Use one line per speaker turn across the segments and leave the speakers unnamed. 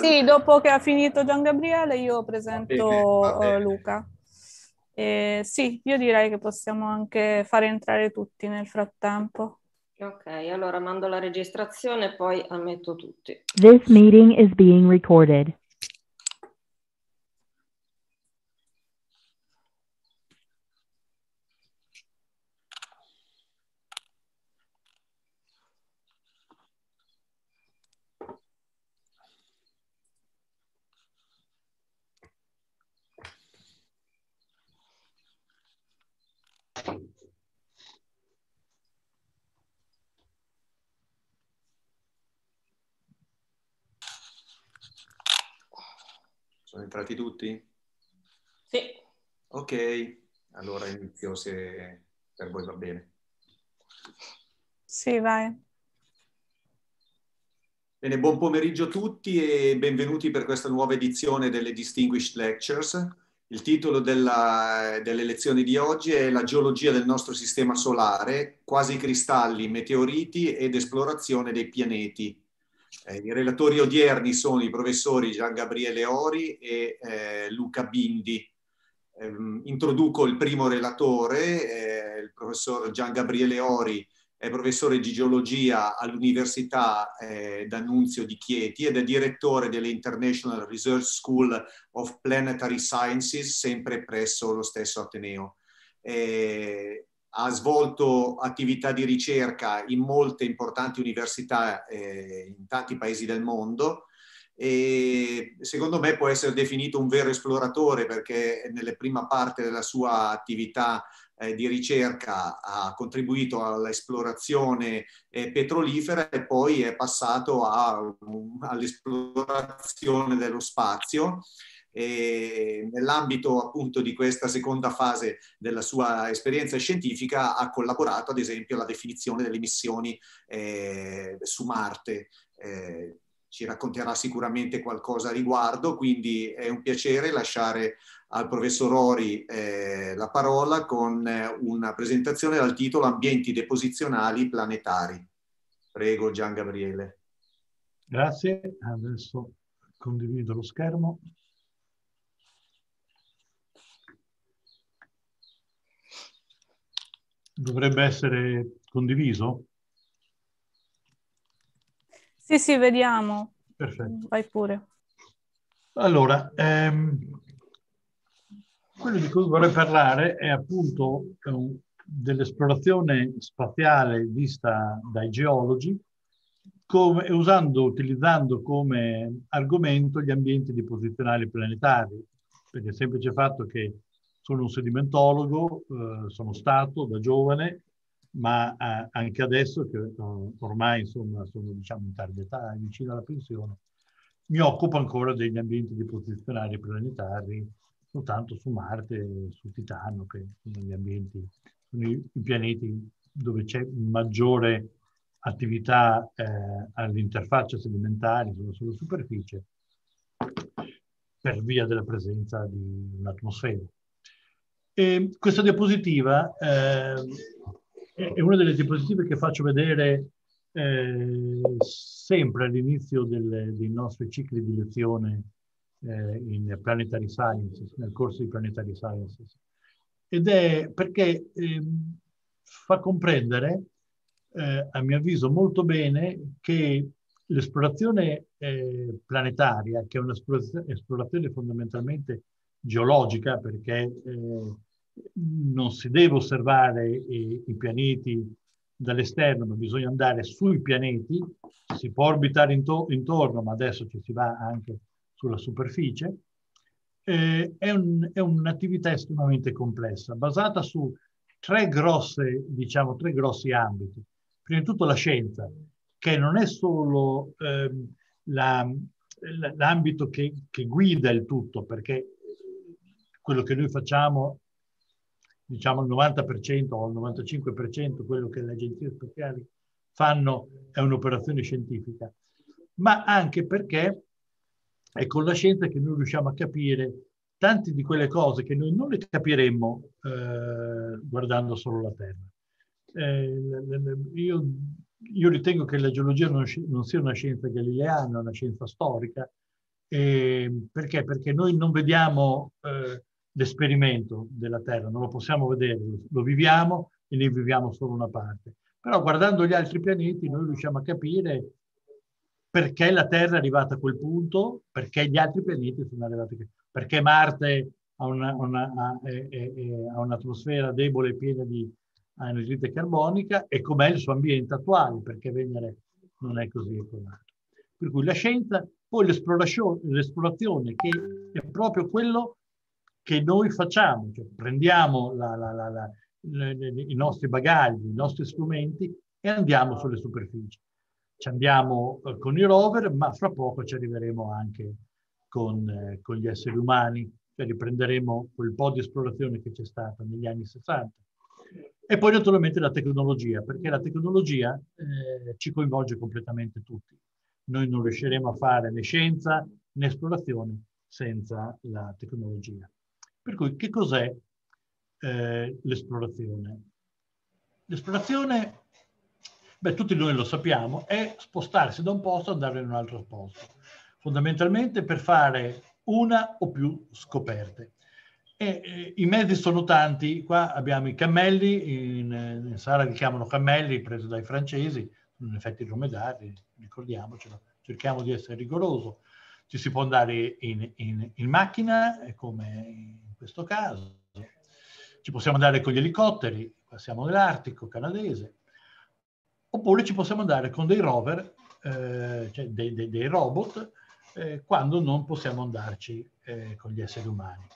Sì, dopo che ha finito Gian Gabriele io presento va bene, va eh, bene. Luca. Eh, sì, io direi che possiamo anche fare entrare tutti nel frattempo. Ok, allora mando la registrazione e poi ammetto tutti.
This meeting is being recorded.
preparati tutti? Sì. Ok, allora inizio se per voi va bene.
Sì, vai.
Bene, buon pomeriggio a tutti e benvenuti per questa nuova edizione delle Distinguished Lectures. Il titolo della, delle lezioni di oggi è La geologia del nostro sistema solare, quasi cristalli, meteoriti ed esplorazione dei pianeti, eh, I relatori odierni sono i professori Gian Gabriele Ori e eh, Luca Bindi. Ehm, introduco il primo relatore, eh, il professor Gian Gabriele Ori, è professore di geologia all'Università eh, d'Annunzio di Chieti ed è direttore dell'International Research School of Planetary Sciences, sempre presso lo stesso Ateneo. Eh, ha svolto attività di ricerca in molte importanti università eh, in tanti paesi del mondo e secondo me può essere definito un vero esploratore perché nelle prima parte della sua attività eh, di ricerca ha contribuito all'esplorazione eh, petrolifera e poi è passato a, um, all'esplorazione dello spazio e nell'ambito appunto di questa seconda fase della sua esperienza scientifica ha collaborato ad esempio alla definizione delle missioni eh, su Marte. Eh, ci racconterà sicuramente qualcosa a riguardo, quindi è un piacere lasciare al professor Ori eh, la parola con eh, una presentazione dal titolo Ambienti deposizionali planetari. Prego Gian Gabriele.
Grazie, adesso condivido lo schermo. Dovrebbe essere condiviso?
Sì, sì, vediamo. Perfetto. Vai pure.
Allora, ehm, quello di cui vorrei parlare è appunto eh, dell'esplorazione spaziale vista dai geologi, come, usando, utilizzando come argomento gli ambienti di posizionali planetari, per il semplice fatto che sono un sedimentologo, eh, sono stato da giovane, ma eh, anche adesso che eh, ormai insomma, sono diciamo, in tarda età, vicino alla pensione, mi occupo ancora degli ambienti di posizionari planetari, soltanto su Marte, su Titano, che sono gli ambienti, sono i, i pianeti dove c'è maggiore attività eh, all'interfaccia sedimentare, sulla superficie, per via della presenza di un'atmosfera. E questa diapositiva eh, è una delle diapositive che faccio vedere eh, sempre all'inizio dei nostri cicli di lezione eh, in Planetary Sciences, nel corso di Planetary Sciences. Ed è perché ehm, fa comprendere, eh, a mio avviso, molto bene che l'esplorazione eh, planetaria, che è un'esplorazione fondamentalmente geologica perché eh, non si deve osservare i, eh, i pianeti dall'esterno, ma bisogna andare sui pianeti, si può orbitare into intorno, ma adesso ci si va anche sulla superficie. Eh, è, un'attività un estremamente complessa, basata su tre, grosse, diciamo, tre grossi ambiti. Prima di tutto la scienza, che non è solo eh, l'ambito la, che, che guida il tutto, perché quello che noi facciamo, diciamo il 90% o il 95% quello che le agenzie spaziali fanno è un'operazione scientifica, ma anche perché è con la scienza che noi riusciamo a capire tante di quelle cose che noi non le capiremmo eh, guardando solo la Terra. Eh, io, io, ritengo che la geologia non, non, sia una scienza galileana, è una scienza storica. Eh, perché? Perché noi non vediamo eh, l'esperimento della Terra, non lo possiamo vedere, lo viviamo e ne viviamo solo una parte. Però guardando gli altri pianeti noi riusciamo a capire perché la Terra è arrivata a quel punto, perché gli altri pianeti sono arrivati a quel punto, perché Marte ha, una, una, ha, è, è, ha un'atmosfera debole e piena di anidride carbonica e com'è il suo ambiente attuale, perché Venere non è così economico. Per cui la scienza, poi l'esplorazione, l'esplorazione che è proprio quello che noi facciamo, cioè prendiamo la, la, la, i nostri bagagli, i nostri strumenti e andiamo sulle superfici. Ci andiamo eh, con i rover, ma fra poco ci arriveremo anche con, eh, con gli esseri umani, cioè riprenderemo quel po' di esplorazione che c'è stata negli anni 60. E poi naturalmente la tecnologia, perché la tecnologia eh, ci coinvolge completamente tutti. Noi non riusciremo a fare né scienza né esplorazione senza la tecnologia. Per cui che cos'è eh, l'esplorazione? L'esplorazione, beh, tutti noi lo sappiamo, è spostarsi da un posto e andare in un altro posto, fondamentalmente per fare una o più scoperte. E, eh, I mezzi sono tanti, qua abbiamo i cammelli, in, eh, in Sara li chiamano cammelli presi dai francesi, in effetti dromedari, ricordiamocelo, cerchiamo di essere rigoroso. Ci si può andare in, in, in macchina, come questo caso. Ci possiamo andare con gli elicotteri, passiamo nell'Artico canadese, oppure ci possiamo andare con dei rover, eh, cioè dei, dei, dei robot, eh, quando non possiamo andarci eh, con gli esseri umani.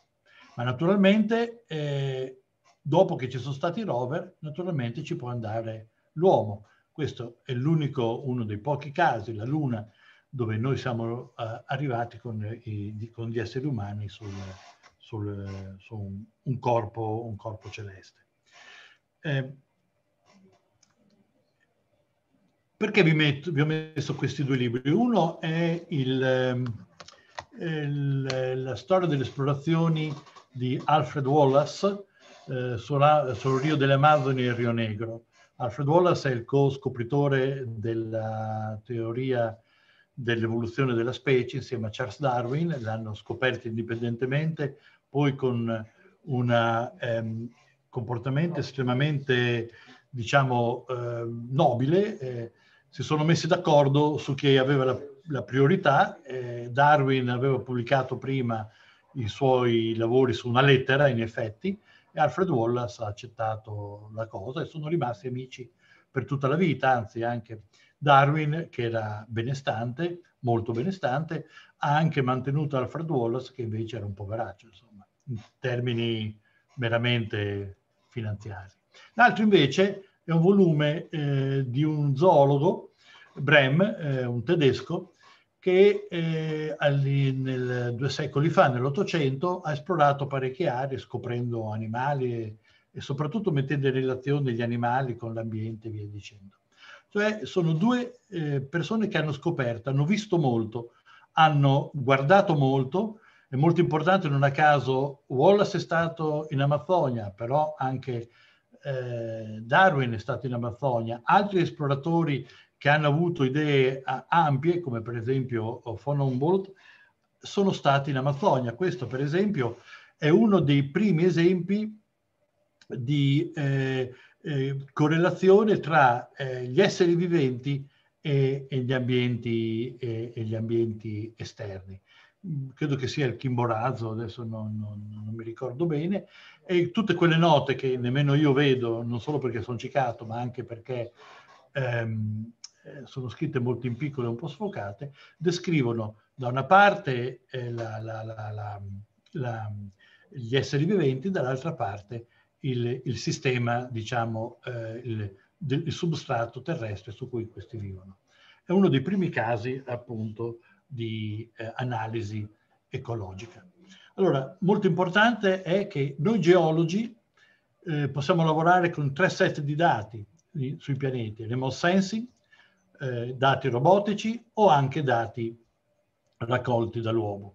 Ma naturalmente, eh, dopo che ci sono stati i rover, naturalmente ci può andare l'uomo. Questo è l'unico, uno dei pochi casi, la Luna, dove noi siamo eh, arrivati con, i, con gli esseri umani sul, sul, su un, un, corpo, un, corpo, celeste. Eh, perché vi, metto, vi, ho messo questi due libri? Uno è il, ehm, il, la storia delle esplorazioni di Alfred Wallace eh, sulla, sul Rio delle Amazzoni e il Rio Negro. Alfred Wallace è il co-scopritore della teoria dell'evoluzione della specie insieme a Charles Darwin, l'hanno scoperto indipendentemente poi con un ehm, comportamento estremamente, diciamo, eh, nobile, eh, si sono messi d'accordo su chi aveva la, la priorità. Eh, Darwin aveva pubblicato prima i suoi lavori su una lettera, in effetti, e Alfred Wallace ha accettato la cosa e sono rimasti amici per tutta la vita, anzi anche Darwin, che era benestante, molto benestante, ha anche mantenuto Alfred Wallace, che invece era un poveraccio. Insomma in termini meramente finanziari. L'altro invece è un volume eh, di un zoologo, Brem, eh, un tedesco, che eh, allì, nel, due secoli fa, nell'Ottocento, ha esplorato parecchie aree scoprendo animali e, e, soprattutto mettendo in relazione gli animali con l'ambiente e via dicendo. Cioè sono due eh, persone che hanno scoperto, hanno visto molto, hanno guardato molto, è molto importante, non a caso Wallace è stato in Amazzonia, però anche eh, Darwin è stato in Amazzonia, altri esploratori che hanno avuto idee ampie, come per esempio von Humboldt, sono stati in Amazzonia. Questo, per esempio, è uno dei primi esempi di eh, eh, correlazione tra eh, gli esseri viventi e, e, gli, ambienti, e, e gli ambienti esterni. Mm, credo che sia il Chimborazo, adesso non, non, non, mi ricordo bene, e tutte quelle note che nemmeno io vedo, non solo perché sono cicato, ma anche perché ehm, eh, sono scritte molto in piccolo e un po' sfocate, descrivono da una parte eh, la, la, la, gli esseri viventi, dall'altra parte il, il sistema, diciamo, eh, il, il substrato terrestre su cui questi vivono. È uno dei primi casi, appunto, di eh, analisi ecologica. Allora, molto importante è che noi geologi eh, possiamo lavorare con tre set di dati di, sui pianeti, remote sensing, eh, dati robotici o anche dati raccolti dall'uomo.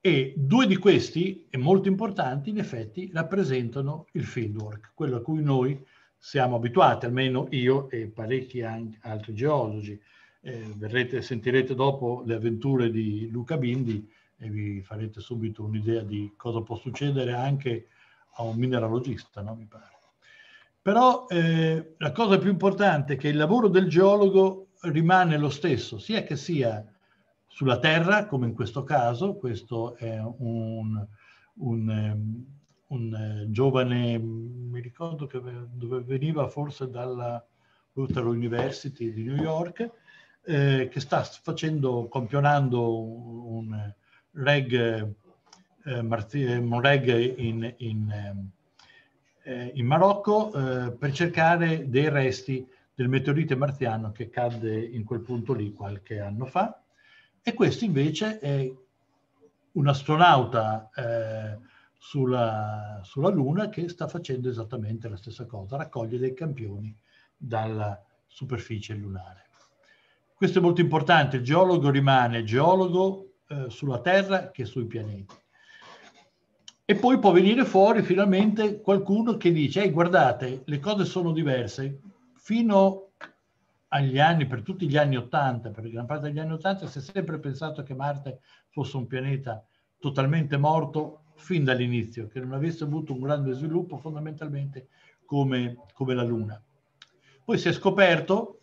E due di questi, e molto importanti, in effetti rappresentano il fieldwork, quello a cui noi siamo abituati, almeno io e parecchi altri geologi eh, verrete, sentirete dopo le avventure di Luca Bindi e vi farete subito un'idea di cosa può succedere anche a un mineralogista, no? mi pare. Però eh, la cosa più importante è che il lavoro del geologo rimane lo stesso, sia che sia sulla terra, come in questo caso, questo è un, un, ehm, un eh, giovane, mi ricordo che dove veniva forse dalla Luther University di New York, eh, che sta facendo, campionando un reg, eh, eh, un reg in, in, eh, in Marocco per cercare dei resti del meteorite marziano che cadde in quel punto lì qualche anno fa. E questo invece è un astronauta sulla, sulla Luna che sta facendo esattamente la stessa cosa, raccoglie dei campioni dalla superficie lunare. Questo è molto importante, il geologo rimane geologo eh, sulla Terra che sui pianeti. E poi può venire fuori finalmente qualcuno che dice, ehi guardate, le cose sono diverse. Fino agli anni, per tutti gli anni 80, per gran parte degli anni 80, si è sempre pensato che Marte fosse un pianeta totalmente morto fin dall'inizio, che non avesse avuto un grande sviluppo fondamentalmente come, come la Luna. Poi si è scoperto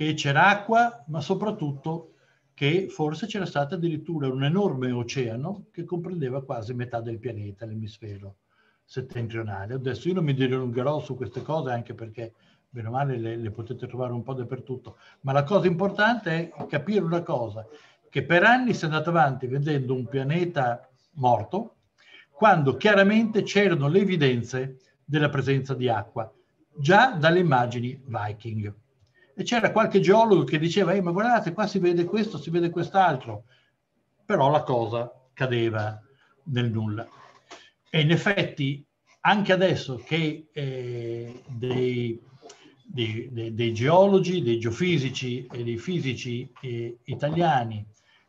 che c'era acqua, ma soprattutto che forse c'era stato addirittura un enorme oceano che comprendeva quasi metà del pianeta, l'emisfero settentrionale. Adesso io non mi dilungherò su queste cose anche perché bene o male le, le potete trovare un po' dappertutto, ma la cosa importante è capire una cosa, che per anni si è andato avanti vedendo un pianeta morto, quando chiaramente c'erano le evidenze della presenza di acqua, già dalle immagini Viking e c'era qualche geologo che diceva, eh, ma guardate, qua si vede questo, si vede quest'altro, però la cosa cadeva nel nulla. E in effetti anche adesso che eh, dei, dei, dei, dei, geologi, dei geofisici e dei fisici eh, italiani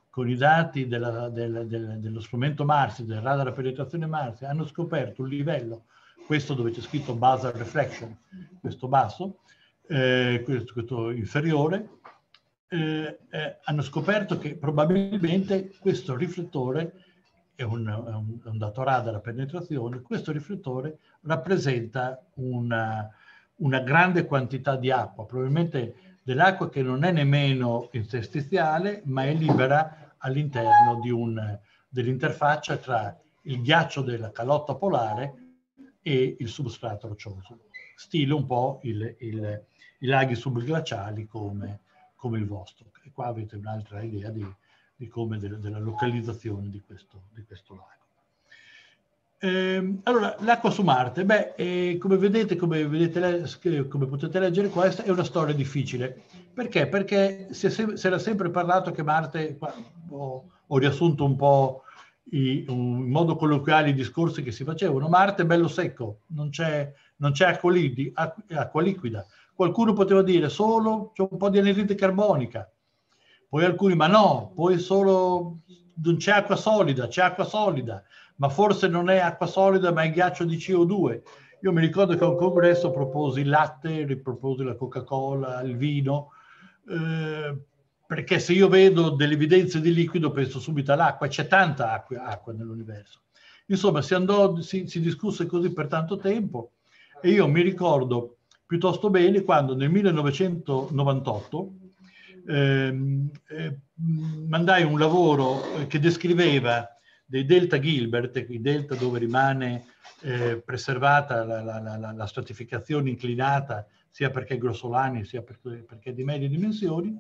con i dati della, della, della, dello strumento Marsi, del radar a penetrazione Marsi, hanno scoperto un livello, questo dove c'è scritto basal reflection, questo basso, eh, questo, questo, inferiore, eh, eh, hanno scoperto che probabilmente questo riflettore, è un, è un dato radar a penetrazione, questo riflettore rappresenta una, una grande quantità di acqua, probabilmente dell'acqua che non è nemmeno interstiziale, ma è libera all'interno dell'interfaccia tra il ghiaccio della calotta polare e il substrato roccioso, stile un po' il, il, i laghi subglaciali come, come il vostro. E qua avete un'altra idea di, di come de, della localizzazione di questo, di questo lago. Eh, allora, l'acqua su Marte, beh, eh, come, vedete, come, vedete, eh, come, potete leggere, questa è una storia difficile. Perché? Perché si, se, si era sempre parlato che Marte, ho, ho riassunto un po' i, un, in modo colloquiale i discorsi che si facevano, Marte è bello secco, non c'è, non c'è acqua, li, di, acqua liquida, qualcuno poteva dire solo c'è un po' di anidride carbonica, poi alcuni ma no, poi solo non c'è acqua solida, c'è acqua solida, ma forse non è acqua solida ma è ghiaccio di CO2. Io mi ricordo che a un congresso proposi il latte, riproposi la Coca-Cola, il vino, eh, perché se io vedo delle evidenze di liquido penso subito all'acqua, c'è tanta acqua, acqua nell'universo. Insomma, si, andò, si, si discusse così per tanto tempo e io mi ricordo piuttosto bene quando nel 1998 ehm, eh, mandai un lavoro eh, che descriveva dei delta Gilbert, i delta dove rimane eh, preservata la, la, la, la, stratificazione inclinata, sia perché grossolani, sia perché, perché di medie dimensioni,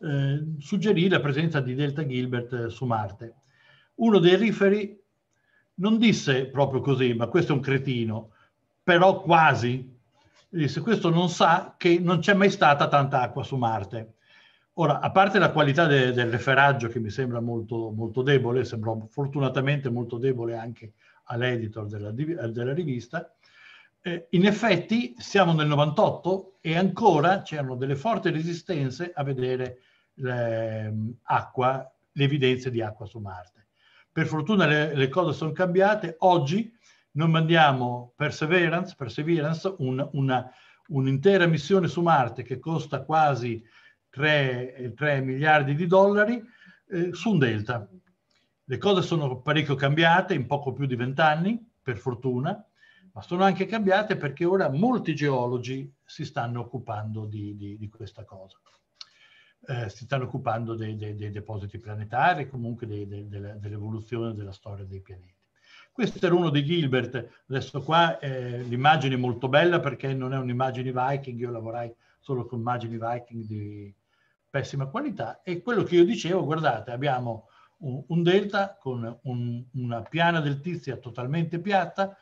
eh, suggerì la presenza di delta Gilbert eh, su Marte. Uno dei riferi non disse proprio così, ma questo è un cretino, però quasi, disse questo non sa che non c'è mai stata tanta acqua su Marte. Ora, a parte la qualità de, del referaggio che mi sembra molto, molto debole, sembrò fortunatamente molto debole anche all'editor della, della rivista, eh, in effetti siamo nel 98 e ancora c'erano delle forti resistenze a vedere le, ehm, acqua, le evidenze di acqua su Marte. Per fortuna le, le cose sono cambiate, oggi noi mandiamo Perseverance, Perseverance un, una, un'intera missione su Marte che costa quasi 3, 3 miliardi di dollari eh, su un delta. Le cose sono parecchio cambiate in poco più di vent'anni, per fortuna, ma sono anche cambiate perché ora molti geologi si stanno occupando di, di, di questa cosa. Eh, si stanno occupando dei, dei, dei, depositi planetari, comunque dei, dell'evoluzione della storia dei pianeti. Questo era uno di Gilbert, adesso qua eh, l'immagine è molto bella perché non è un'immagine Viking, io lavorai solo con immagini Viking di pessima qualità e quello che io dicevo, guardate, abbiamo un, un delta con un, una piana del Tizia totalmente piatta,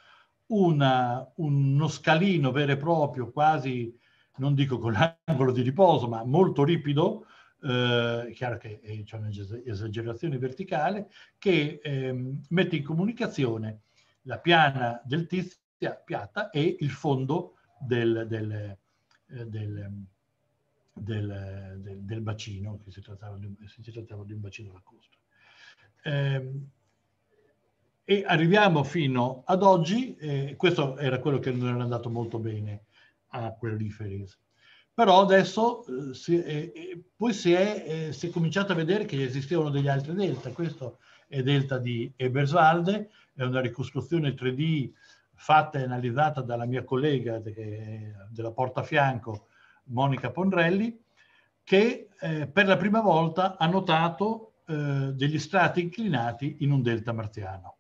una, uno scalino vero e proprio quasi, non dico con l'angolo di riposo, ma molto ripido, eh, chiaro che c'è diciamo, esagerazione verticale, che ehm, mette in comunicazione la piana del Tizia piatta e il fondo eh, del, del, del, del bacino, che si trattava di, si trattava di un bacino lacustro. Eh, e arriviamo fino ad oggi, eh, questo era quello che non era andato molto bene a quel reference però adesso eh, si, eh, poi si è, eh, si è, cominciato a vedere che esistevano degli altri delta. Questo è delta di Eberswalde, è una ricostruzione 3D fatta e analizzata dalla mia collega de, eh, della portafianco Monica Ponrelli, che eh, per la prima volta ha notato eh, degli strati inclinati in un delta marziano.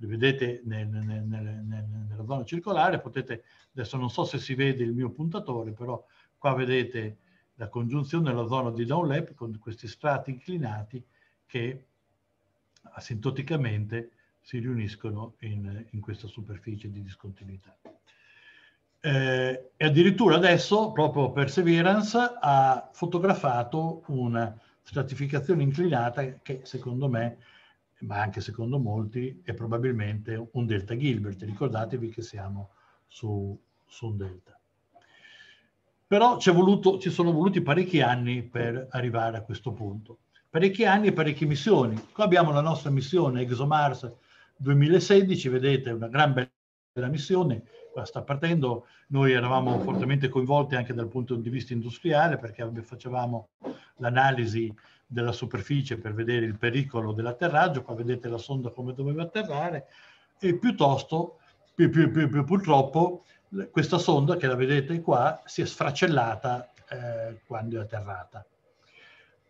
Li vedete nel, nel, nel, nella zona circolare, potete, adesso non so se si vede il mio puntatore, però Qua vedete la congiunzione della zona di Downlap con questi strati inclinati che asintoticamente si riuniscono in, in questa superficie di discontinuità. Eh, e addirittura adesso, proprio Perseverance ha fotografato una stratificazione inclinata che secondo me, ma anche secondo molti, è probabilmente un delta Gilbert. Ricordatevi che siamo su, su un delta. Però voluto, ci sono voluti parecchi anni per arrivare a questo punto. Parecchi anni e parecchie missioni. Qua abbiamo la nostra missione ExoMars 2016, vedete, una gran bella missione, qua sta partendo. Noi eravamo fortemente coinvolti anche dal punto di vista industriale perché facevamo l'analisi della superficie per vedere il pericolo dell'atterraggio, qua vedete la sonda come doveva atterrare, e piuttosto, più, più, più, purtroppo, questa sonda, che la vedete qua, si è sfracellata eh, quando è atterrata.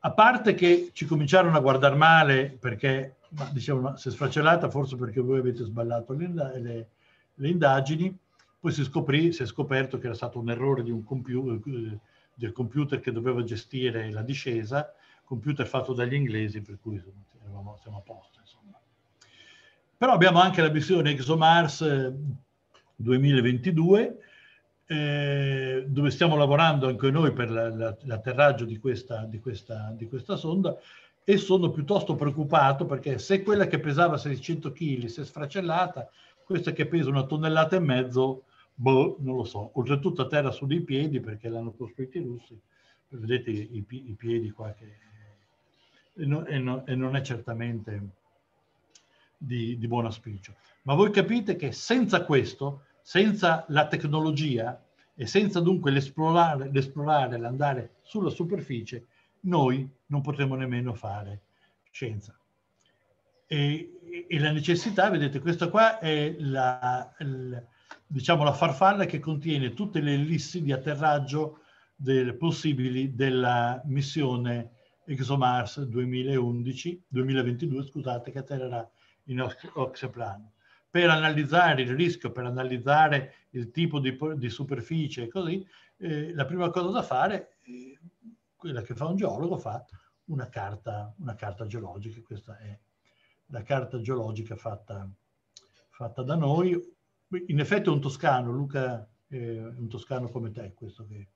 A parte che ci cominciarono a guardare male perché, ma, dicevano, si è sfracellata forse perché voi avete sballato le, le, le indagini, poi si, scoprì, si, è scoperto che era stato un errore di un computer, del computer che doveva gestire la discesa, computer fatto dagli inglesi, per cui siamo, siamo a posto. Insomma. Però abbiamo anche la missione ExoMars eh, 2022, eh, dove stiamo lavorando anche noi per l'atterraggio di questa, di, questa, di questa sonda e sono piuttosto preoccupato perché se quella che pesava 600 kg si è sfracellata, questa che pesa una tonnellata e mezzo, boh, non lo so. Oltretutto a terra su dei piedi perché l'hanno costruito i russi, vedete i, i piedi qua che... E, no, e, no, e, non è certamente di, di buon auspicio. Ma voi capite che senza questo senza la tecnologia e senza dunque l'esplorare, l'esplorare, l'andare sulla superficie, noi non potremo nemmeno fare scienza. E, e la necessità, vedete, questa qua è la, la, diciamo, la farfalla che contiene tutte le ellissi di atterraggio del, possibili della missione ExoMars 2011, 2022, scusate, che atterrerà in Oxeplan per analizzare il rischio, per analizzare il tipo di, di superficie e così, eh, la prima cosa da fare, eh, quella che fa un geologo, fa una carta, una carta geologica. Questa è la carta geologica fatta, fatta da noi. In effetti è un toscano, Luca eh, un toscano come te, questo che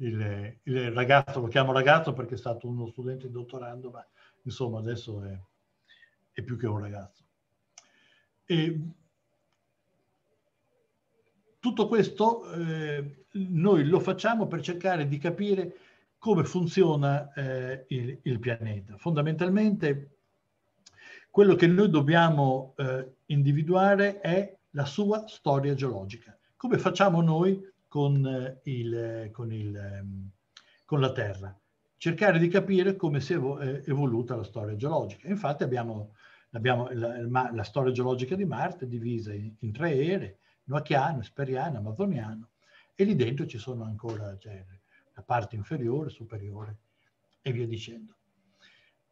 il, il, ragazzo, lo chiamo ragazzo perché è stato uno studente dottorando, ma insomma adesso è, è più che un ragazzo. E tutto questo eh, noi lo facciamo per cercare di capire come funziona eh, il, il, pianeta. Fondamentalmente quello che noi dobbiamo eh, individuare è la sua storia geologica, come facciamo noi con, eh, il, con, il, ehm, con la Terra cercare di capire come si è eh, evoluta la storia geologica. Infatti abbiamo Abbiamo la, la, storia geologica di Marte è divisa in, in tre ere, noachiano, esperiano, amazoniano, e lì dentro ci sono ancora cioè, la parte inferiore, superiore e via dicendo.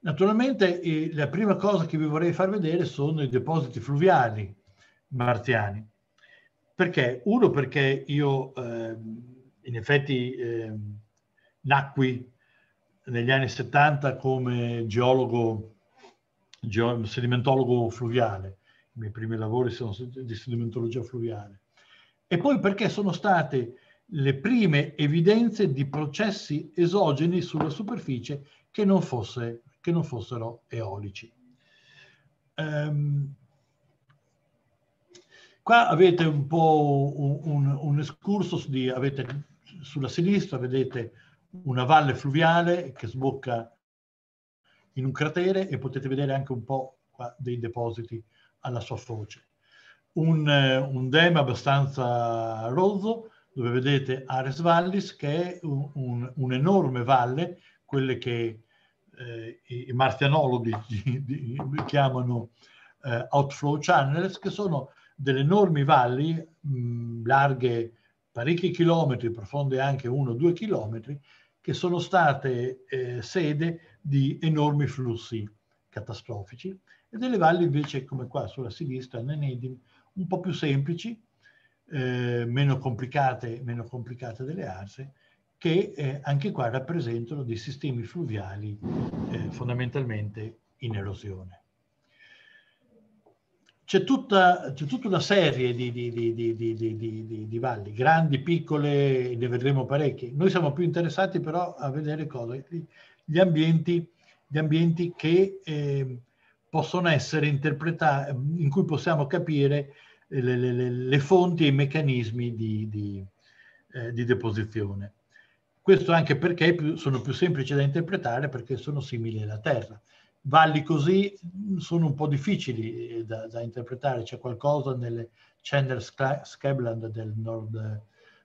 Naturalmente eh, la prima cosa che vi vorrei far vedere sono i depositi fluviali marziani. Perché? Uno perché io eh, in effetti eh, nacqui negli anni 70 come geologo sedimentologo fluviale, i miei primi lavori sono di sedimentologia fluviale. E poi perché sono state le prime evidenze di processi esogeni sulla superficie che non, fosse, che non fossero eolici. Um, qua avete un po' un, un, un escursus di, avete, sulla sinistra vedete una valle fluviale che sbocca in un cratere e potete vedere anche un po' dei depositi alla sua foce. Un, eh, un dema abbastanza rozzo dove vedete Ares Vallis che è un, un, un'enorme valle, quelle che eh, i marzianologhi chiamano eh, outflow channels, che sono delle enormi valli mh, larghe parecchi chilometri, profonde anche uno o due chilometri, che sono state eh, sede di enormi flussi catastrofici e delle valli invece come qua sulla sinistra nell'Edim un po' più semplici, eh, meno, complicate, meno, complicate, delle arse, che eh, anche qua rappresentano dei sistemi fluviali eh, fondamentalmente in erosione. C'è tutta, tutta, una serie di, di, di, di, valli, grandi, piccole, ne vedremo parecchie. Noi siamo più interessati però a vedere cose gli ambienti, gli ambienti che eh, possono essere interpretati, in cui possiamo capire eh, le, le, le fonti e i meccanismi di, di, eh, di, deposizione. Questo anche perché più, sono più semplici da interpretare perché sono simili alla Terra. Valli così mm, sono un po' difficili eh, da, da interpretare, c'è qualcosa nelle Chandler Scabland del nord,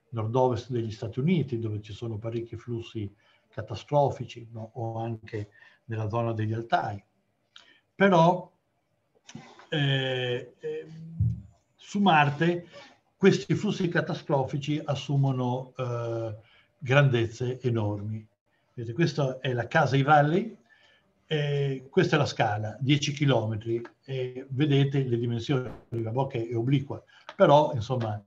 nord-ovest degli Stati Uniti dove ci sono parecchi flussi catastrofici no? o anche nella zona degli Altai. Però eh, eh, su Marte questi flussi catastrofici assumono eh, grandezze enormi. Vedete, questa è la Casa i Valli, questa è la scala, 10 km, vedete le dimensioni, la bocca è obliqua, però insomma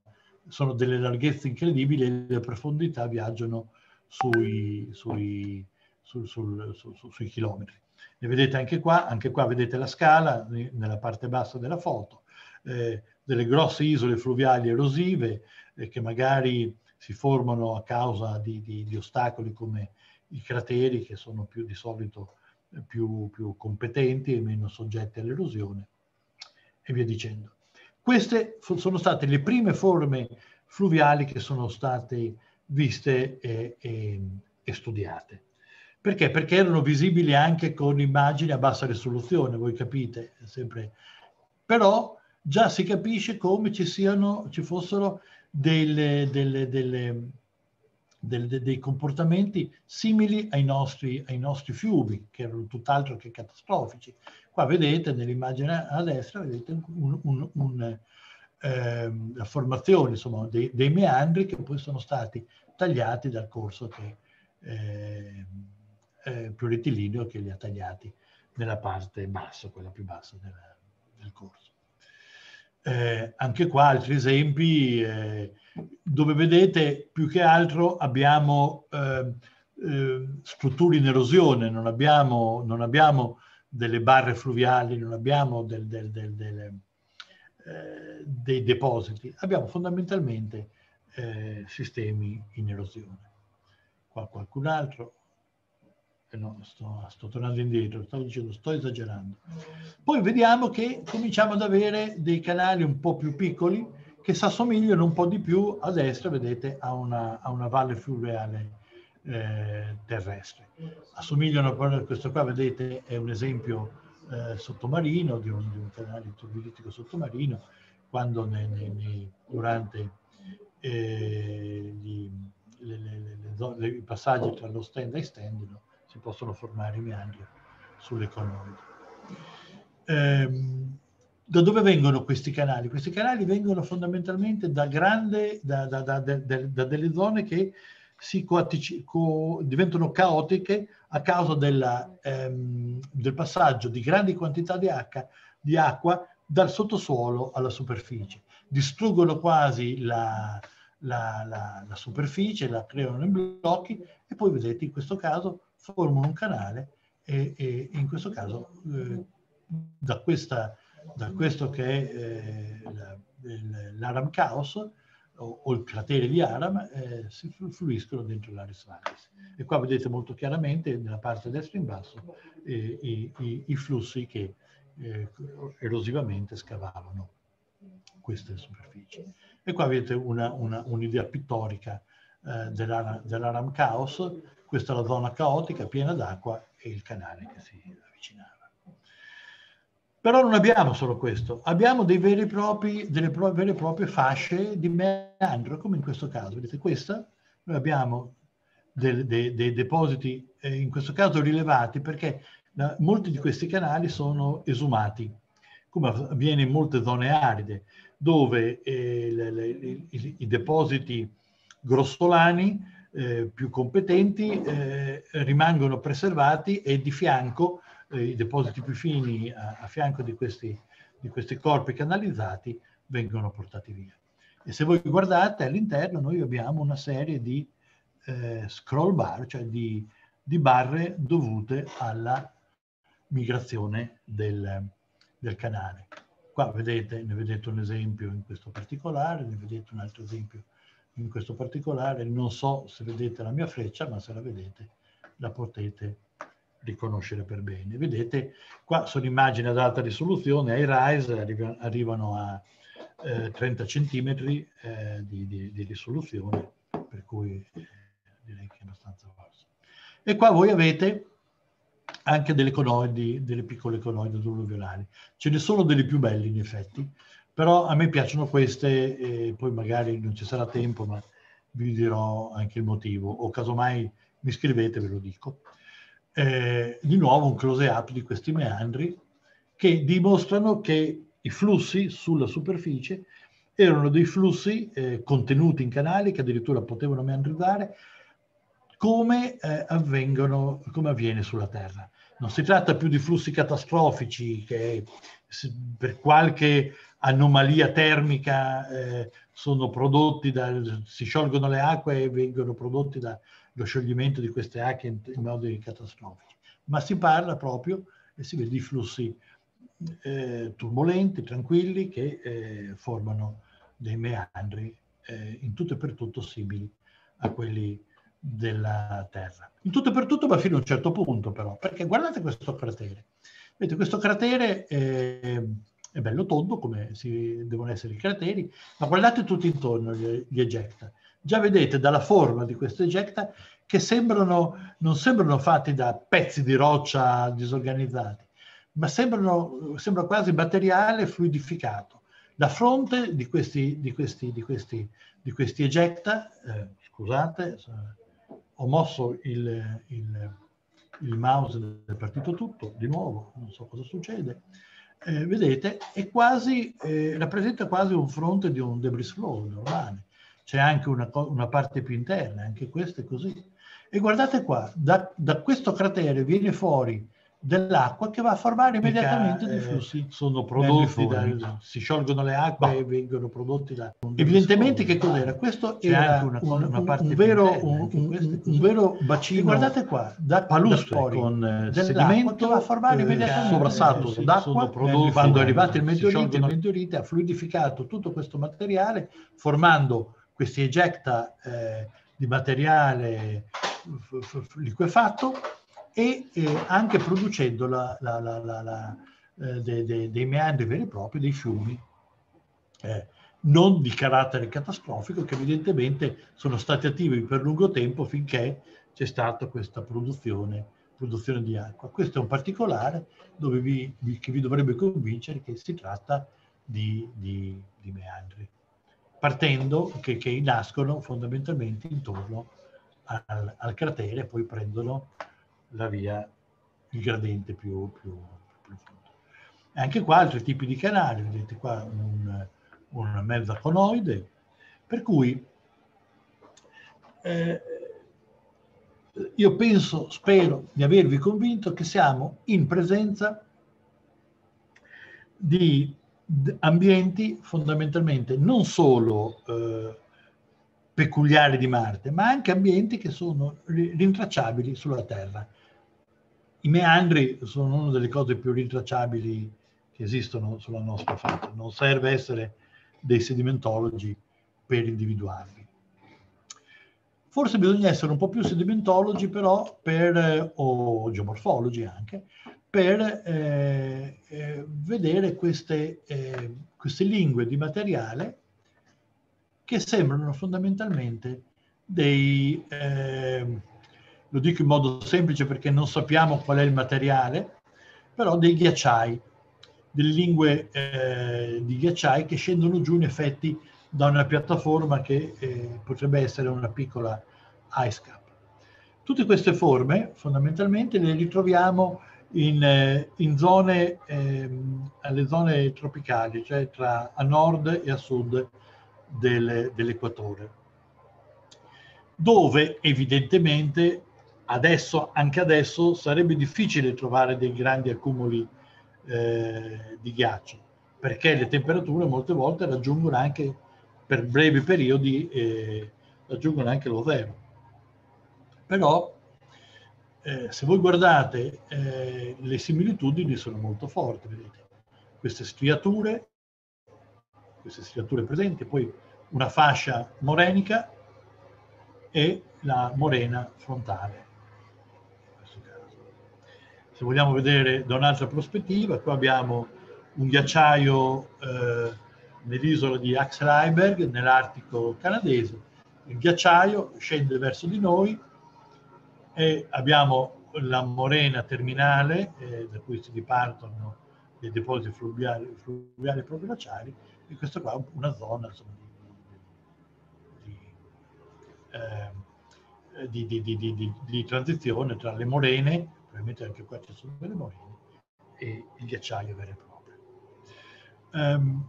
sono delle larghezze incredibili e le profondità viaggiano sui, sui, sul, sul, sul, sui chilometri. Le vedete anche qua, anche qua vedete la scala nella parte bassa della foto, eh, delle grosse isole fluviali erosive eh, che magari si formano a causa di, di, di, ostacoli come i crateri che sono più, di solito eh, più, più competenti e meno soggetti all'erosione e via dicendo. Queste sono state le prime forme fluviali che sono state viste e, e, e studiate. Perché? Perché erano visibili anche con immagini a bassa risoluzione, voi capite, sempre. Però già si capisce come ci, siano, ci fossero delle, delle, delle, dei comportamenti simili ai nostri, ai nostri, fiumi, che erano tutt'altro che catastrofici. Qua vedete nell'immagine a destra vedete un, un, un, Ehm, la formazione insomma, dei, dei, meandri che poi sono stati tagliati dal corso che, ehm, eh, eh, più rettilineo che li ha tagliati nella parte bassa, quella più bassa della, del corso. Eh, anche qua altri esempi eh, dove vedete più che altro abbiamo eh, ehm, strutture in erosione, non abbiamo, non abbiamo, delle barre fluviali, non abbiamo del, del, del, eh, dei depositi, abbiamo fondamentalmente eh, sistemi in erosione. Qua qualcun altro, eh no, sto, sto tornando indietro, stavo dicendo, sto esagerando. Poi vediamo che cominciamo ad avere dei canali un po' più piccoli che si assomigliano un po' di più a destra, vedete, a una, a una valle fluviale eh, terrestre. Assomigliano, questo qua vedete è un esempio eh, sottomarino, di un, di un canale turbilitico sottomarino, quando ne, ne, ne, durante eh, gli, le, le, i passaggi tra lo stand e stand si possono formare meandri sulle conoidi. Ehm, da dove vengono questi canali? Questi canali vengono fondamentalmente da, grande, da, da, da delle zone che si co- diventano caotiche a causa della, ehm, del passaggio di grandi quantità di, H, di, acqua dal sottosuolo alla superficie. Distruggono quasi la, la, la, la superficie, la creano in blocchi e poi vedete in questo caso formano un canale e, e in questo caso eh, da, questa, da, questo che è eh, l'aram caos o, o il cratere di Aram eh, si fluiscono dentro l'Aris Vallis. E qua vedete molto chiaramente nella parte destra in basso eh, i, i, i, flussi che eh, erosivamente scavavano queste superfici. E qua avete un'idea un pittorica eh, dell'Aram, dell Caos, questa è la zona caotica piena d'acqua e il canale che si avvicinava. Però non abbiamo solo questo, abbiamo propri, delle pro, vere e proprie fasce di meandro, come in questo caso. Vedete questa? Noi abbiamo dei, dei, dei depositi, eh, in questo caso rilevati, perché da, eh, molti di questi canali sono esumati, come avviene in molte zone aride, dove eh, le, le, i, i, depositi grossolani eh, più competenti eh, rimangono preservati e di fianco eh, i depositi più fini a, eh, a fianco di questi, di questi corpi canalizzati vengono portati via. E se voi guardate all'interno noi abbiamo una serie di eh, scroll bar, cioè di, di, barre dovute alla migrazione del, del canale. Qua vedete, ne vedete un esempio in questo particolare, ne vedete un altro esempio in questo particolare, non so se vedete la mia freccia, ma se la vedete la potete vedere riconoscere per bene. Vedete, qua sono immagini ad alta risoluzione, ai RISE arrivano a eh, 30 cm eh, di, di, di, risoluzione, per cui eh, direi che è abbastanza basso. E qua voi avete anche delle conoidi, delle piccole conoidi aduluvionali. Ce ne sono delle più belle in effetti, però a me piacciono queste e poi magari non ci sarà tempo, ma vi dirò anche il motivo o casomai mi scrivete ve lo dico eh, di nuovo un close up di questi meandri che dimostrano che i flussi sulla superficie erano dei flussi eh, contenuti in canali che addirittura potevano meandrizzare come, eh, avvengono, come avviene sulla Terra. Non si tratta più di flussi catastrofici che per qualche anomalia termica eh, sono prodotti da, si sciolgono le acque e vengono prodotti da lo scioglimento di queste acche in, in modi catastrofici, ma si parla proprio e eh, si vede di flussi eh, turbolenti, tranquilli, che eh, formano dei meandri eh, in tutto e per tutto simili a quelli della Terra. In tutto e per tutto ma fino a un certo punto però, perché guardate questo cratere. Vedete, questo cratere è, eh, è bello tondo, come si, devono essere i crateri, ma guardate tutto intorno gli, gli ejecta. Già vedete dalla forma di queste ejecta che sembrano, non sembrano fatti da pezzi di roccia disorganizzati, ma sembrano, sembra quasi materiale fluidificato. La fronte di questi, di questi, di questi, di questi ejecta, eh, scusate, ho mosso il, il, il, mouse del partito tutto, di nuovo, non so cosa succede, eh, vedete, quasi, eh, rappresenta quasi un fronte di un debris flow normale c'è anche una, una, parte più interna, anche questo è così. E guardate qua, da, da questo cratere viene fuori dell'acqua che va a formare immediatamente dei eh, flussi. sono prodotti da, si sciolgono le acque bah. e vengono prodotti da... Evidentemente che cos'era? Questo C'è era una, cosa, una parte un, vero, un, un, un vero bacino... E guardate qua, da palustri con eh, sedimento che va a formare eh, immediatamente... Sovrassato sì, d'acqua, prodotti, quando è arrivato il meteorite, il meteorite ha fluidificato tutto questo materiale formando questi ejecta eh, di materiale liquefatto e eh, anche producendo la, la, la, eh, dei, dei, dei meandri veri e propri, dei fiumi, eh, non di carattere catastrofico, che evidentemente sono stati attivi per lungo tempo finché c'è stata questa produzione, produzione di acqua. Questo è un particolare vi, che vi dovrebbe convincere che si tratta di, di, di meandri partendo, che, che nascono fondamentalmente intorno al, al cratere e poi prendono la via, il gradente più, profondo. Anche qua altri tipi di canali, vedete qua un, un mezza conoide, per cui eh, io penso, spero di avervi convinto che siamo in presenza di ambienti fondamentalmente non solo eh, peculiari di Marte, ma anche ambienti che sono rintracciabili sulla Terra. I meandri sono una delle cose più rintracciabili che esistono sulla nostra faccia, non serve essere dei sedimentologi per individuarli. Forse bisogna essere un po' più sedimentologi però, per, eh, o geomorfologi anche, per eh, eh, vedere queste, eh, queste, lingue di materiale che sembrano fondamentalmente dei, ehm, lo dico in modo semplice perché non sappiamo qual è il materiale, però dei ghiacciai, delle lingue eh, di ghiacciai che scendono giù in effetti da una piattaforma che eh, potrebbe essere una piccola ice cap. Tutte queste forme fondamentalmente le ritroviamo in, eh, in zone, ehm, alle zone tropicali, cioè tra, a nord e a sud del, dell'equatore, dove evidentemente adesso, anche adesso, sarebbe difficile trovare dei grandi accumuli eh, di ghiaccio, perché le temperature molte volte raggiungono anche, per brevi periodi, eh, raggiungono anche lo zero. Però eh, se voi guardate eh, le similitudini sono molto forti, vedete? Queste striature, queste striature presenti, poi una fascia morenica e la morena frontale. Se vogliamo vedere da un'altra prospettiva, qua abbiamo un ghiacciaio eh, nell'isola di Axel Heiberg, nell'Artico canadese. Il ghiacciaio scende verso di noi, e abbiamo la morena terminale eh, da cui si ripartono i depositi fluviali, fluviali e provinciali e questa qua è una zona insomma, di, di, eh, di, di, transizione tra le morene, probabilmente anche qua ci sono delle morene, e il ghiacciaio vero e proprio. Um,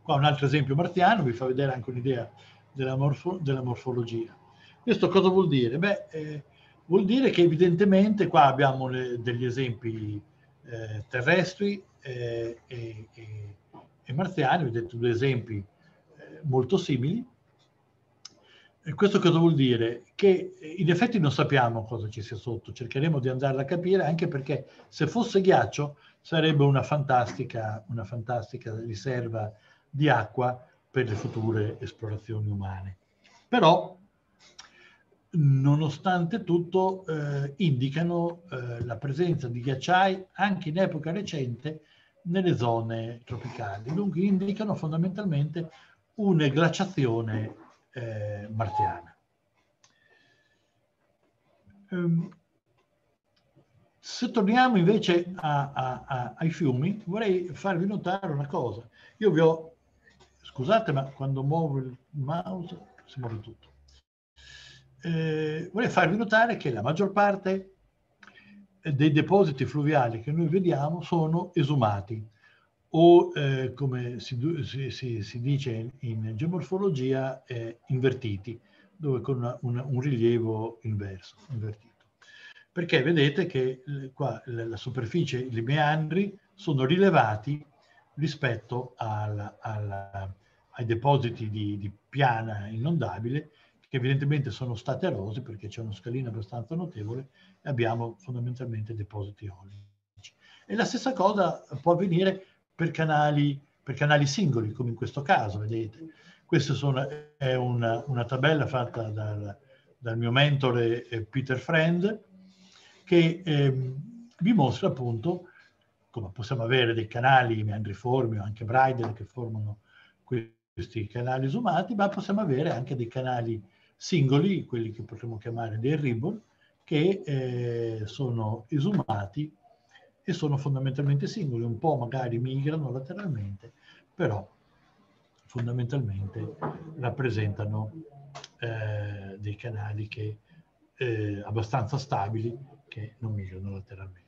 qua un altro esempio marziano vi fa vedere anche un'idea della, morfo della, morfologia. Questo cosa vuol dire? Beh, eh, Vuol dire che evidentemente qua abbiamo le, degli esempi eh, terrestri eh, e, e, e, marziani, vedete due esempi eh, molto simili. E questo cosa vuol dire? Che eh, in effetti non sappiamo cosa ci sia sotto, cercheremo di andarla a capire anche perché se fosse ghiaccio sarebbe una fantastica, una fantastica riserva di acqua per le future esplorazioni umane. Però nonostante tutto eh, indicano eh, la presenza di ghiacciai anche in epoca recente nelle zone tropicali, dunque indicano fondamentalmente una glaciazione eh, marziana. Um, se torniamo invece a, a, a, ai fiumi, vorrei farvi notare una cosa. Io vi ho, scusate, ma quando muovo il mouse si muove tutto eh, vorrei farvi notare che la maggior parte dei depositi fluviali che noi vediamo sono esumati o eh, come si, si, si, dice in geomorfologia, eh, invertiti, dove con una, una, un rilievo inverso, invertito. Perché vedete che eh, qua la superficie, i meandri, sono rilevati rispetto alla, alla, ai depositi di, di piana inondabile che evidentemente sono state erose perché c'è una scalina abbastanza notevole e abbiamo fondamentalmente depositi eolici. E la stessa cosa può avvenire per canali, per canali singoli, come in questo caso, vedete. Questa è una, una, tabella fatta dal, dal, mio mentore eh, Peter Friend che eh, vi mostra appunto come possiamo avere dei canali meandriformi o anche bridle che formano questi canali esumati, ma possiamo avere anche dei canali singoli, quelli che potremmo chiamare dei ribbon, che eh, sono esumati e sono fondamentalmente singoli, un po' magari migrano lateralmente, però fondamentalmente rappresentano eh, dei canali che, eh, abbastanza stabili che non migrano lateralmente.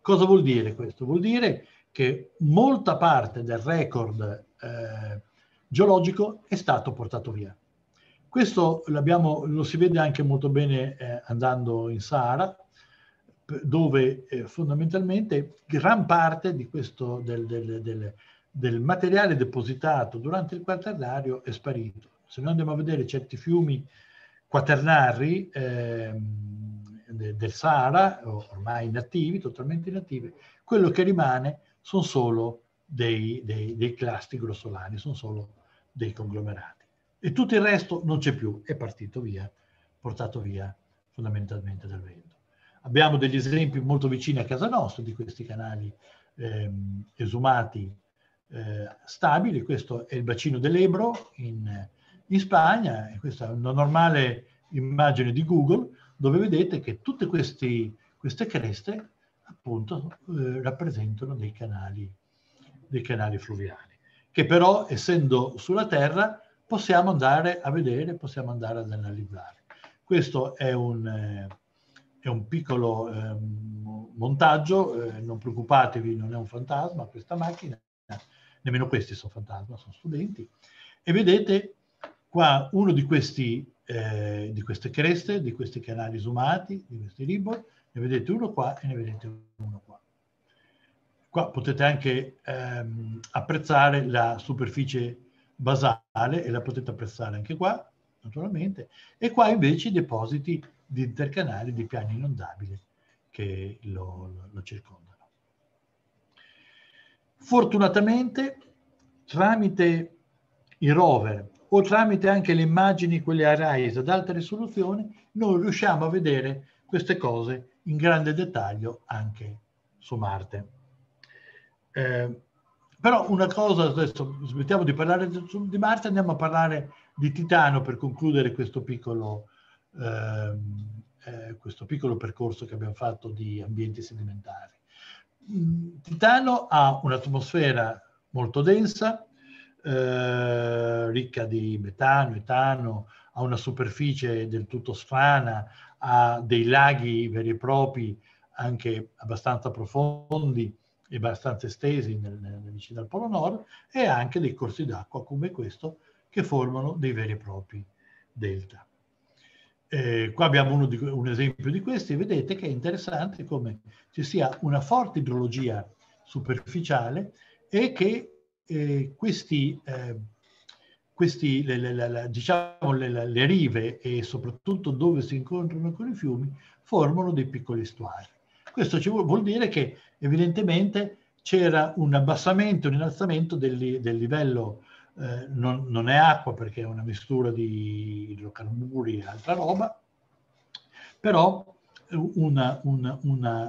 Cosa vuol dire questo? Vuol dire che molta parte del record eh, geologico è stato portato via questo lo si vede anche molto bene eh, andando in Sahara, dove eh, fondamentalmente gran parte di questo, del, del, del, del materiale depositato durante il quaternario è sparito. Se noi andiamo a vedere certi fiumi quaternari eh, del Sahara, ormai inattivi, totalmente inattivi, quello che rimane sono solo dei, dei, dei clasti grossolani, sono solo dei conglomerati e tutto il resto non c'è più, è partito via, portato via fondamentalmente dal vento. Abbiamo degli esempi molto vicini a casa nostra di questi canali ehm, esumati eh, stabili, questo è il bacino dell'Ebro in, in Spagna, e questa è una normale immagine di Google dove vedete che tutte questi, queste creste appunto eh, rappresentano dei canali, dei canali fluviali, che però essendo sulla Terra possiamo andare a vedere, possiamo andare ad analizzare. Questo è un, eh, è un piccolo eh, montaggio, eh, non preoccupatevi, non è un fantasma questa macchina, nemmeno questi sono fantasma, sono studenti. E vedete qua uno di, questi, eh, di queste creste, di questi canali sumati, di questi ribbon, ne vedete uno qua e ne vedete uno qua. Qua potete anche ehm, apprezzare la superficie basale e la potete apprezzare anche qua, naturalmente, e qua invece i depositi di intercanali di piani inondabili che lo, lo circondano. Fortunatamente, tramite i rover o tramite anche le immagini, quelle a RAIS ad alta risoluzione, noi riusciamo a vedere queste cose in grande dettaglio anche su Marte. Eh, però una cosa, adesso smettiamo di parlare di Marte, andiamo a parlare di Titano per concludere questo piccolo, eh, eh, questo piccolo percorso che abbiamo fatto di ambienti sedimentari. Mm, Titano ha un'atmosfera molto densa, eh, ricca di metano, etano, ha una superficie del tutto strana, ha dei laghi veri e propri, anche abbastanza profondi, e abbastanza estesi nel, nel, vicino al Polo Nord, e anche dei corsi d'acqua come questo che formano dei veri e propri delta. Eh, qua abbiamo di, un esempio di questi, vedete che è interessante come ci sia una forte idrologia superficiale e che eh, questi, eh, questi le, le, le, diciamo, le rive e soprattutto dove si incontrano con i fiumi formano dei piccoli estuari. Questo ci vuol, dire che evidentemente c'era un abbassamento, un innalzamento del, del livello, eh, non, non, è acqua perché è una mistura di idrocarburi e altra roba, però una, una,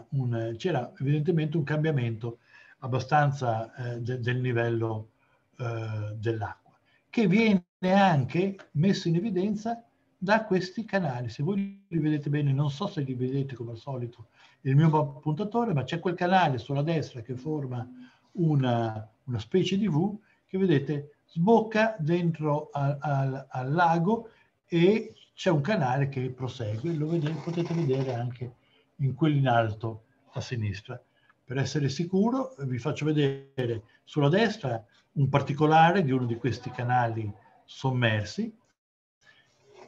una, c'era evidentemente un cambiamento abbastanza eh, de, del livello eh, dell'acqua, che viene anche messo in evidenza da questi canali. Se voi li vedete bene, non so se li vedete come al solito il mio puntatore, ma c'è quel canale sulla destra che forma una, una specie di V che vedete sbocca dentro al, al, al lago e c'è un canale che prosegue, lo vedete, potete vedere anche in quello in alto a sinistra. Per essere sicuro vi faccio vedere sulla destra un particolare di uno di questi canali sommersi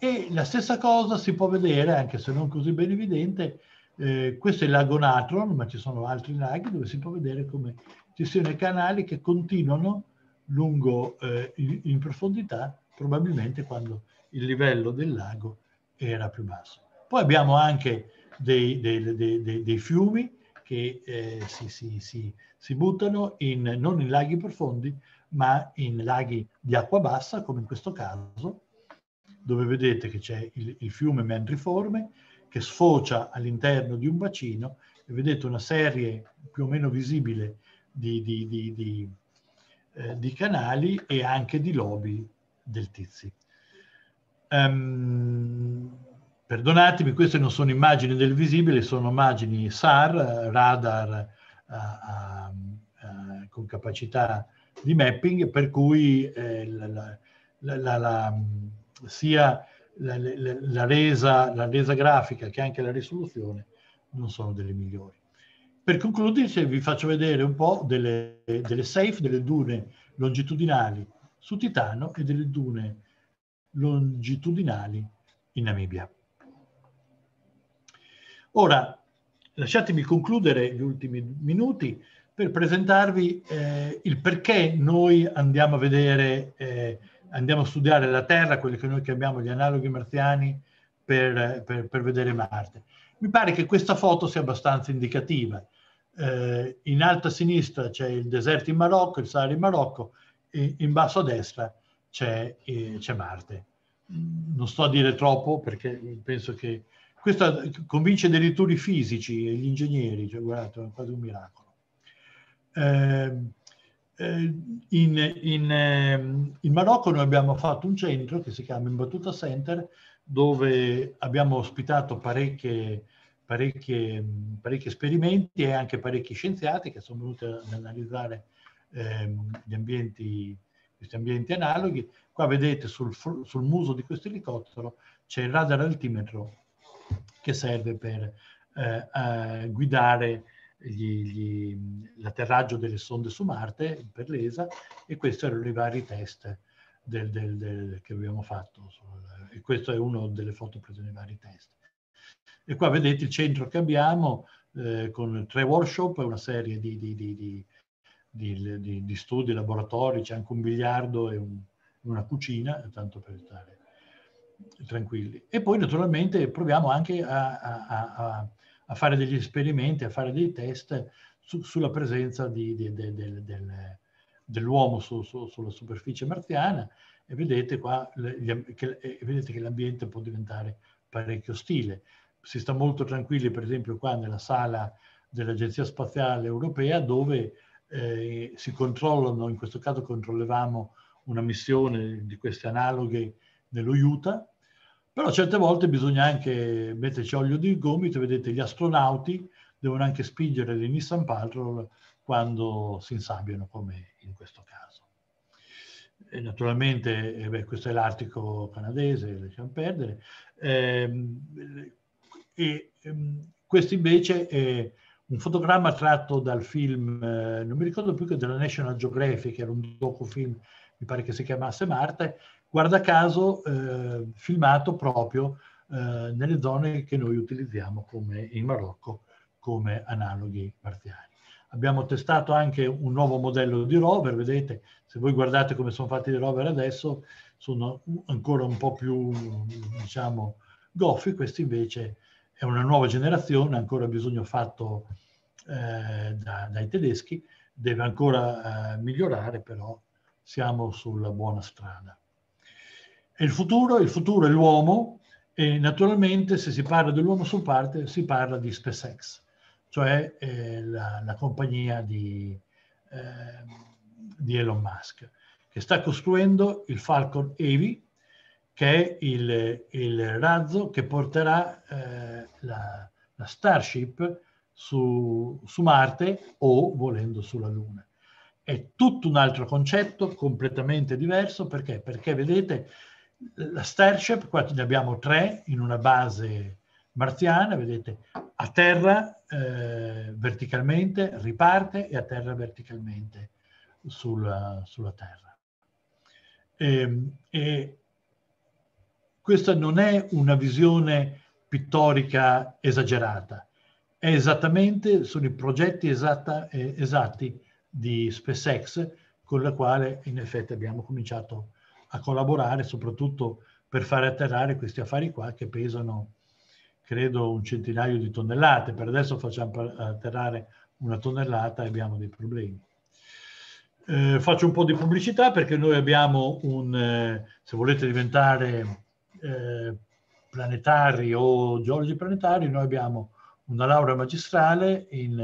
e la stessa cosa si può vedere, anche se non così ben evidente, eh, questo è il lago Natron, ma ci sono altri laghi dove si può vedere come ci siano canali che continuano lungo eh, in, in profondità, probabilmente quando il livello del lago era più basso. Poi abbiamo anche dei, dei, dei, dei fiumi che eh, si, si, si, si, buttano in, non in laghi profondi, ma in laghi di acqua bassa, come in questo caso, dove vedete che c'è il, il fiume Mendriforme che sfocia all'interno di un bacino e vedete una serie più o meno visibile di, di, di, eh, di canali e anche di lobi del Tizi. Um, perdonatemi, queste non sono immagini del visibile, sono immagini SAR, radar uh, uh, uh, con capacità di mapping, per cui eh, la, la, la, la sia la, la, la, resa, la, resa, grafica che anche la risoluzione non sono delle migliori. Per concludere cioè, vi faccio vedere un po' delle, delle safe, delle dune longitudinali su Titano e delle dune longitudinali in Namibia. Ora, lasciatemi concludere gli ultimi minuti per presentarvi eh, il perché noi andiamo a vedere eh, andiamo a studiare la Terra, quelli che noi chiamiamo gli analoghi marziani, per, per, per vedere Marte. Mi pare che questa foto sia abbastanza indicativa. Eh, in alto a sinistra c'è il deserto in Marocco, il Sahara in Marocco, e in basso a destra c'è, eh, c'è Marte. Non sto a dire troppo perché penso che questo convince addirittura i fisici e gli ingegneri, cioè guardate, è quasi un miracolo. Eh, eh, in, in, ehm, in, Marocco noi abbiamo fatto un centro che si chiama Imbattuta Center dove abbiamo ospitato parecchie, parecchie, parecchi esperimenti e anche parecchi scienziati che sono venuti ad analizzare eh, gli ambienti, questi ambienti analoghi. Qua vedete sul, sul muso di questo elicottero c'è il radar altimetro che serve per eh, guidare gli, gli, l'atterraggio delle sonde su Marte, per l'ESA, e questi erano i vari test del, del, del, che abbiamo fatto. E questa è una delle foto prese nei vari test. E qua vedete il centro che abbiamo eh, con tre workshop, una serie di, di, di, di, studi, laboratori, c'è anche un biliardo e un, una cucina, tanto per stare tranquilli. E poi naturalmente proviamo anche a, a, a a fare degli esperimenti, a fare dei test su, sulla presenza di, di, de, de, de, dell'uomo su, su, sulla superficie marziana e vedete, qua, le, che, e vedete che l'ambiente può diventare parecchio ostile. Si sta molto tranquilli, per esempio, qua nella sala dell'Agenzia Spaziale Europea dove eh, si controllano, in questo caso controllevamo una missione di queste analoghe nello Utah però certe volte bisogna anche metterci olio di gomito, vedete gli astronauti devono anche spingere le Nissan Patrol quando si insabbiano come in questo caso. E naturalmente, eh beh, questo è l'Artico canadese, lasciamo perdere. Eh, e, ehm, questo invece è un fotogramma tratto dal film, eh, non mi ricordo più che della National Geographic, era un docufilm, mi pare che si chiamasse Marte, guarda caso eh, filmato proprio eh, nelle zone che noi utilizziamo come in Marocco come analoghi parziali. Abbiamo testato anche un nuovo modello di rover, vedete, se voi guardate come sono fatti i rover adesso, sono ancora un po' più, diciamo, goffi, questo invece è una nuova generazione, ancora bisogno fatto eh, da, dai tedeschi, deve ancora eh, migliorare, però siamo sulla buona strada. E il futuro, il futuro è l'uomo e naturalmente se si parla dell'uomo su parte si parla di SpaceX, cioè eh, la, la, compagnia di, eh, di, Elon Musk, che sta costruendo il Falcon Heavy, che è il, il razzo che porterà eh, la, la, Starship su, su Marte o, volendo, sulla Luna. È tutto un altro concetto, completamente diverso, perché? Perché vedete, la Starship, qua ne abbiamo tre in una base marziana, vedete, a terra eh, verticalmente riparte e a terra verticalmente sulla, sulla terra. E, ehm, e questa non è una visione pittorica esagerata, è esattamente, sono i progetti esatta, eh, esatti di SpaceX con la quale in effetti abbiamo cominciato a a collaborare soprattutto per fare atterrare questi affari qua che pesano, credo, un centinaio di tonnellate. Per adesso facciamo atterrare una tonnellata e abbiamo dei problemi. Eh, faccio un po' di pubblicità perché noi abbiamo un, eh, se volete diventare eh, planetari o geologi planetari, noi abbiamo una laurea magistrale in,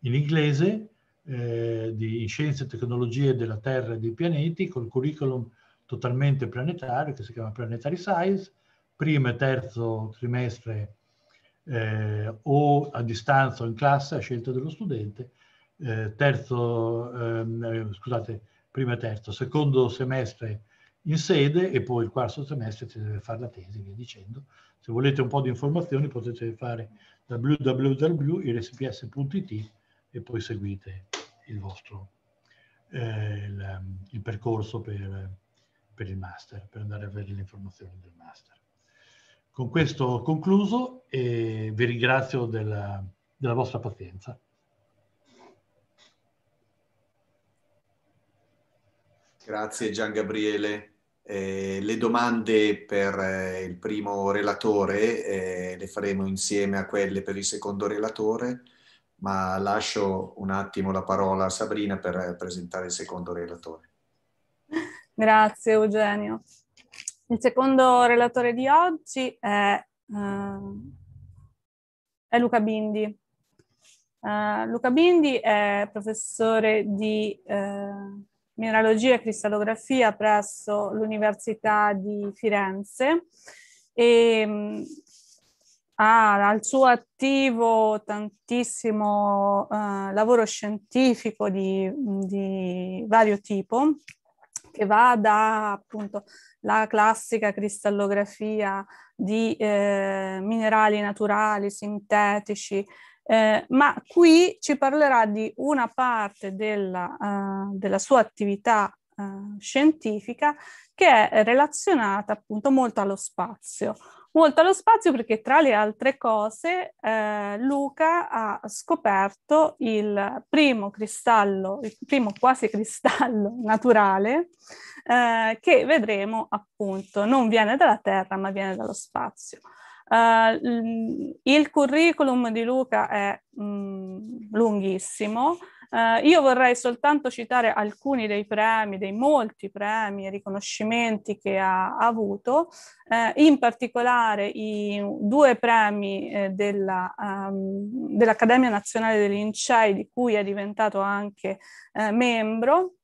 in inglese eh, di in scienze e tecnologie della Terra e dei pianeti col curriculum totalmente planetario che si chiama Planetary Science, primo e terzo trimestre eh, o a distanza o in classe a scelta dello studente, eh, terzo, ehm, eh, scusate, primo e terzo, secondo semestre in sede e poi il quarto semestre si deve fare la tesi, via dicendo. Se volete un po' di informazioni potete fare www.irsps.it e poi seguite il vostro eh, il, il percorso per per il master, per andare a avere le informazioni del master. Con questo ho concluso e vi ringrazio della, della vostra pazienza.
Grazie Gian Gabriele. Eh, le domande per eh, il primo relatore eh, le faremo insieme a quelle per il secondo relatore, ma lascio un attimo la parola a Sabrina per eh, presentare il secondo relatore.
Grazie Eugenio. Il secondo relatore di oggi è, uh, è Luca Bindi. Uh, Luca Bindi è professore di uh, mineralogia e cristallografia presso l'Università di Firenze e um, ha al suo attivo tantissimo lavoro scientifico di, di vario tipo che va da appunto la classica cristallografia di eh, minerali naturali, sintetici, eh, ma qui ci parlerà di una parte della, uh, della sua attività uh, scientifica che è relazionata appunto molto allo spazio molto allo spazio perché tra le altre cose eh, Luca ha scoperto il primo cristallo, il primo quasi cristallo naturale eh, che vedremo appunto non viene dalla Terra ma viene dallo spazio. Uh, il curriculum di Luca è mh, mm, lunghissimo, eh, io vorrei soltanto citare alcuni dei premi, dei molti premi e riconoscimenti che ha, ha avuto, eh, in particolare i due premi eh, della, um, dell'Accademia Nazionale dei Lincei, di cui è diventato anche eh, membro,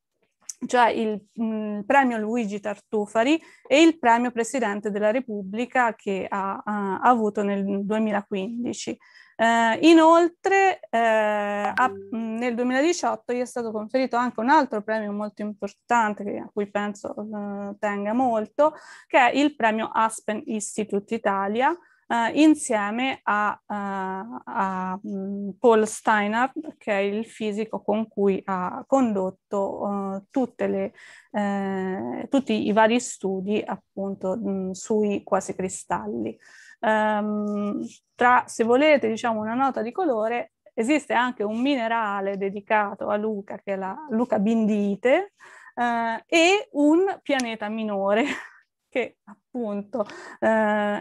cioè il mh, mm, premio Luigi Tartufari e il premio Presidente della Repubblica che ha, ha avuto nel 2015. Eh, inoltre eh, a, nel 2018 gli è stato conferito anche un altro premio molto importante, a cui penso eh, tenga molto, che è il premio Aspen Institute Italia, Uh, insieme a, uh, a mm, Paul Steinhardt, che è il fisico con cui ha condotto uh, le, eh, tutti i vari studi appunto mh, mm, sui quasi cristalli. Um, tra, se volete, diciamo una nota di colore, esiste anche un minerale dedicato a Luca, che è la Luca Bindite, uh, e un pianeta minore che appunto uh,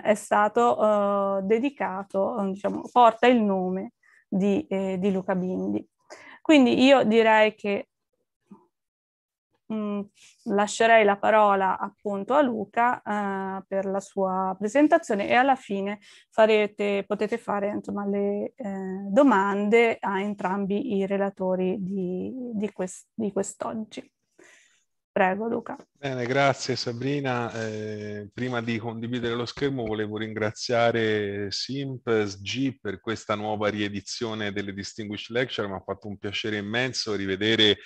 è stato uh, dedicato, diciamo, porta il nome di, eh, di Luca Bindi. Quindi io direi che mh, mm, lascerei la parola appunto a Luca eh, per la sua presentazione e alla fine farete, potete fare insomma, le eh, domande a entrambi i relatori di, di, quest, di quest'oggi. Prego Luca.
Bene, grazie Sabrina. Eh, prima di condividere lo schermo volevo ringraziare Simps G per questa nuova riedizione delle Distinguished Lecture, mi ha fatto un piacere immenso rivedere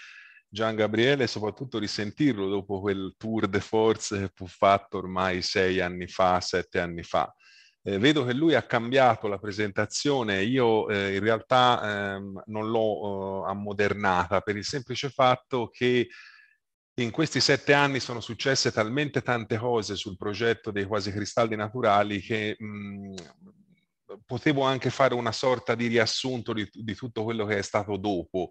Gian Gabriele e soprattutto risentirlo dopo quel tour de force che fu fatto ormai sei anni fa, sette anni fa. Eh, vedo che lui ha cambiato la presentazione, io eh, in realtà ehm, non l'ho eh, ammodernata per il semplice fatto che in questi sette anni sono successe talmente tante cose sul progetto dei quasi cristalli naturali che mh, mm, potevo anche fare una sorta di riassunto di, di tutto quello che è stato dopo.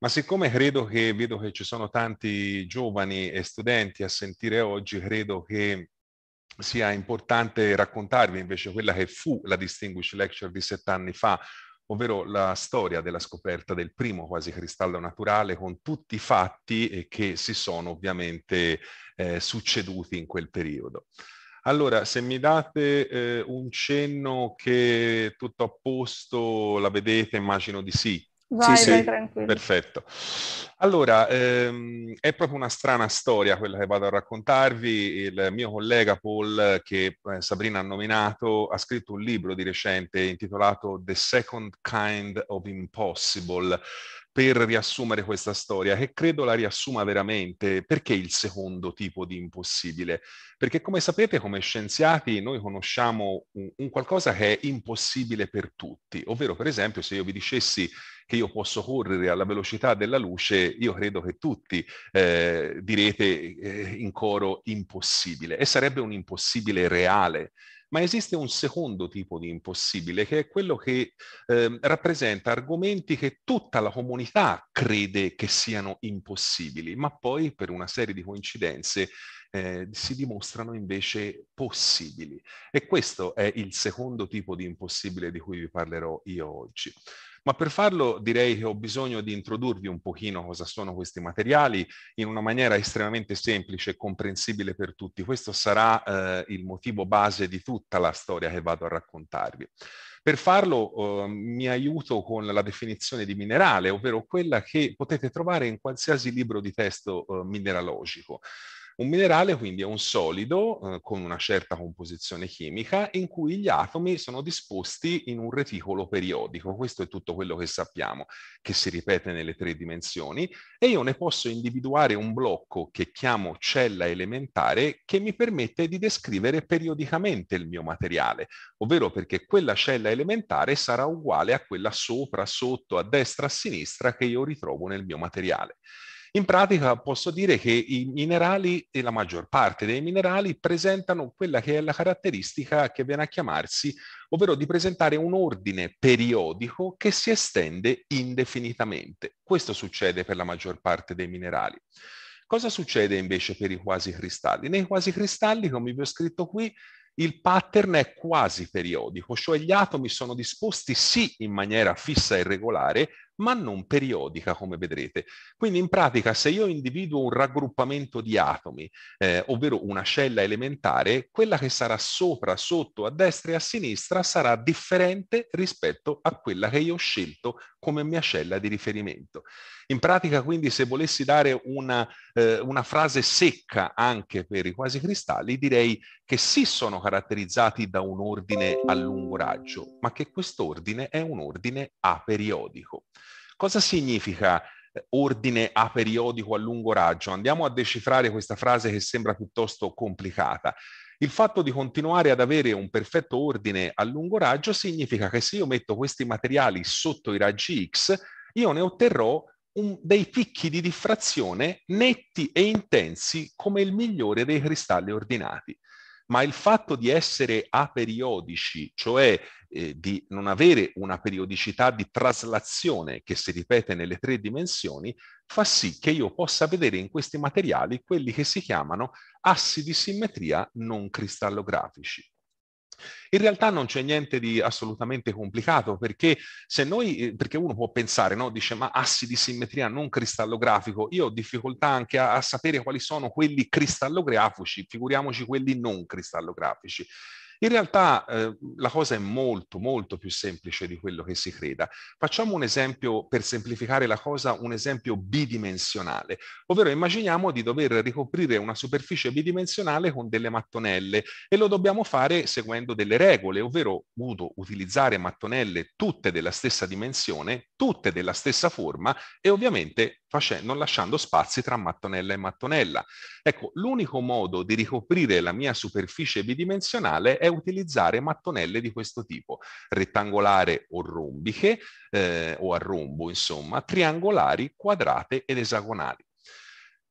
Ma siccome credo che, vedo che ci sono tanti giovani e studenti a sentire oggi, credo che sia importante raccontarvi invece quella che fu la Distinguished Lecture di sette anni fa, ovvero la storia della scoperta del primo quasi cristallo naturale con tutti i fatti che si sono ovviamente eh, succeduti in quel periodo. Allora, se mi date eh, un cenno che tutto a posto, la vedete, immagino di sì. Vai, sì, vai, sì, tranquillo. Perfetto. Allora, ehm, è proprio una strana storia quella che vado a raccontarvi. Il mio collega Paul, che eh, Sabrina ha nominato, ha scritto un libro di recente intitolato The Second Kind of Impossible per riassumere questa storia, che credo la riassuma veramente, perché il secondo tipo di impossibile? Perché come sapete, come scienziati, noi conosciamo un, un qualcosa che è impossibile per tutti, ovvero per esempio se io vi dicessi che io posso correre alla velocità della luce, io credo che tutti eh, direte eh, in coro impossibile e sarebbe un impossibile reale ma esiste un secondo tipo di impossibile che è quello che eh, rappresenta argomenti che tutta la comunità crede che siano impossibili, ma poi per una serie di coincidenze eh, si dimostrano invece possibili. E questo è il secondo tipo di impossibile di cui vi parlerò io oggi. Ma per farlo direi che ho bisogno di introdurvi un pochino cosa sono questi materiali in una maniera estremamente semplice e comprensibile per tutti. Questo sarà eh, il motivo base di tutta la storia che vado a raccontarvi. Per farlo eh, mi aiuto con la definizione di minerale, ovvero quella che potete trovare in qualsiasi libro di testo eh, mineralogico. Un minerale quindi è un solido eh, con una certa composizione chimica in cui gli atomi sono disposti in un reticolo periodico. Questo è tutto quello che sappiamo, che si ripete nelle tre dimensioni e io ne posso individuare un blocco che chiamo cella elementare che mi permette di descrivere periodicamente il mio materiale, ovvero perché quella cella elementare sarà uguale a quella sopra, sotto, a destra, a sinistra che io ritrovo nel mio materiale. In pratica posso dire che i minerali e la maggior parte dei minerali presentano quella che è la caratteristica che viene a chiamarsi, ovvero di presentare un ordine periodico che si estende indefinitamente. Questo succede per la maggior parte dei minerali. Cosa succede invece per i quasi cristalli? Nei quasi cristalli, come vi ho scritto qui, il pattern è quasi periodico, cioè gli atomi sono disposti sì in maniera fissa e regolare, ma non periodica come vedrete. Quindi in pratica se io individuo un raggruppamento di atomi, eh, ovvero una cella elementare, quella che sarà sopra, sotto, a destra e a sinistra sarà differente rispetto a quella che io ho scelto come mia cella di riferimento. In pratica quindi se volessi dare una, eh, una frase secca anche per i quasi cristalli direi che sì sono caratterizzati da un ordine a lungo raggio, ma che quest'ordine è un ordine aperiodico. Cosa significa eh, ordine aperiodico a lungo raggio. Andiamo a decifrare questa frase che sembra piuttosto complicata. Il fatto di continuare ad avere un perfetto ordine a lungo raggio significa che se io metto questi materiali sotto i raggi X, io ne otterrò un, dei picchi di diffrazione netti e intensi come il migliore dei cristalli ordinati. Ma il fatto di essere aperiodici, cioè eh, di non avere una periodicità di traslazione che si ripete nelle tre dimensioni, fa sì che io possa vedere in questi materiali quelli che si chiamano assi di simmetria non cristallografici. In realtà non c'è niente di assolutamente complicato perché se noi, eh, perché uno può pensare, no? dice ma assi di simmetria non cristallografico, io ho difficoltà anche a, a sapere quali sono quelli cristallografici, figuriamoci quelli non cristallografici. In realtà eh, la cosa è molto molto più semplice di quello che si creda. Facciamo un esempio, per semplificare la cosa, un esempio bidimensionale, ovvero immaginiamo di dover ricoprire una superficie bidimensionale con delle mattonelle e lo dobbiamo fare seguendo delle regole, ovvero uso utilizzare mattonelle tutte della stessa dimensione, tutte della stessa forma e ovviamente face- non lasciando spazi tra mattonella e mattonella. Ecco, l'unico modo di ricoprire la mia superficie bidimensionale è è utilizzare mattonelle di questo tipo, rettangolare o rombiche eh, o a rombo, insomma, triangolari, quadrate ed esagonali.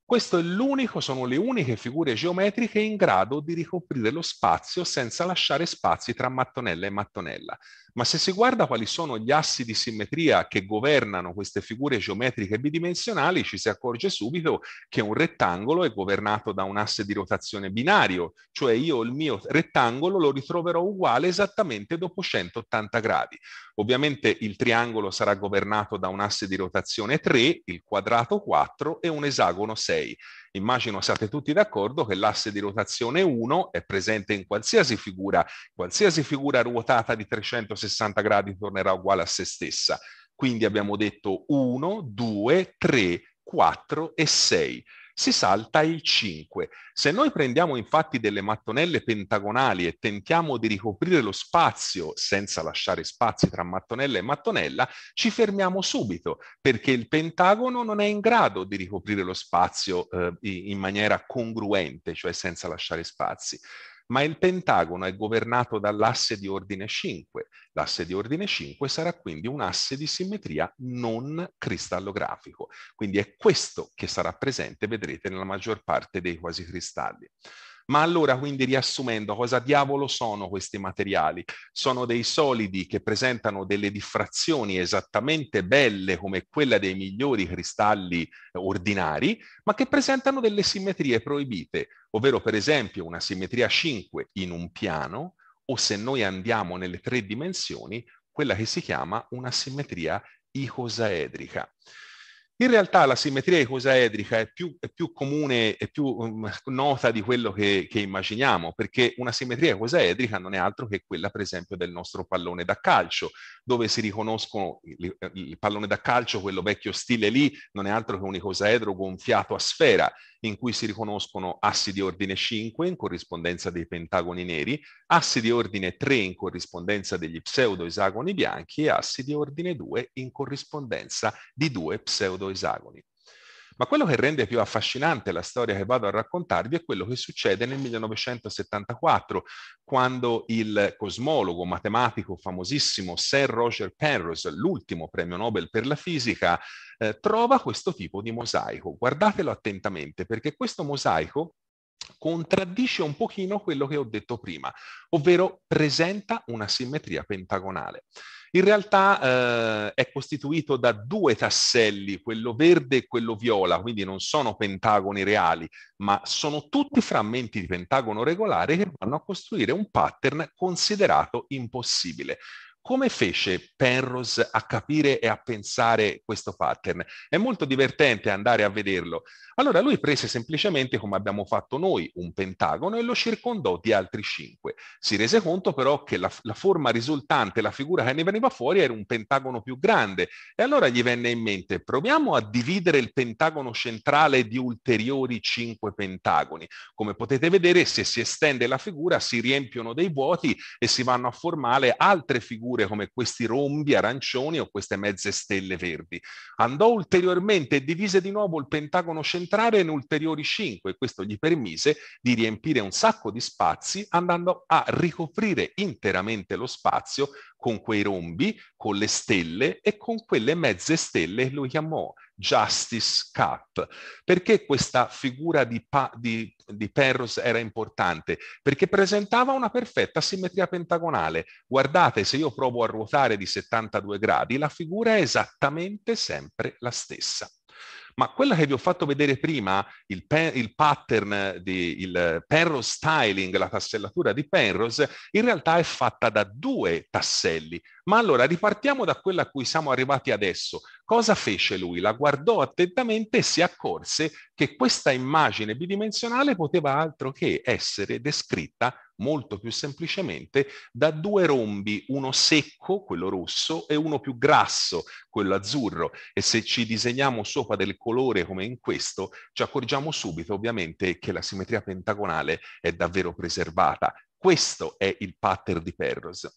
Questo è l'unico, sono le uniche figure geometriche in grado di ricoprire lo spazio senza lasciare spazi tra mattonella e mattonella ma se si guarda quali sono gli assi di simmetria che governano queste figure geometriche bidimensionali, ci si accorge subito che un rettangolo è governato da un asse di rotazione binario, cioè io il mio rettangolo lo ritroverò uguale esattamente dopo 180 gradi. Ovviamente il triangolo sarà governato da un asse di rotazione 3, il quadrato 4 e un esagono 6. Immagino siate tutti d'accordo che l'asse di rotazione 1 è presente in qualsiasi figura, qualsiasi figura ruotata di 360 gradi tornerà uguale a se stessa. Quindi abbiamo detto 1, 2, 3, 4 e 6 si salta il 5. Se noi prendiamo infatti delle mattonelle pentagonali e tentiamo di ricoprire lo spazio senza lasciare spazi tra mattonella e mattonella, ci fermiamo subito perché il pentagono non è in grado di ricoprire lo spazio eh, in maniera congruente, cioè senza lasciare spazi ma il Pentagono è governato dall'asse di ordine 5. L'asse di ordine 5 sarà quindi un asse di simmetria non cristallografico. Quindi è questo che sarà presente, vedrete, nella maggior parte dei quasicristalli. Ma allora, quindi riassumendo, cosa diavolo sono questi materiali? Sono dei solidi che presentano delle diffrazioni esattamente belle come quella dei migliori cristalli eh, ordinari, ma che presentano delle simmetrie proibite, ovvero per esempio una simmetria 5 in un piano, o se noi andiamo nelle tre dimensioni, quella che si chiama una simmetria icosaedrica. In realtà la simmetria icosaedrica è più, è più comune e più um, nota di quello che, che, immaginiamo, perché una simmetria icosaedrica non è altro che quella, per esempio, del nostro pallone da calcio, dove si riconoscono il, il pallone da calcio, quello vecchio stile lì, non è altro che un icosaedro gonfiato a sfera, in cui si riconoscono assi di ordine 5 in corrispondenza dei pentagoni neri, assi di ordine 3 in corrispondenza degli pseudo esagoni bianchi e assi di ordine 2 in corrispondenza di due pseudoesagoni esagoni. Ma quello che rende più affascinante la storia che vado a raccontarvi è quello che succede nel 1974, quando il cosmologo matematico famosissimo Sir Roger Penrose, l'ultimo premio Nobel per la fisica, eh, trova questo tipo di mosaico. Guardatelo attentamente, perché questo mosaico contraddice un pochino quello che ho detto prima, ovvero presenta una simmetria pentagonale in realtà eh, è costituito da due tasselli, quello verde e quello viola, quindi non sono pentagoni reali, ma sono tutti frammenti di pentagono regolare che vanno a costruire un pattern considerato impossibile come fece Penrose a capire e a pensare questo pattern? È molto divertente andare a vederlo. Allora lui prese semplicemente, come abbiamo fatto noi, un pentagono e lo circondò di altri cinque. Si rese conto però che la, la forma risultante, la figura che ne veniva fuori era un pentagono più grande e allora gli venne in mente proviamo a dividere il pentagono centrale di ulteriori cinque pentagoni. Come potete vedere se si estende la figura si riempiono dei vuoti e si vanno a formare altre figure figure come questi rombi arancioni o queste mezze stelle verdi. Andò ulteriormente e divise di nuovo il pentagono centrale in ulteriori cinque e questo gli permise di riempire un sacco di spazi andando a ricoprire interamente lo spazio con quei rombi, con le stelle e con quelle mezze stelle che lui chiamò Justice Cup. Perché questa figura di, pa- di, di Perros era importante? Perché presentava una perfetta simmetria pentagonale. Guardate, se io provo a ruotare di 72 gradi, la figura è esattamente sempre la stessa ma quella che vi ho fatto vedere prima, il, pe- il pattern, di, il Penrose styling, la tassellatura di Penrose, in realtà è fatta da due tasselli. Ma allora ripartiamo da quella a cui siamo arrivati adesso. Cosa fece lui? La guardò attentamente e si accorse che questa immagine bidimensionale poteva altro che essere descritta molto più semplicemente da due rombi, uno secco, quello rosso, e uno più grasso, quello azzurro. E se ci disegniamo sopra del colore come in questo, ci accorgiamo subito ovviamente che la simmetria pentagonale è davvero preservata. Questo è il pattern di Perros.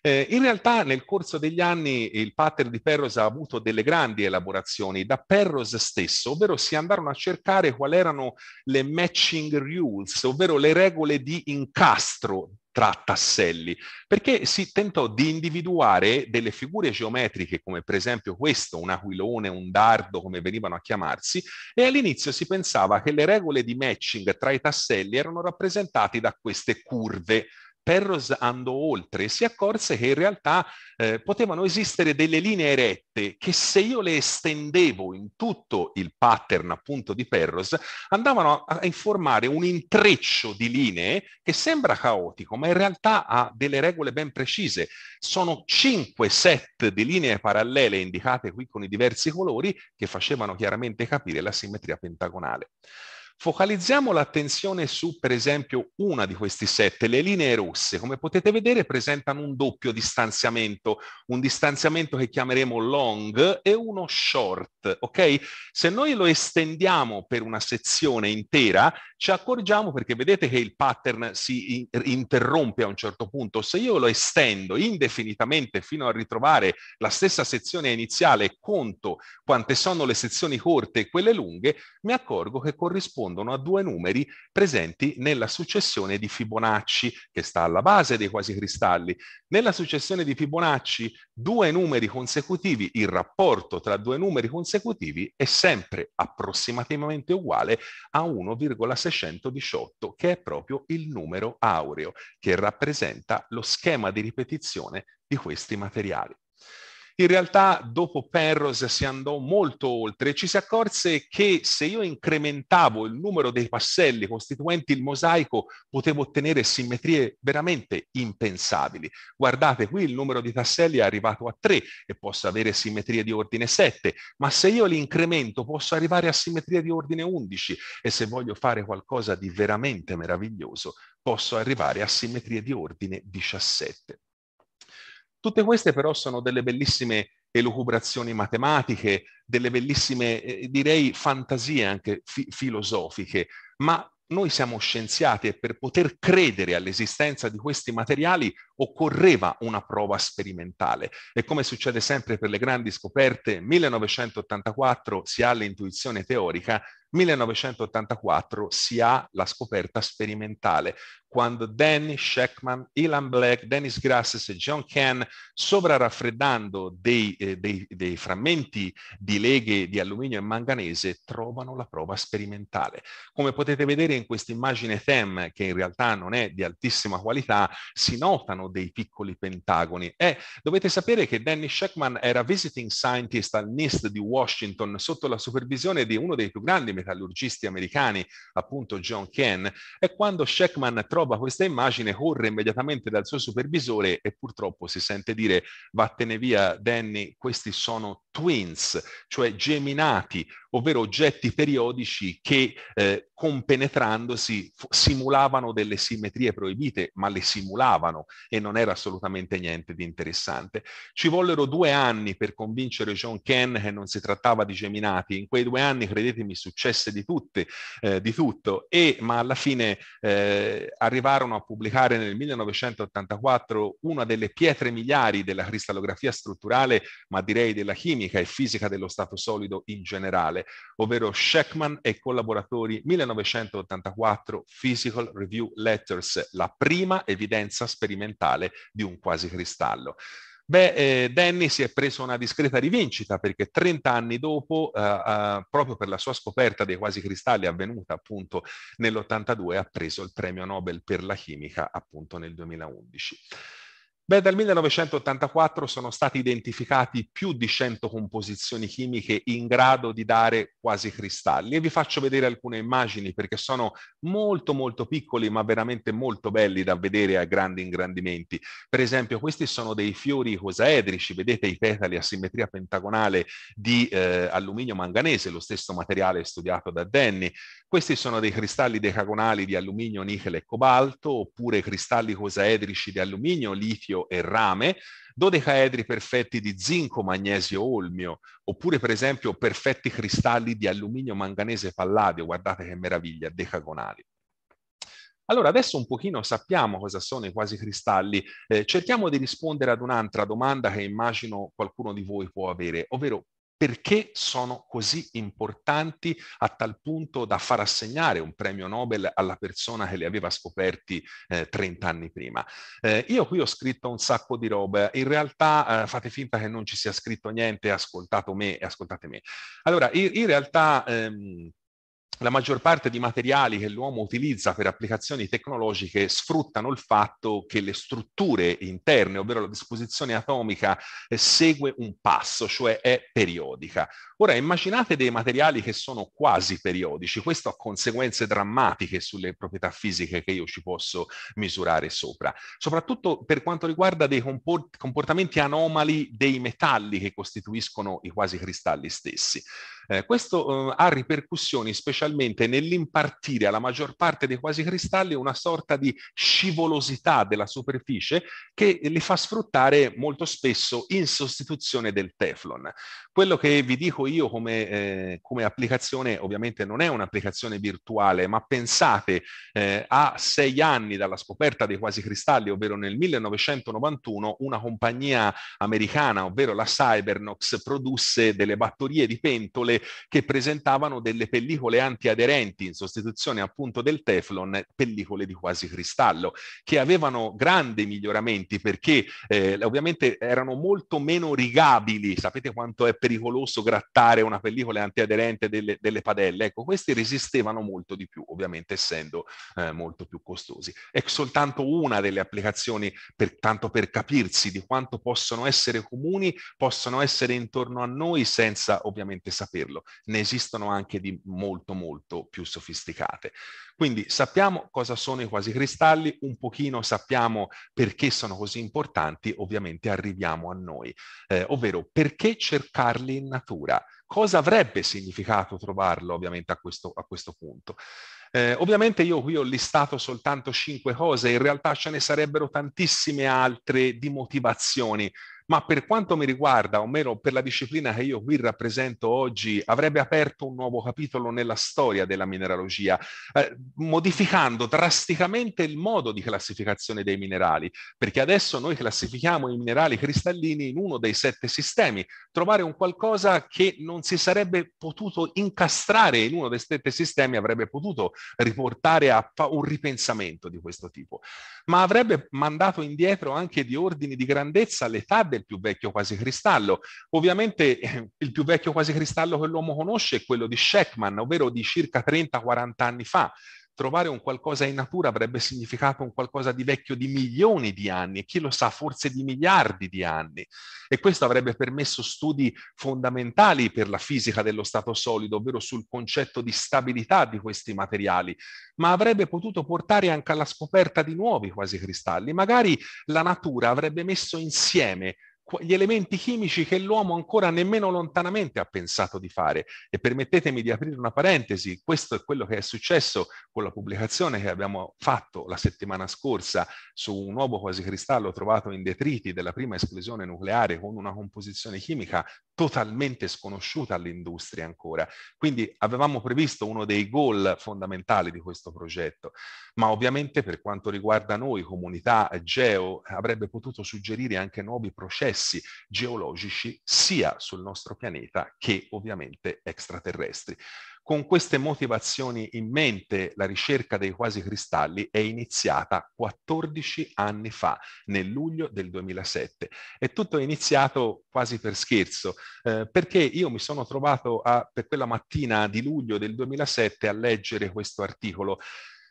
Eh, in realtà nel corso degli anni il pattern di Perros ha avuto delle grandi elaborazioni da Perros stesso, ovvero si andarono a cercare quali erano le matching rules, ovvero le regole di incastro tra tasselli, perché si tentò di individuare delle figure geometriche come per esempio questo, un aquilone, un dardo, come venivano a chiamarsi, e all'inizio si pensava che le regole di matching tra i tasselli erano rappresentate da queste curve Perros andò oltre e si accorse che in realtà eh, potevano esistere delle linee rette che se io le estendevo in tutto il pattern appunto di Perros andavano a, a formare un intreccio di linee che sembra caotico ma in realtà ha delle regole ben precise. Sono cinque set di linee parallele indicate qui con i diversi colori che facevano chiaramente capire la simmetria pentagonale. Focalizziamo l'attenzione su, per esempio, una di questi sette, le linee rosse. Come potete vedere presentano un doppio distanziamento, un distanziamento che chiameremo long e uno short, ok? Se noi lo estendiamo per una sezione intera, ci accorgiamo perché vedete che il pattern si interrompe a un certo punto. Se io lo estendo indefinitamente fino a ritrovare la stessa sezione iniziale conto quante sono le sezioni corte e quelle lunghe, mi accorgo che corrisponde corrispondono a due numeri presenti nella successione di Fibonacci, che sta alla base dei quasi cristalli. Nella successione di Fibonacci, due numeri consecutivi, il rapporto tra due numeri consecutivi è sempre approssimativamente uguale a 1,618, che è proprio il numero aureo, che rappresenta lo schema di ripetizione di questi materiali. In realtà dopo Penrose si andò molto oltre e ci si accorse che se io incrementavo il numero dei passelli costituenti il mosaico potevo ottenere simmetrie veramente impensabili. Guardate qui il numero di tasselli è arrivato a 3 e posso avere simmetrie di ordine 7, ma se io li incremento posso arrivare a simmetrie di ordine 11 e se voglio fare qualcosa di veramente meraviglioso posso arrivare a simmetrie di ordine 17. Tutte queste però sono delle bellissime elucubrazioni matematiche, delle bellissime, eh, direi, fantasie anche fi- filosofiche, ma noi siamo scienziati e per poter credere all'esistenza di questi materiali occorreva una prova sperimentale. E come succede sempre per le grandi scoperte, 1984 si ha l'intuizione teorica, 1984 si ha la scoperta sperimentale quando Danny Sheckman, Ilan Black, Dennis Grasses e John Ken, sovraraffreddando dei, eh, dei, dei frammenti di leghe di alluminio e manganese, trovano la prova sperimentale. Come potete vedere in questa immagine TEM, che in realtà non è di altissima qualità, si notano dei piccoli pentagoni. E dovete sapere che Danny Sheckman era visiting scientist al NIST di Washington sotto la supervisione di uno dei più grandi metallurgisti americani, appunto John Ken, e quando Sheckman trova questa immagine corre immediatamente dal suo supervisore e purtroppo si sente dire vattene via Danny, questi sono twins, cioè geminati, ovvero oggetti periodici che eh, compenetrandosi simulavano delle simmetrie proibite, ma le simulavano e non era assolutamente niente di interessante. Ci vollero due anni per convincere John Ken che non si trattava di geminati, in quei due anni credetemi successe di, tutte, eh, di tutto, e, ma alla fine eh, arrivarono a pubblicare nel 1984 una delle pietre miliari della cristallografia strutturale, ma direi della chimica e fisica dello stato solido in generale, ovvero Scheckman e collaboratori 1984 Physical Review Letters, la prima evidenza sperimentale di un quasi cristallo. Beh, eh, Danny si è preso una discreta rivincita perché 30 anni dopo, eh, eh, proprio per la sua scoperta dei quasi cristalli avvenuta appunto nell'82, ha preso il premio Nobel per la chimica appunto nel 2011. Beh, dal 1984 sono stati identificati più di 100 composizioni chimiche in grado di dare quasi cristalli e vi faccio vedere alcune immagini perché sono molto molto piccoli ma veramente molto belli da vedere a grandi ingrandimenti. Per esempio questi sono dei fiori cosaedrici, vedete i petali a simmetria pentagonale di eh, alluminio manganese, lo stesso materiale studiato da Denny. Questi sono dei cristalli decagonali di alluminio, nichel e cobalto oppure cristalli cosaedrici di alluminio, litio mercurio e rame, dodecaedri perfetti di zinco, magnesio, olmio, oppure per esempio perfetti cristalli di alluminio, manganese, palladio, guardate che meraviglia, decagonali. Allora, adesso un pochino sappiamo cosa sono i quasi cristalli, eh, cerchiamo di rispondere ad un'altra domanda che immagino qualcuno di voi può avere, ovvero perché sono così importanti a tal punto da far assegnare un premio Nobel alla persona che li aveva scoperti eh, 30 anni prima. Eh, io qui ho scritto un sacco di roba, in realtà eh, fate finta che non ci sia scritto niente, ascoltato me e ascoltate me. Allora, in, in realtà... Ehm, la maggior parte di materiali che l'uomo utilizza per applicazioni tecnologiche sfruttano il fatto che le strutture interne, ovvero la disposizione atomica, eh, segue un passo, cioè è periodica. Ora immaginate dei materiali che sono quasi periodici, questo ha conseguenze drammatiche sulle proprietà fisiche che io ci posso misurare sopra, soprattutto per quanto riguarda dei comportamenti anomali dei metalli che costituiscono i quasi cristalli stessi. Eh, questo eh, ha ripercussioni specialmente nell'impartire alla maggior parte dei quasi cristalli una sorta di scivolosità della superficie che li fa sfruttare molto spesso in sostituzione del teflon. Quello che vi dico io come, eh, come applicazione ovviamente non è un'applicazione virtuale, ma pensate eh, a sei anni dalla scoperta dei quasi cristalli, ovvero nel 1991, una compagnia americana, ovvero la Cybernox, produsse delle batterie di pentole che presentavano delle pellicole antiaderenti in sostituzione appunto del Teflon, pellicole di quasi cristallo, che avevano grandi miglioramenti perché eh, ovviamente erano molto meno rigabili, sapete quanto è pericoloso grattare una pellicola antiaderente delle, delle padelle. Ecco, questi resistevano molto di più, ovviamente essendo eh, molto più costosi. È soltanto una delle applicazioni, per, tanto per capirsi di quanto possono essere comuni, possono essere intorno a noi senza ovviamente saperlo. Ne esistono anche di molto molto più sofisticate. Quindi sappiamo cosa sono i quasi cristalli, un pochino sappiamo perché sono così importanti, ovviamente arriviamo a noi, eh, ovvero perché cercarli in natura? Cosa avrebbe significato trovarlo ovviamente a questo, a questo punto? Eh, ovviamente io qui ho listato soltanto cinque cose, in realtà ce ne sarebbero tantissime altre di motivazioni ma per quanto mi riguarda, o meno per la disciplina che io qui rappresento oggi, avrebbe aperto un nuovo capitolo nella storia della mineralogia, eh, modificando drasticamente il modo di classificazione dei minerali, perché adesso noi classifichiamo i minerali cristallini in uno dei sette sistemi. Trovare un qualcosa che non si sarebbe potuto incastrare in uno dei sette sistemi avrebbe potuto riportare a un ripensamento di questo tipo, ma avrebbe mandato indietro anche di ordini di grandezza l'età il più vecchio quasi cristallo. Ovviamente eh, il più vecchio quasi cristallo che l'uomo conosce è quello di Sheckman, ovvero di circa 30-40 anni fa trovare un qualcosa in natura avrebbe significato un qualcosa di vecchio di milioni di anni, e chi lo sa, forse di miliardi di anni. E questo avrebbe permesso studi fondamentali per la fisica dello stato solido, ovvero sul concetto di stabilità di questi materiali, ma avrebbe potuto portare anche alla scoperta di nuovi quasi cristalli. Magari la natura avrebbe messo insieme gli elementi chimici che l'uomo ancora nemmeno lontanamente ha pensato di fare. E permettetemi di aprire una parentesi, questo è quello che è successo con la pubblicazione che abbiamo fatto la settimana scorsa su un uovo quasi cristallo trovato in detriti della prima esplosione nucleare con una composizione chimica totalmente sconosciuta all'industria ancora. Quindi avevamo previsto uno dei goal fondamentali di questo progetto, ma ovviamente per quanto riguarda noi, comunità geo, avrebbe potuto suggerire anche nuovi processi geologici sia sul nostro pianeta che ovviamente extraterrestri. Con queste motivazioni in mente, la ricerca dei quasi cristalli è iniziata 14 anni fa, nel luglio del 2007. E tutto è iniziato quasi per scherzo, eh, perché io mi sono trovato a, per quella mattina di luglio del 2007 a leggere questo articolo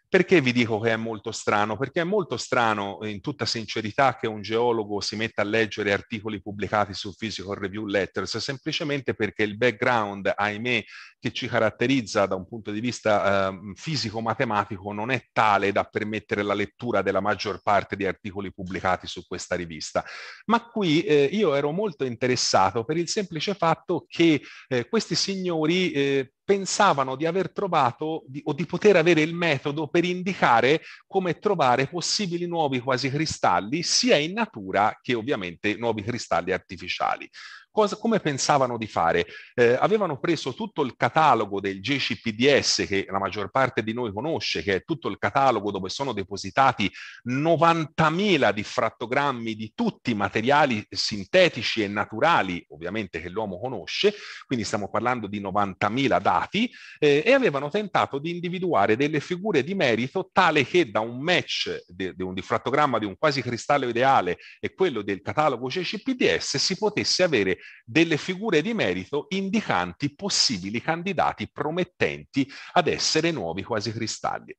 perché vi dico che è molto strano? Perché è molto strano, in tutta sincerità, che un geologo si metta a leggere articoli pubblicati su Physical Review Letters, semplicemente perché il background, ahimè, che ci caratterizza da un punto di vista eh, fisico-matematico non è tale da permettere la lettura della maggior parte di articoli pubblicati su questa rivista. Ma qui eh, io ero molto interessato per il semplice fatto che eh, questi signori eh, pensavano di aver trovato di, o di poter avere il metodo per indicare come trovare possibili nuovi quasi cristalli sia in natura che ovviamente nuovi cristalli artificiali cosa, come pensavano di fare? Eh, avevano preso tutto il catalogo del GCPDS che la maggior parte di noi conosce, che è tutto il catalogo dove sono depositati 90.000 diffrattogrammi di tutti i materiali sintetici e naturali, ovviamente che l'uomo conosce, quindi stiamo parlando di 90.000 dati, eh, e avevano tentato di individuare delle figure di merito tale che da un match di un diffrattogramma di un quasi cristallo ideale e quello del catalogo CCPDS si potesse avere delle figure di merito indicanti possibili candidati promettenti ad essere nuovi quasi cristalli.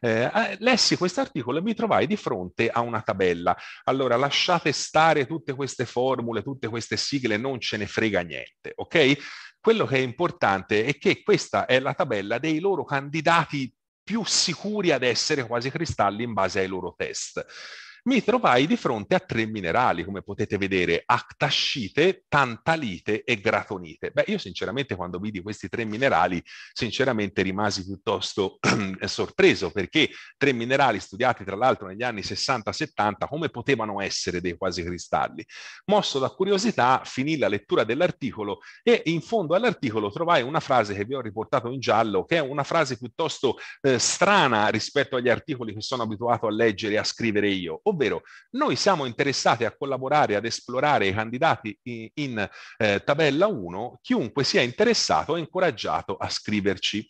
Eh, eh lessi articolo e mi trovai di fronte a una tabella. Allora lasciate stare tutte queste formule, tutte queste sigle, non ce ne frega niente, ok? Quello che è importante è che questa è la tabella dei loro candidati più sicuri ad essere quasi cristalli in base ai loro test mi trovai di fronte a tre minerali, come potete vedere, actascite, tantalite e gratonite. Beh, io sinceramente quando vidi questi tre minerali, sinceramente rimasi piuttosto sorpreso, perché tre minerali studiati tra l'altro negli anni 60-70, come potevano essere dei quasi cristalli? Mosso da curiosità, finì la lettura dell'articolo e in fondo all'articolo trovai una frase che vi ho riportato in giallo, che è una frase piuttosto eh, strana rispetto agli articoli che sono abituato a leggere e a scrivere io, ovvero noi siamo interessati a collaborare, ad esplorare i candidati in, in eh, tabella 1, chiunque sia interessato è incoraggiato a scriverci.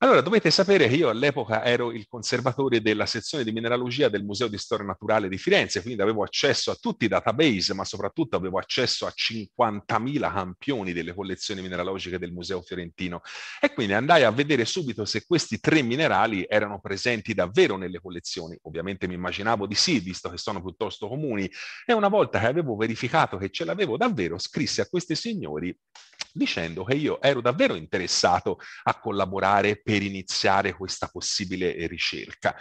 Allora, dovete sapere che io all'epoca ero il conservatore della sezione di mineralogia del Museo di Storia Naturale di Firenze, quindi avevo accesso a tutti i database, ma soprattutto avevo accesso a 50.000 campioni delle collezioni mineralogiche del Museo Fiorentino. E quindi andai a vedere subito se questi tre minerali erano presenti davvero nelle collezioni. Ovviamente mi immaginavo di sì, visto che sono piuttosto comuni. E una volta che avevo verificato che ce l'avevo davvero, scrissi a questi signori dicendo che io ero davvero interessato a collaborare per iniziare questa possibile ricerca.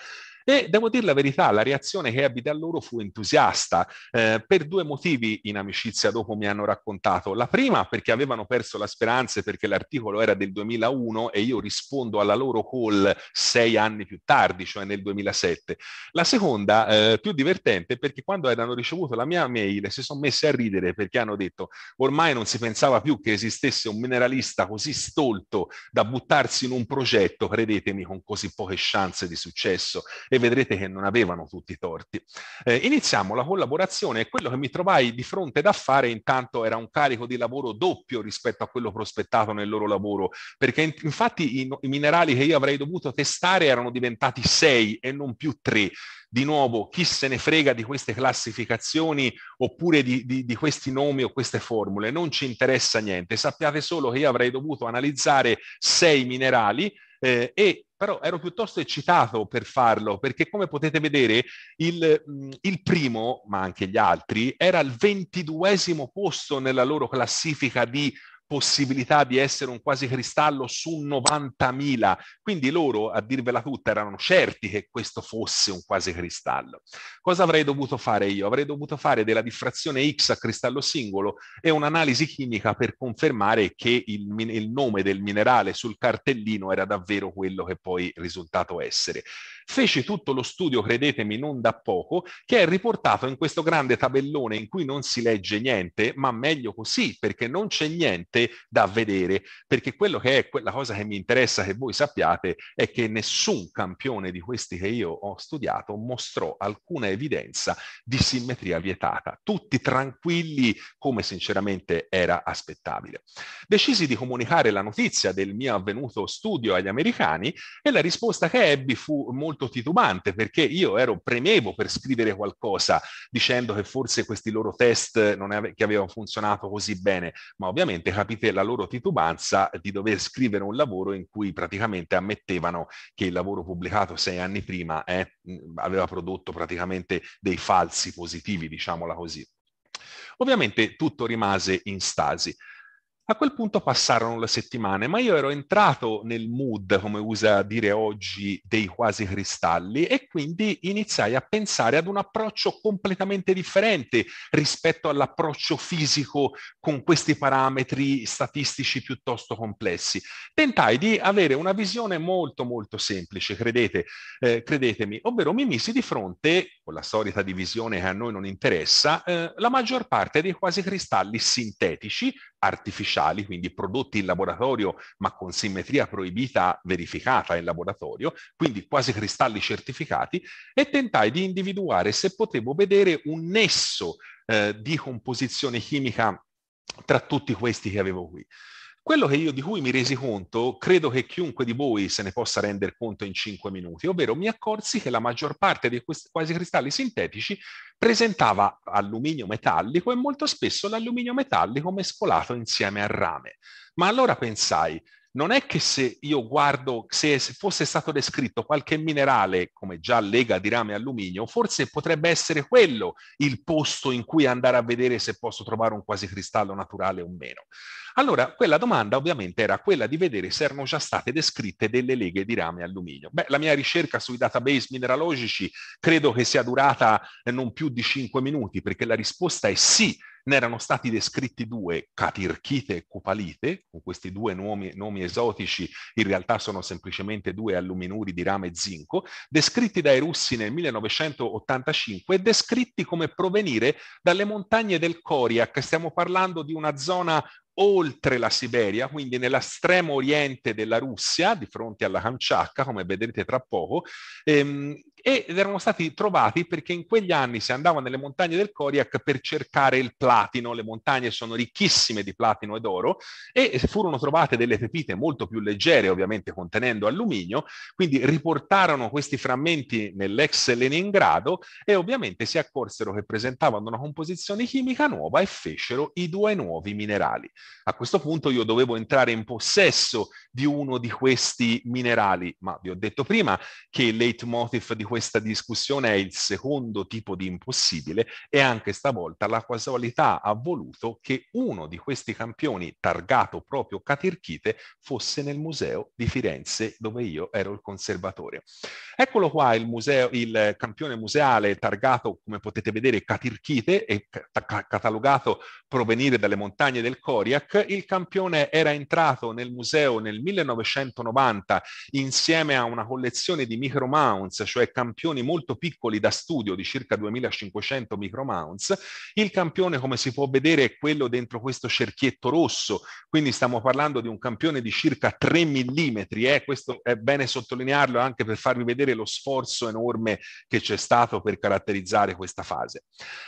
E devo dire la verità, la reazione che ebbi da loro fu entusiasta, eh, per due motivi in amicizia dopo mi hanno raccontato. La prima perché avevano perso la speranza perché l'articolo era del 2001 e io rispondo alla loro call sei anni più tardi, cioè nel 2007. La seconda, eh, più divertente, perché quando erano ricevuto la mia mail si sono messi a ridere perché hanno detto ormai non si pensava più che esistesse un mineralista così stolto da buttarsi in un progetto, credetemi, con così poche chance di successo e vedrete che non avevano tutti i torti. Eh, iniziamo la collaborazione e quello che mi trovai di fronte da fare intanto era un carico di lavoro doppio rispetto a quello prospettato nel loro lavoro, perché in, infatti i, i minerali che io avrei dovuto testare erano diventati sei e non più tre di nuovo chi se ne frega di queste classificazioni oppure di, di, di, questi nomi o queste formule, non ci interessa niente. Sappiate solo che io avrei dovuto analizzare sei minerali eh, e però ero piuttosto eccitato per farlo perché come potete vedere il, mm, il primo, ma anche gli altri, era al ventiduesimo posto nella loro classifica di possibilità di essere un quasi cristallo su 90.000. Quindi loro, a dirvela tutta, erano certi che questo fosse un quasi cristallo. Cosa avrei dovuto fare io? Avrei dovuto fare della diffrazione X a cristallo singolo e un'analisi chimica per confermare che il, il nome del minerale sul cartellino era davvero quello che poi è risultato essere. Feci tutto lo studio, credetemi, non da poco, che è riportato in questo grande tabellone in cui non si legge niente, ma meglio così, perché non c'è niente veramente da vedere, perché quello che è quella cosa che mi interessa che voi sappiate è che nessun campione di questi che io ho studiato mostrò alcuna evidenza di simmetria vietata, tutti tranquilli come sinceramente era aspettabile. Decisi di comunicare la notizia del mio avvenuto studio agli americani e la risposta che ebbi fu molto titubante perché io ero premevo per scrivere qualcosa dicendo che forse questi loro test non ave- che avevano funzionato così bene, ma ovviamente capite la loro titubanza di dover scrivere un lavoro in cui praticamente ammettevano che il lavoro pubblicato sei anni prima eh, aveva prodotto praticamente dei falsi positivi, diciamola così. Ovviamente tutto rimase in stasi. A quel punto passarono le settimane, ma io ero entrato nel mood, come usa dire oggi, dei quasi cristalli e quindi iniziai a pensare ad un approccio completamente differente rispetto all'approccio fisico con questi parametri statistici piuttosto complessi. Tentai di avere una visione molto molto semplice, credete, eh, credetemi, ovvero mi misi di fronte con la solita divisione che a noi non interessa, eh, la maggior parte dei quasi cristalli sintetici, artificiali, quindi prodotti in laboratorio ma con simmetria proibita verificata in laboratorio, quindi quasi cristalli certificati, e tentai di individuare se potevo vedere un nesso eh, di composizione chimica tra tutti questi che avevo qui. Quello che io di cui mi resi conto, credo che chiunque di voi se ne possa rendere conto in cinque minuti, ovvero mi accorsi che la maggior parte di questi quasi cristalli sintetici presentava alluminio metallico e molto spesso l'alluminio metallico mescolato insieme al rame. Ma allora pensai, non è che se io guardo, se fosse stato descritto qualche minerale come già lega di rame e alluminio, forse potrebbe essere quello il posto in cui andare a vedere se posso trovare un quasi cristallo naturale o meno. Allora, quella domanda ovviamente era quella di vedere se erano già state descritte delle leghe di rame alluminio. Beh, la mia ricerca sui database mineralogici credo che sia durata eh, non più di 5 minuti, perché la risposta è sì, ne erano stati descritti due, Catirchite e Cupalite, con questi due nomi, nomi, esotici, in realtà sono semplicemente due alluminuri di rame e zinco, descritti dai russi nel 1985 e descritti come provenire dalle montagne del Koriak, stiamo parlando di una zona oltre la Siberia, quindi nell'estremo oriente della Russia, di fronte alla Kamchatka, come vedrete tra poco, ehm, ed erano stati trovati perché in quegli anni si andava nelle montagne del Koriak per cercare il platino, le montagne sono ricchissime di platino ed oro e furono trovate delle pepite molto più leggere ovviamente contenendo alluminio, quindi riportarono questi frammenti nell'ex Leningrado e ovviamente si accorsero che presentavano una composizione chimica nuova e fecero i due nuovi minerali. A questo punto io dovevo entrare in possesso di uno di questi minerali, ma vi ho detto prima che il leitmotiv di questo questa discussione è il secondo tipo di impossibile e anche stavolta la casualità ha voluto che uno di questi campioni, targato proprio Catirchite, fosse nel museo di Firenze dove io ero il conservatore. Eccolo qua il, museo, il campione museale targato, come potete vedere, Catirchite, e catalogato provenire dalle montagne del Coriac. Il campione era entrato nel museo nel 1990 insieme a una collezione di micro micromounts, cioè campioni campioni molto piccoli da studio di circa 2500 micromounts. Il campione, come si può vedere, è quello dentro questo cerchietto rosso, quindi stiamo parlando di un campione di circa 3 mm, eh? questo è bene sottolinearlo anche per farvi vedere lo sforzo enorme che c'è stato per caratterizzare questa fase.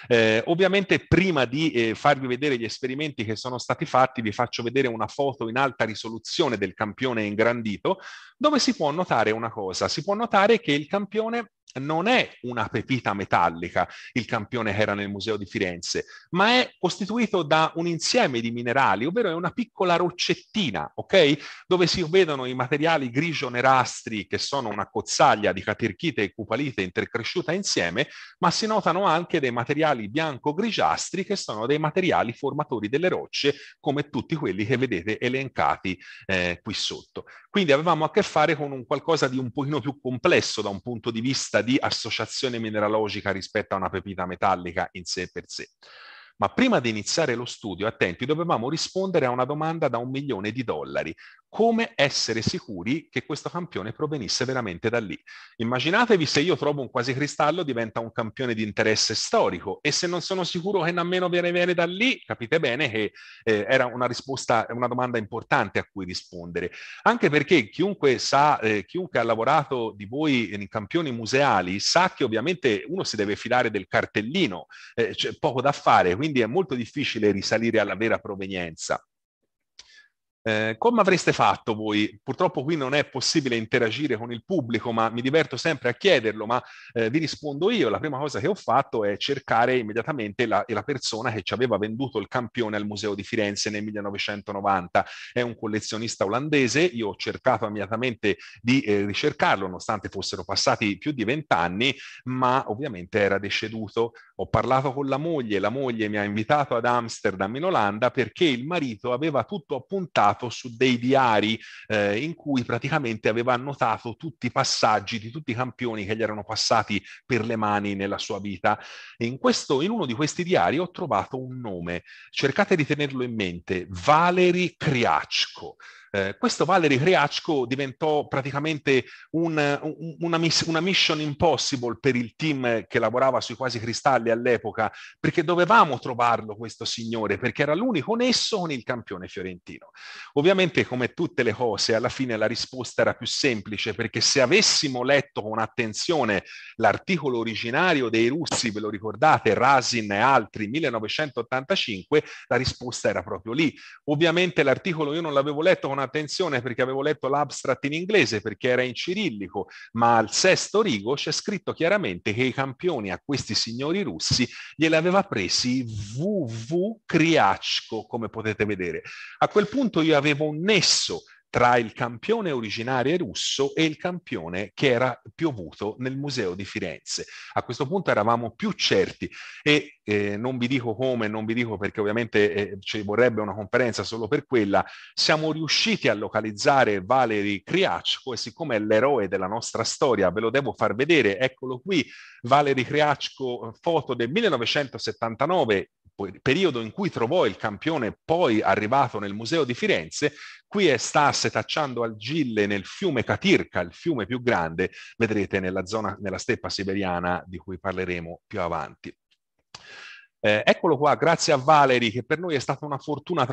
Eh, ovviamente prima di eh, farvi vedere gli esperimenti che sono stati fatti, vi faccio vedere una foto in alta risoluzione del campione ingrandito, dove si può notare una cosa, si può notare che il campione non è una pepita metallica, il campione che era nel museo di Firenze, ma è costituito da un insieme di minerali, ovvero è una piccola roccettina, ok? Dove si vedono i materiali grigio-nerastri, che sono una cozzaglia di caterchite e cupalite intercresciuta insieme, ma si notano anche dei materiali bianco-grigiastri, che sono dei materiali formatori delle rocce, come tutti quelli che vedete elencati eh, qui sotto. Quindi avevamo a che fare con un qualcosa di un pochino più complesso da un punto di vista di associazione mineralogica rispetto a una pepita metallica in sé per sé. Ma prima di iniziare lo studio, attenti, dovevamo rispondere a una domanda da un milione di dollari come essere sicuri che questo campione provenisse veramente da lì. Immaginatevi se io trovo un quasi cristallo diventa un campione di interesse storico e se non sono sicuro che nemmeno viene, viene da lì, capite bene che eh, era una risposta, una domanda importante a cui rispondere. Anche perché chiunque sa, eh, chiunque ha lavorato di voi in campioni museali sa che ovviamente uno si deve fidare del cartellino, eh, c'è poco da fare, quindi è molto difficile risalire alla vera provenienza. Eh, come avreste fatto voi? Purtroppo qui non è possibile interagire con il pubblico, ma mi diverto sempre a chiederlo, ma eh, vi rispondo io. La prima cosa che ho fatto è cercare immediatamente la, la persona che ci aveva venduto il campione al Museo di Firenze nel 1990. È un collezionista olandese, io ho cercato immediatamente di eh, ricercarlo, nonostante fossero passati più di vent'anni, ma ovviamente era deceduto. Ho parlato con la moglie, la moglie mi ha invitato ad Amsterdam in Olanda perché il marito aveva tutto appuntato lavorato su dei diari eh, in cui praticamente aveva annotato tutti i passaggi di tutti i campioni che gli erano passati per le mani nella sua vita. E In, questo, in uno di questi diari ho trovato un nome, cercate di tenerlo in mente, Valery Kriachko. Eh, questo Valery Kriachko diventò praticamente un, un, una, miss, una mission impossible per il team che lavorava sui quasi cristalli all'epoca, perché dovevamo trovarlo questo signore, perché era l'unico nesso con il campione fiorentino. Ovviamente, come tutte le cose, alla fine la risposta era più semplice, perché se avessimo letto con attenzione l'articolo originario dei russi, ve lo ricordate, Rasin e altri, 1985, la risposta era proprio lì. Ovviamente l'articolo io non l'avevo letto con attenzione, attenzione perché avevo letto l'abstract in inglese perché era in cirillico, ma al sesto rigo c'è scritto chiaramente che i campioni a questi signori russi gliel'aveva presi VV Kriachko, come potete vedere. A quel punto io avevo un nesso tra il campione originario russo e il campione che era piovuto nel museo di Firenze. A questo punto eravamo più certi e eh, non vi dico come, non vi dico perché ovviamente eh, ci vorrebbe una conferenza solo per quella, siamo riusciti a localizzare Valery Kriachko e siccome è l'eroe della nostra storia, ve lo devo far vedere, eccolo qui, Valery Kriachko, foto del 1979, periodo in cui trovò il campione poi arrivato nel museo di Firenze, qui è stato passasse tacciando al nel fiume Katirka, il fiume più grande, vedrete nella zona, nella steppa siberiana di cui parleremo più avanti. Eh, eccolo qua, grazie a Valeri, che per noi è stata una fortuna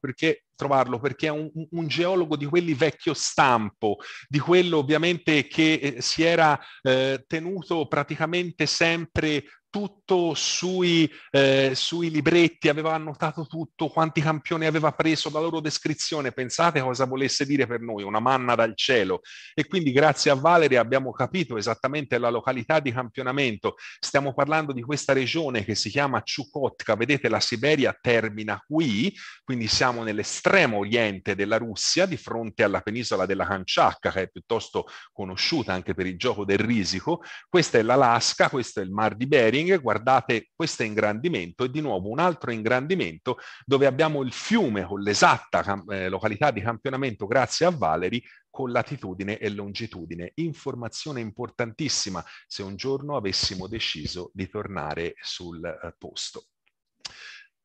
perché, trovarlo perché è un, un, geologo di quelli vecchio stampo, di quello ovviamente che eh, si era eh, tenuto praticamente sempre tutto sui, eh, sui, libretti, aveva annotato tutto, quanti campioni aveva preso, la loro descrizione, pensate cosa volesse dire per noi, una manna dal cielo. E quindi grazie a Valeri abbiamo capito esattamente la località di campionamento. Stiamo parlando di questa regione che si chiama Chukotka, vedete la Siberia termina qui, quindi siamo nell'estremo oriente della Russia, di fronte alla penisola della Kamchatka, che è piuttosto conosciuta anche per il gioco del risico. Questa è l'Alaska, questo è il Mar di Bering, Ring, guardate questo ingrandimento e di nuovo un altro ingrandimento dove abbiamo il fiume con l'esatta eh, località di campionamento grazie a Valerie con latitudine e longitudine. Informazione importantissima se un giorno avessimo deciso di tornare sul eh, posto.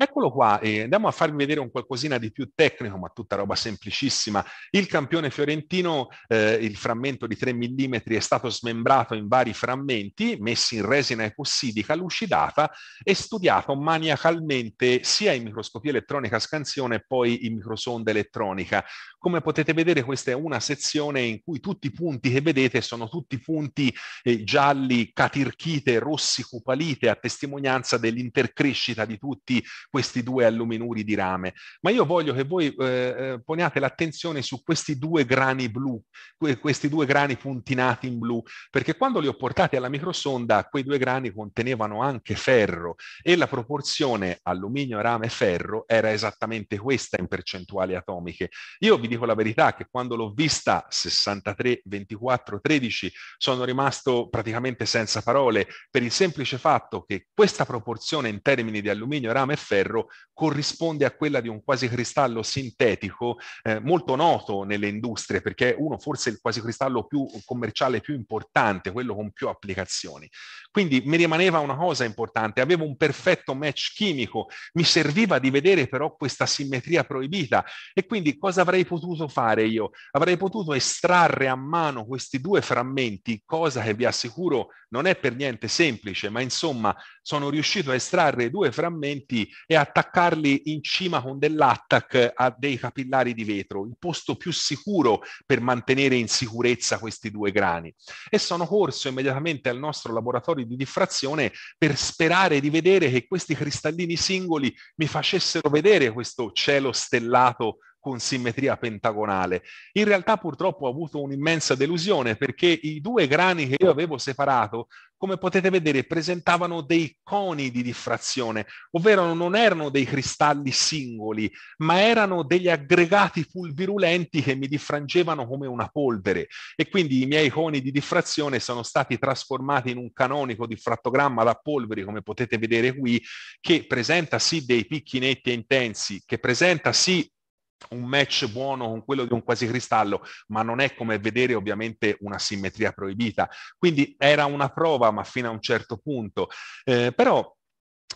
Eccolo qua, e eh, andiamo a farvi vedere un qualcosina di più tecnico, ma tutta roba semplicissima. Il campione fiorentino, eh, il frammento di 3 mm, è stato smembrato in vari frammenti, messi in resina epossidica, lucidata e studiato maniacalmente sia in microscopia elettronica a scansione, poi in microsonda elettronica. Come potete vedere questa è una sezione in cui tutti i punti che vedete sono tutti punti eh, gialli, catirchite, rossi, cupalite, a testimonianza dell'intercrescita di tutti questi due alluminuri di rame. Ma io voglio che voi eh, eh poniate l'attenzione su questi due grani blu, que questi due grani puntinati in blu, perché quando li ho portati alla microsonda quei due grani contenevano anche ferro e la proporzione alluminio, rame ferro era esattamente questa in percentuali atomiche. Io vi dico la verità che quando l'ho vista 63, 24, 13 sono rimasto praticamente senza parole per il semplice fatto che questa proporzione in termini di alluminio, rame e ferro corrisponde a quella di un quasi cristallo sintetico eh, molto noto nelle industrie perché è uno forse il quasi cristallo più commerciale più importante, quello con più applicazioni. Quindi mi rimaneva una cosa importante, avevo un perfetto match chimico, mi serviva di vedere però questa simmetria proibita e quindi cosa avrei potuto potuto fare io? Avrei potuto estrarre a mano questi due frammenti, cosa che vi assicuro non è per niente semplice, ma insomma sono riuscito a estrarre due frammenti e attaccarli in cima con dell'attack a dei capillari di vetro, il posto più sicuro per mantenere in sicurezza questi due grani. E sono corso immediatamente al nostro laboratorio di diffrazione per sperare di vedere che questi cristallini singoli mi facessero vedere questo cielo stellato con simmetria pentagonale. In realtà purtroppo ho avuto un'immensa delusione perché i due grani che io avevo separato, come potete vedere, presentavano dei coni di diffrazione, ovvero non erano dei cristalli singoli, ma erano degli aggregati pulvirulenti che mi diffrangevano come una polvere e quindi i miei coni di diffrazione sono stati trasformati in un canonico diffrattogramma da polveri, come potete vedere qui, che presenta sì dei picchi netti e intensi, che presenta sì un match buono con quello di un quasi cristallo, ma non è come vedere ovviamente una simmetria proibita. Quindi era una prova, ma fino a un certo punto. Eh, però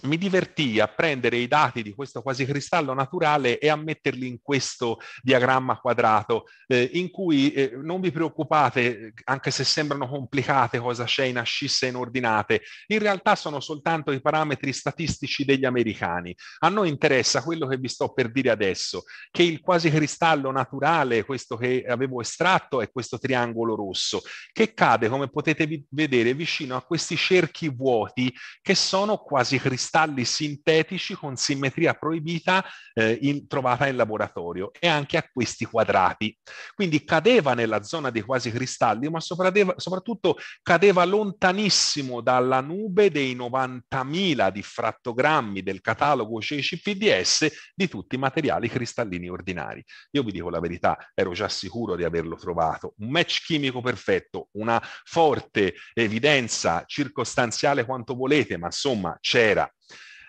mi divertii a prendere i dati di questo quasi cristallo naturale e a metterli in questo diagramma quadrato, eh, in cui eh, non vi preoccupate, anche se sembrano complicate cosa c'è in ascisse inordinate, in realtà sono soltanto i parametri statistici degli americani. A noi interessa quello che vi sto per dire adesso, che il quasi cristallo naturale, questo che avevo estratto, è questo triangolo rosso, che cade, come potete vi- vedere, vicino a questi cerchi vuoti che sono quasi cristalli cristalli sintetici con simmetria proibita eh, in, trovata in laboratorio e anche a questi quadrati. Quindi cadeva nella zona dei quasi cristalli, ma soprattutto cadeva lontanissimo dalla nube dei 90.000 diffrattogrammi del catalogo CCPDS di tutti i materiali cristallini ordinari. Io vi dico la verità, ero già sicuro di averlo trovato. Un match chimico perfetto, una forte evidenza circostanziale quanto volete, ma insomma c'era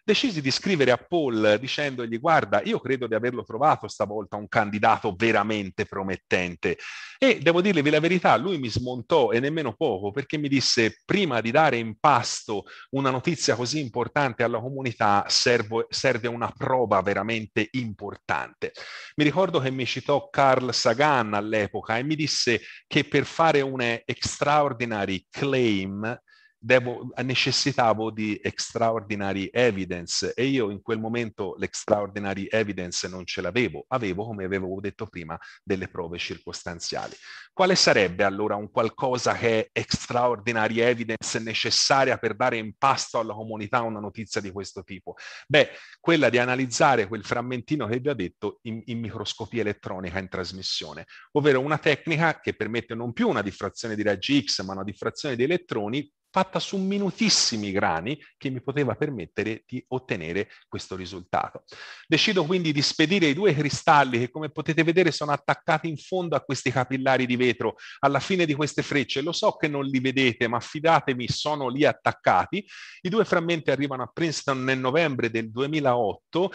Decisi di scrivere a Paul dicendogli guarda, io credo di averlo trovato stavolta un candidato veramente promettente. E devo dirvi la verità, lui mi smontò e nemmeno poco perché mi disse prima di dare in pasto una notizia così importante alla comunità servo, serve una prova veramente importante. Mi ricordo che mi citò Carl Sagan all'epoca e mi disse che per fare un extraordinary claim devo, necessitavo di extraordinary evidence e io in quel momento l'extraordinary evidence non ce l'avevo, avevo, come avevo detto prima, delle prove circostanziali. Quale sarebbe allora un qualcosa che è extraordinary evidence necessaria per dare in pasto alla comunità una notizia di questo tipo? Beh, quella di analizzare quel frammentino che vi ho detto in, in microscopia elettronica in trasmissione, ovvero una tecnica che permette non più una diffrazione di raggi X, ma una diffrazione di elettroni fatta su minutissimi grani che mi poteva permettere di ottenere questo risultato. Decido quindi di spedire i due cristalli che come potete vedere sono attaccati in fondo a questi capillari di vetro alla fine di queste frecce. Lo so che non li vedete ma fidatemi, sono lì attaccati. I due frammenti arrivano a Princeton nel novembre del 2008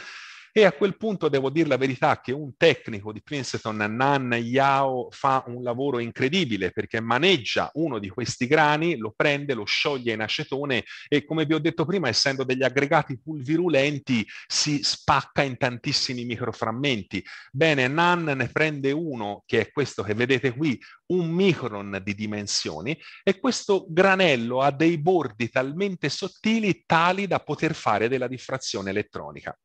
e a quel punto devo dire la verità che un tecnico di Princeton, Nan Yao, fa un lavoro incredibile perché maneggia uno di questi grani, lo prende, lo scioglie in acetone e come vi ho detto prima, essendo degli aggregati pulvirulenti, si spacca in tantissimi microframmenti. Bene, Nan ne prende uno, che è questo che vedete qui, un micron di dimensioni e questo granello ha dei bordi talmente sottili tali da poter fare della diffrazione elettronica.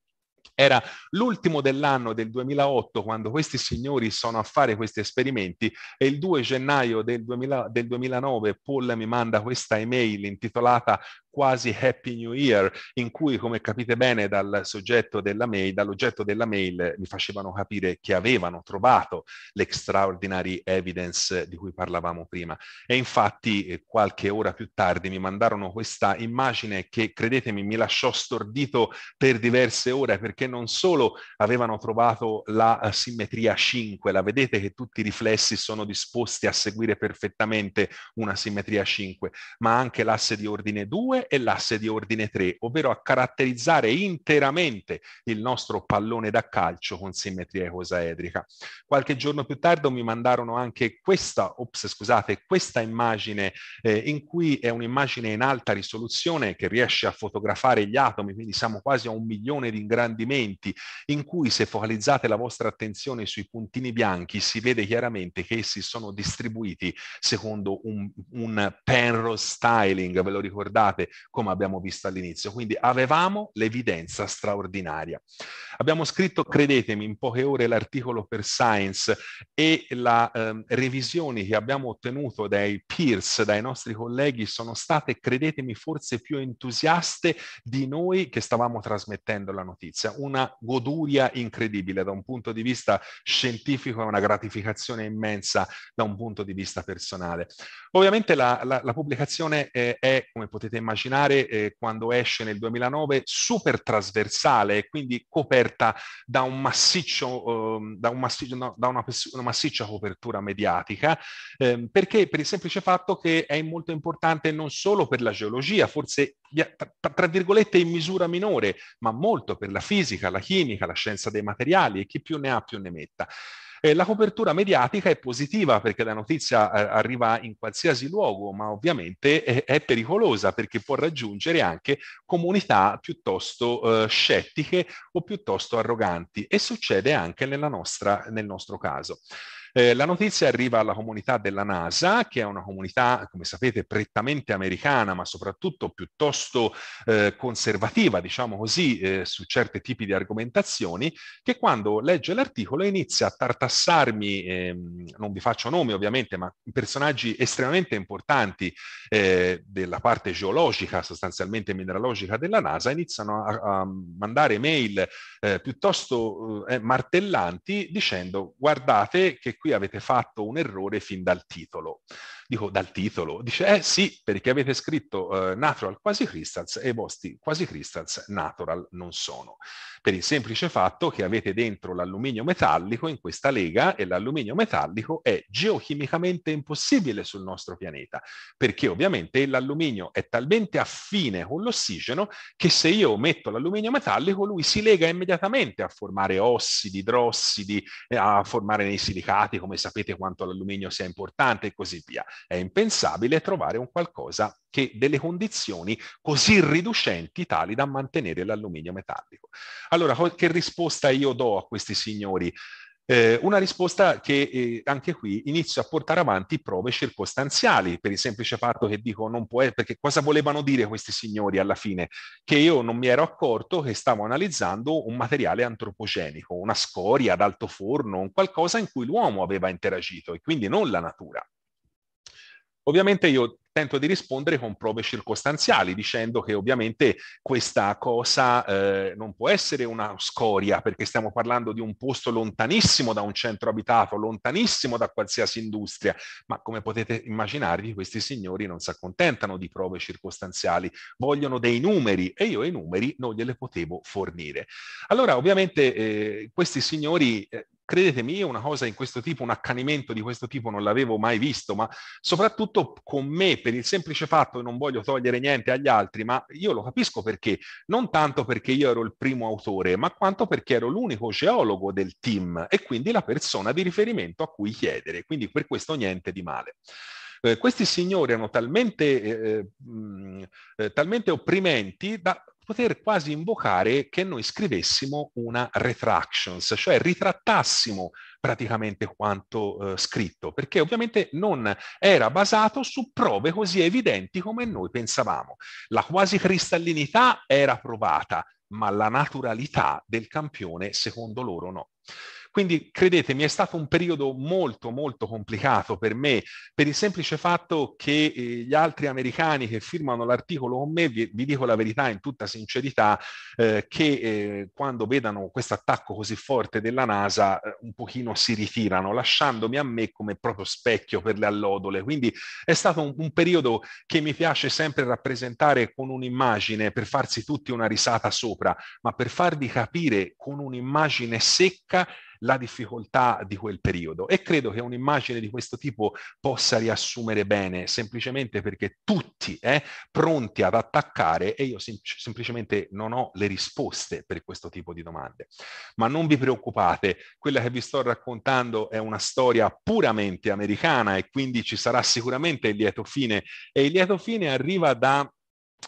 Era l'ultimo dell'anno del 2008 quando questi signori sono a fare questi esperimenti e il 2 gennaio del, 2000, del 2009 Paul mi manda questa email intitolata quasi Happy New Year, in cui, come capite bene dal soggetto della mail, dall'oggetto della mail, mi facevano capire che avevano trovato l'extraordinary evidence di cui parlavamo prima. E infatti, eh, qualche ora più tardi mi mandarono questa immagine che, credetemi, mi lasciò stordito per diverse ore, perché non solo avevano trovato la simmetria 5, la vedete che tutti i riflessi sono disposti a seguire perfettamente una simmetria 5, ma anche l'asse di ordine 2 2 e l'asse di ordine 3, ovvero a caratterizzare interamente il nostro pallone da calcio con simmetria icosaedrica. Qualche giorno più tardi mi mandarono anche questa, ops, scusate, questa immagine eh, in cui è un'immagine in alta risoluzione che riesce a fotografare gli atomi, quindi siamo quasi a un milione di ingrandimenti, in cui se focalizzate la vostra attenzione sui puntini bianchi si vede chiaramente che essi sono distribuiti secondo un, un Penrose styling, ve lo ricordate, come abbiamo visto all'inizio. Quindi avevamo l'evidenza straordinaria. Abbiamo scritto, credetemi, in poche ore l'articolo per Science e la eh, revisione che abbiamo ottenuto dai peers, dai nostri colleghi, sono state, credetemi, forse più entusiaste di noi che stavamo trasmettendo la notizia. Una goduria incredibile da un punto di vista scientifico e una gratificazione immensa da un punto di vista personale. Ovviamente la, la, la pubblicazione eh, è, come potete immaginare, immaginare eh, quando esce nel 2009 super trasversale e quindi coperta da, un massiccio, eh, da, un massiccio, no, da una, una, massiccia copertura mediatica, eh, perché per il semplice fatto che è molto importante non solo per la geologia, forse tra, tra virgolette in misura minore, ma molto per la fisica, la chimica, la scienza dei materiali e chi più ne ha più ne metta. Eh, la copertura mediatica è positiva perché la notizia eh, arriva in qualsiasi luogo, ma ovviamente è, è pericolosa perché può raggiungere anche comunità piuttosto eh, scettiche o piuttosto arroganti e succede anche nostra, nel nostro caso. Eh, la notizia arriva alla comunità della NASA, che è una comunità, come sapete, prettamente americana, ma soprattutto piuttosto eh, conservativa, diciamo così, eh, su certi tipi di argomentazioni, che quando legge l'articolo inizia a tartassarmi, ehm, non vi faccio nomi ovviamente, ma personaggi estremamente importanti eh, della parte geologica, sostanzialmente mineralogica della NASA, iniziano a, a mandare mail eh, piuttosto martellanti dicendo guardate che qui qui avete fatto un errore fin dal titolo. Dico dal titolo. Dice, eh sì, perché avete scritto eh, natural quasi crystals e i vostri quasi crystals natural non sono. Per il semplice fatto che avete dentro l'alluminio metallico in questa lega e l'alluminio metallico è geochimicamente impossibile sul nostro pianeta, perché ovviamente l'alluminio è talmente affine con l'ossigeno che se io metto l'alluminio metallico lui si lega immediatamente a formare ossidi, idrossidi, eh, a formare nei silicati, come sapete quanto l'alluminio sia importante e così via è impensabile trovare un qualcosa che delle condizioni così riducenti tali da mantenere l'alluminio metallico. Allora, che risposta io do a questi signori? Eh, una risposta che eh, anche qui inizio a portare avanti prove circostanziali, per il semplice fatto che dico non può essere, perché cosa volevano dire questi signori alla fine? Che io non mi ero accorto che stavo analizzando un materiale antropogenico, una scoria ad alto forno, un qualcosa in cui l'uomo aveva interagito e quindi non la natura. Ovviamente io tento di rispondere con prove circostanziali, dicendo che ovviamente questa cosa eh, non può essere una scoria, perché stiamo parlando di un posto lontanissimo da un centro abitato, lontanissimo da qualsiasi industria, ma come potete immaginarvi questi signori non si accontentano di prove circostanziali, vogliono dei numeri e io i numeri non gliele potevo fornire. Allora ovviamente eh, questi signori... Eh, Credetemi, io una cosa in questo tipo, un accanimento di questo tipo non l'avevo mai visto, ma soprattutto con me, per il semplice fatto che non voglio togliere niente agli altri, ma io lo capisco perché, non tanto perché io ero il primo autore, ma quanto perché ero l'unico geologo del team e quindi la persona di riferimento a cui chiedere, quindi per questo niente di male. Eh, questi signori erano talmente, eh, eh mh, eh, talmente opprimenti da poter quasi invocare che noi scrivessimo una retractions, cioè ritrattassimo praticamente quanto eh, scritto, perché ovviamente non era basato su prove così evidenti come noi pensavamo. La quasi cristallinità era provata, ma la naturalità del campione secondo loro no. Quindi credetemi, è stato un periodo molto molto complicato per me, per il semplice fatto che eh, gli altri americani che firmano l'articolo con me, vi, vi dico la verità in tutta sincerità, eh, che eh, quando vedano questo attacco così forte della NASA eh, un pochino si ritirano, lasciandomi a me come proprio specchio per le allodole. Quindi è stato un, un periodo che mi piace sempre rappresentare con un'immagine per farsi tutti una risata sopra, ma per farvi capire con un'immagine secca la difficoltà di quel periodo. E credo che un'immagine di questo tipo possa riassumere bene, semplicemente perché tutti eh, pronti ad attaccare e io sem- semplicemente non ho le risposte per questo tipo di domande. Ma non vi preoccupate, quella che vi sto raccontando è una storia puramente americana e quindi ci sarà sicuramente il lieto fine. E il lieto fine arriva da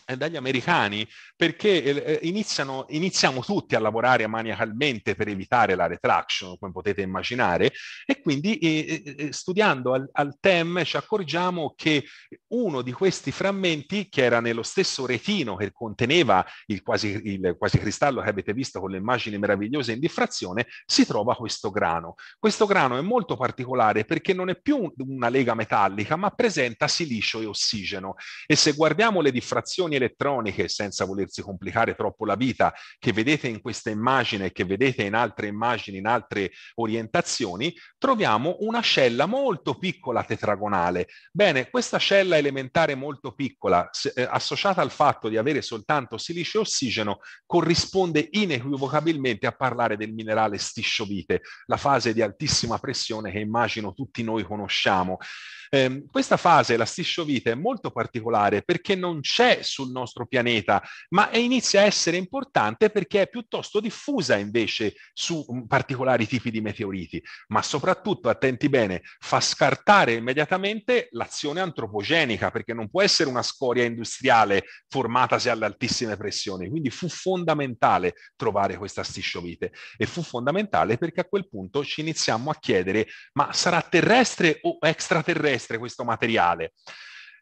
eh, dagli americani perché eh, eh, iniziano, iniziamo tutti a lavorare maniacalmente per evitare la retraction, come potete immaginare, e quindi eh, studiando al, al, TEM ci accorgiamo che uno di questi frammenti, che era nello stesso retino che conteneva il quasi, il quasi cristallo che avete visto con le immagini meravigliose in diffrazione, si trova questo grano. Questo grano è molto particolare perché non è più una lega metallica, ma presenta silicio e ossigeno. E se guardiamo le diffrazioni, comunicazioni elettroniche, senza volersi complicare troppo la vita, che vedete in questa immagine, e che vedete in altre immagini, in altre orientazioni, troviamo una scella molto piccola tetragonale. Bene, questa scella elementare molto piccola, eh, associata al fatto di avere soltanto silice e ossigeno, corrisponde inequivocabilmente a parlare del minerale stisciovite, la fase di altissima pressione che immagino tutti noi conosciamo. Eh, questa fase, la stisciovite, è molto particolare perché non c'è sul nostro pianeta, ma inizia a essere importante perché è piuttosto diffusa invece su mm, particolari tipi di meteoriti, ma soprattutto, attenti bene, fa scartare immediatamente l'azione antropogenica, perché non può essere una scoria industriale formatasi alle altissime pressioni, quindi fu fondamentale trovare questa stisciovite e fu fondamentale perché a quel punto ci iniziamo a chiedere ma sarà terrestre o extraterrestre questo materiale?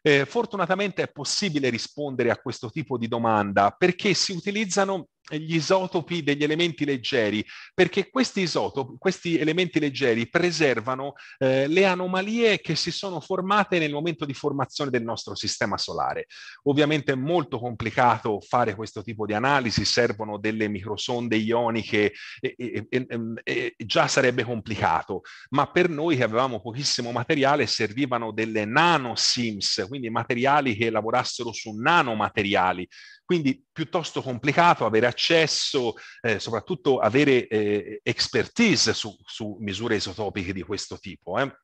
Eh, fortunatamente è possibile rispondere a questo tipo di domanda perché si utilizzano gli isotopi degli elementi leggeri, perché questi isotopi, questi elementi leggeri preservano eh, le anomalie che si sono formate nel momento di formazione del nostro sistema solare. Ovviamente è molto complicato fare questo tipo di analisi, servono delle microsonde ioniche e, e, e, e già sarebbe complicato, ma per noi che avevamo pochissimo materiale servivano delle nano SIMS, quindi materiali che lavorassero su nanomateriali, quindi piuttosto complicato avere accesso, eh, soprattutto avere eh, expertise su, su, misure isotopiche di questo tipo. Eh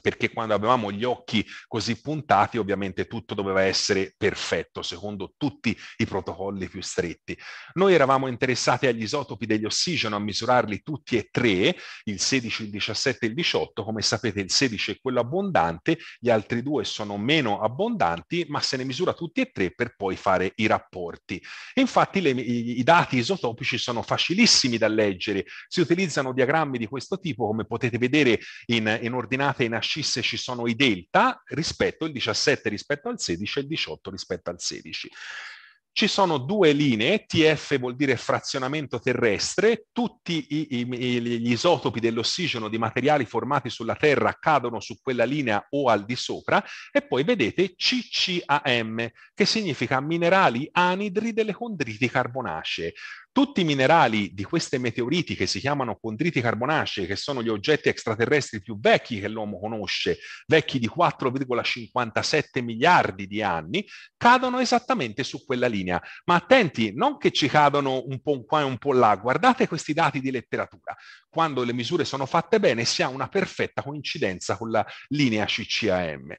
perché quando avevamo gli occhi così puntati ovviamente tutto doveva essere perfetto secondo tutti i protocolli più stretti. Noi eravamo interessati agli isotopi degli ossigeno a misurarli tutti e tre, il 16, il 17 e il 18, come sapete il 16 è quello abbondante, gli altri due sono meno abbondanti ma se ne misura tutti e tre per poi fare i rapporti. E infatti le, i, i dati isotopici sono facilissimi da leggere, si utilizzano diagrammi di questo tipo come potete vedere in, in ordinate in ascisse ci sono i delta rispetto il 17 rispetto al 16 e il 18 rispetto al 16. Ci sono due linee, TF vuol dire frazionamento terrestre, tutti i, i, gli isotopi dell'ossigeno di materiali formati sulla Terra cadono su quella linea o al di sopra, e poi vedete CCAM, che significa minerali anidri delle condriti carbonacee. Tutti i minerali di queste meteoriti che si chiamano condriti carbonacei, che sono gli oggetti extraterrestri più vecchi che l'uomo conosce, vecchi di 4,57 miliardi di anni, cadono esattamente su quella linea. Ma attenti, non che ci cadono un po' qua e un po' là, guardate questi dati di letteratura. Quando le misure sono fatte bene si ha una perfetta coincidenza con la linea CCAM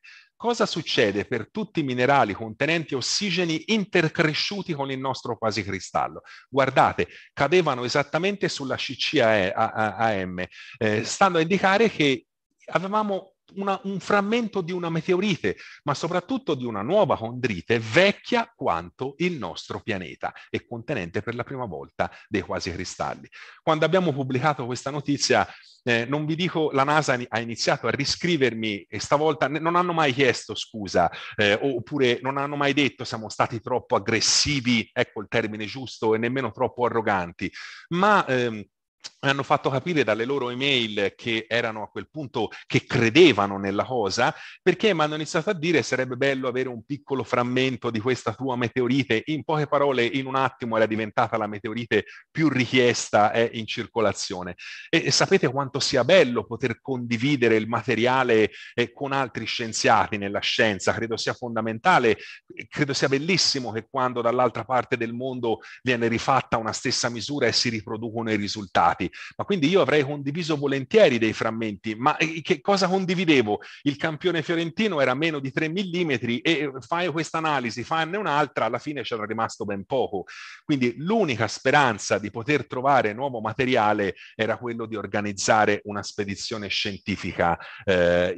cosa succede per tutti i minerali contenenti ossigeni intercresciuti con il nostro quasi cristallo? Guardate, cadevano esattamente sulla CCAM, eh, stando a indicare che avevamo una, un frammento di una meteorite, ma soprattutto di una nuova condrite vecchia quanto il nostro pianeta e contenente per la prima volta dei quasi cristalli. Quando abbiamo pubblicato questa notizia, eh, non vi dico, la NASA ha iniziato a riscrivermi e stavolta non hanno mai chiesto scusa eh, oppure non hanno mai detto siamo stati troppo aggressivi, ecco il termine giusto, e nemmeno troppo arroganti, ma... Ehm, hanno fatto capire dalle loro email che erano a quel punto, che credevano nella cosa, perché mi hanno iniziato a dire sarebbe bello avere un piccolo frammento di questa tua meteorite. In poche parole, in un attimo era diventata la meteorite più richiesta eh, in circolazione. E, e, sapete quanto sia bello poter condividere il materiale eh, con altri scienziati nella scienza, credo sia fondamentale, credo sia bellissimo che quando dall'altra parte del mondo viene rifatta una stessa misura e si riproducono i risultati separati, ma quindi io avrei condiviso volentieri dei frammenti, ma eh, che cosa condividevo? Il campione fiorentino era meno di 3 mm e eh, fai questa analisi, fanne un'altra, alla fine c'era rimasto ben poco. Quindi l'unica speranza di poter trovare nuovo materiale era quello di organizzare una spedizione scientifica, eh,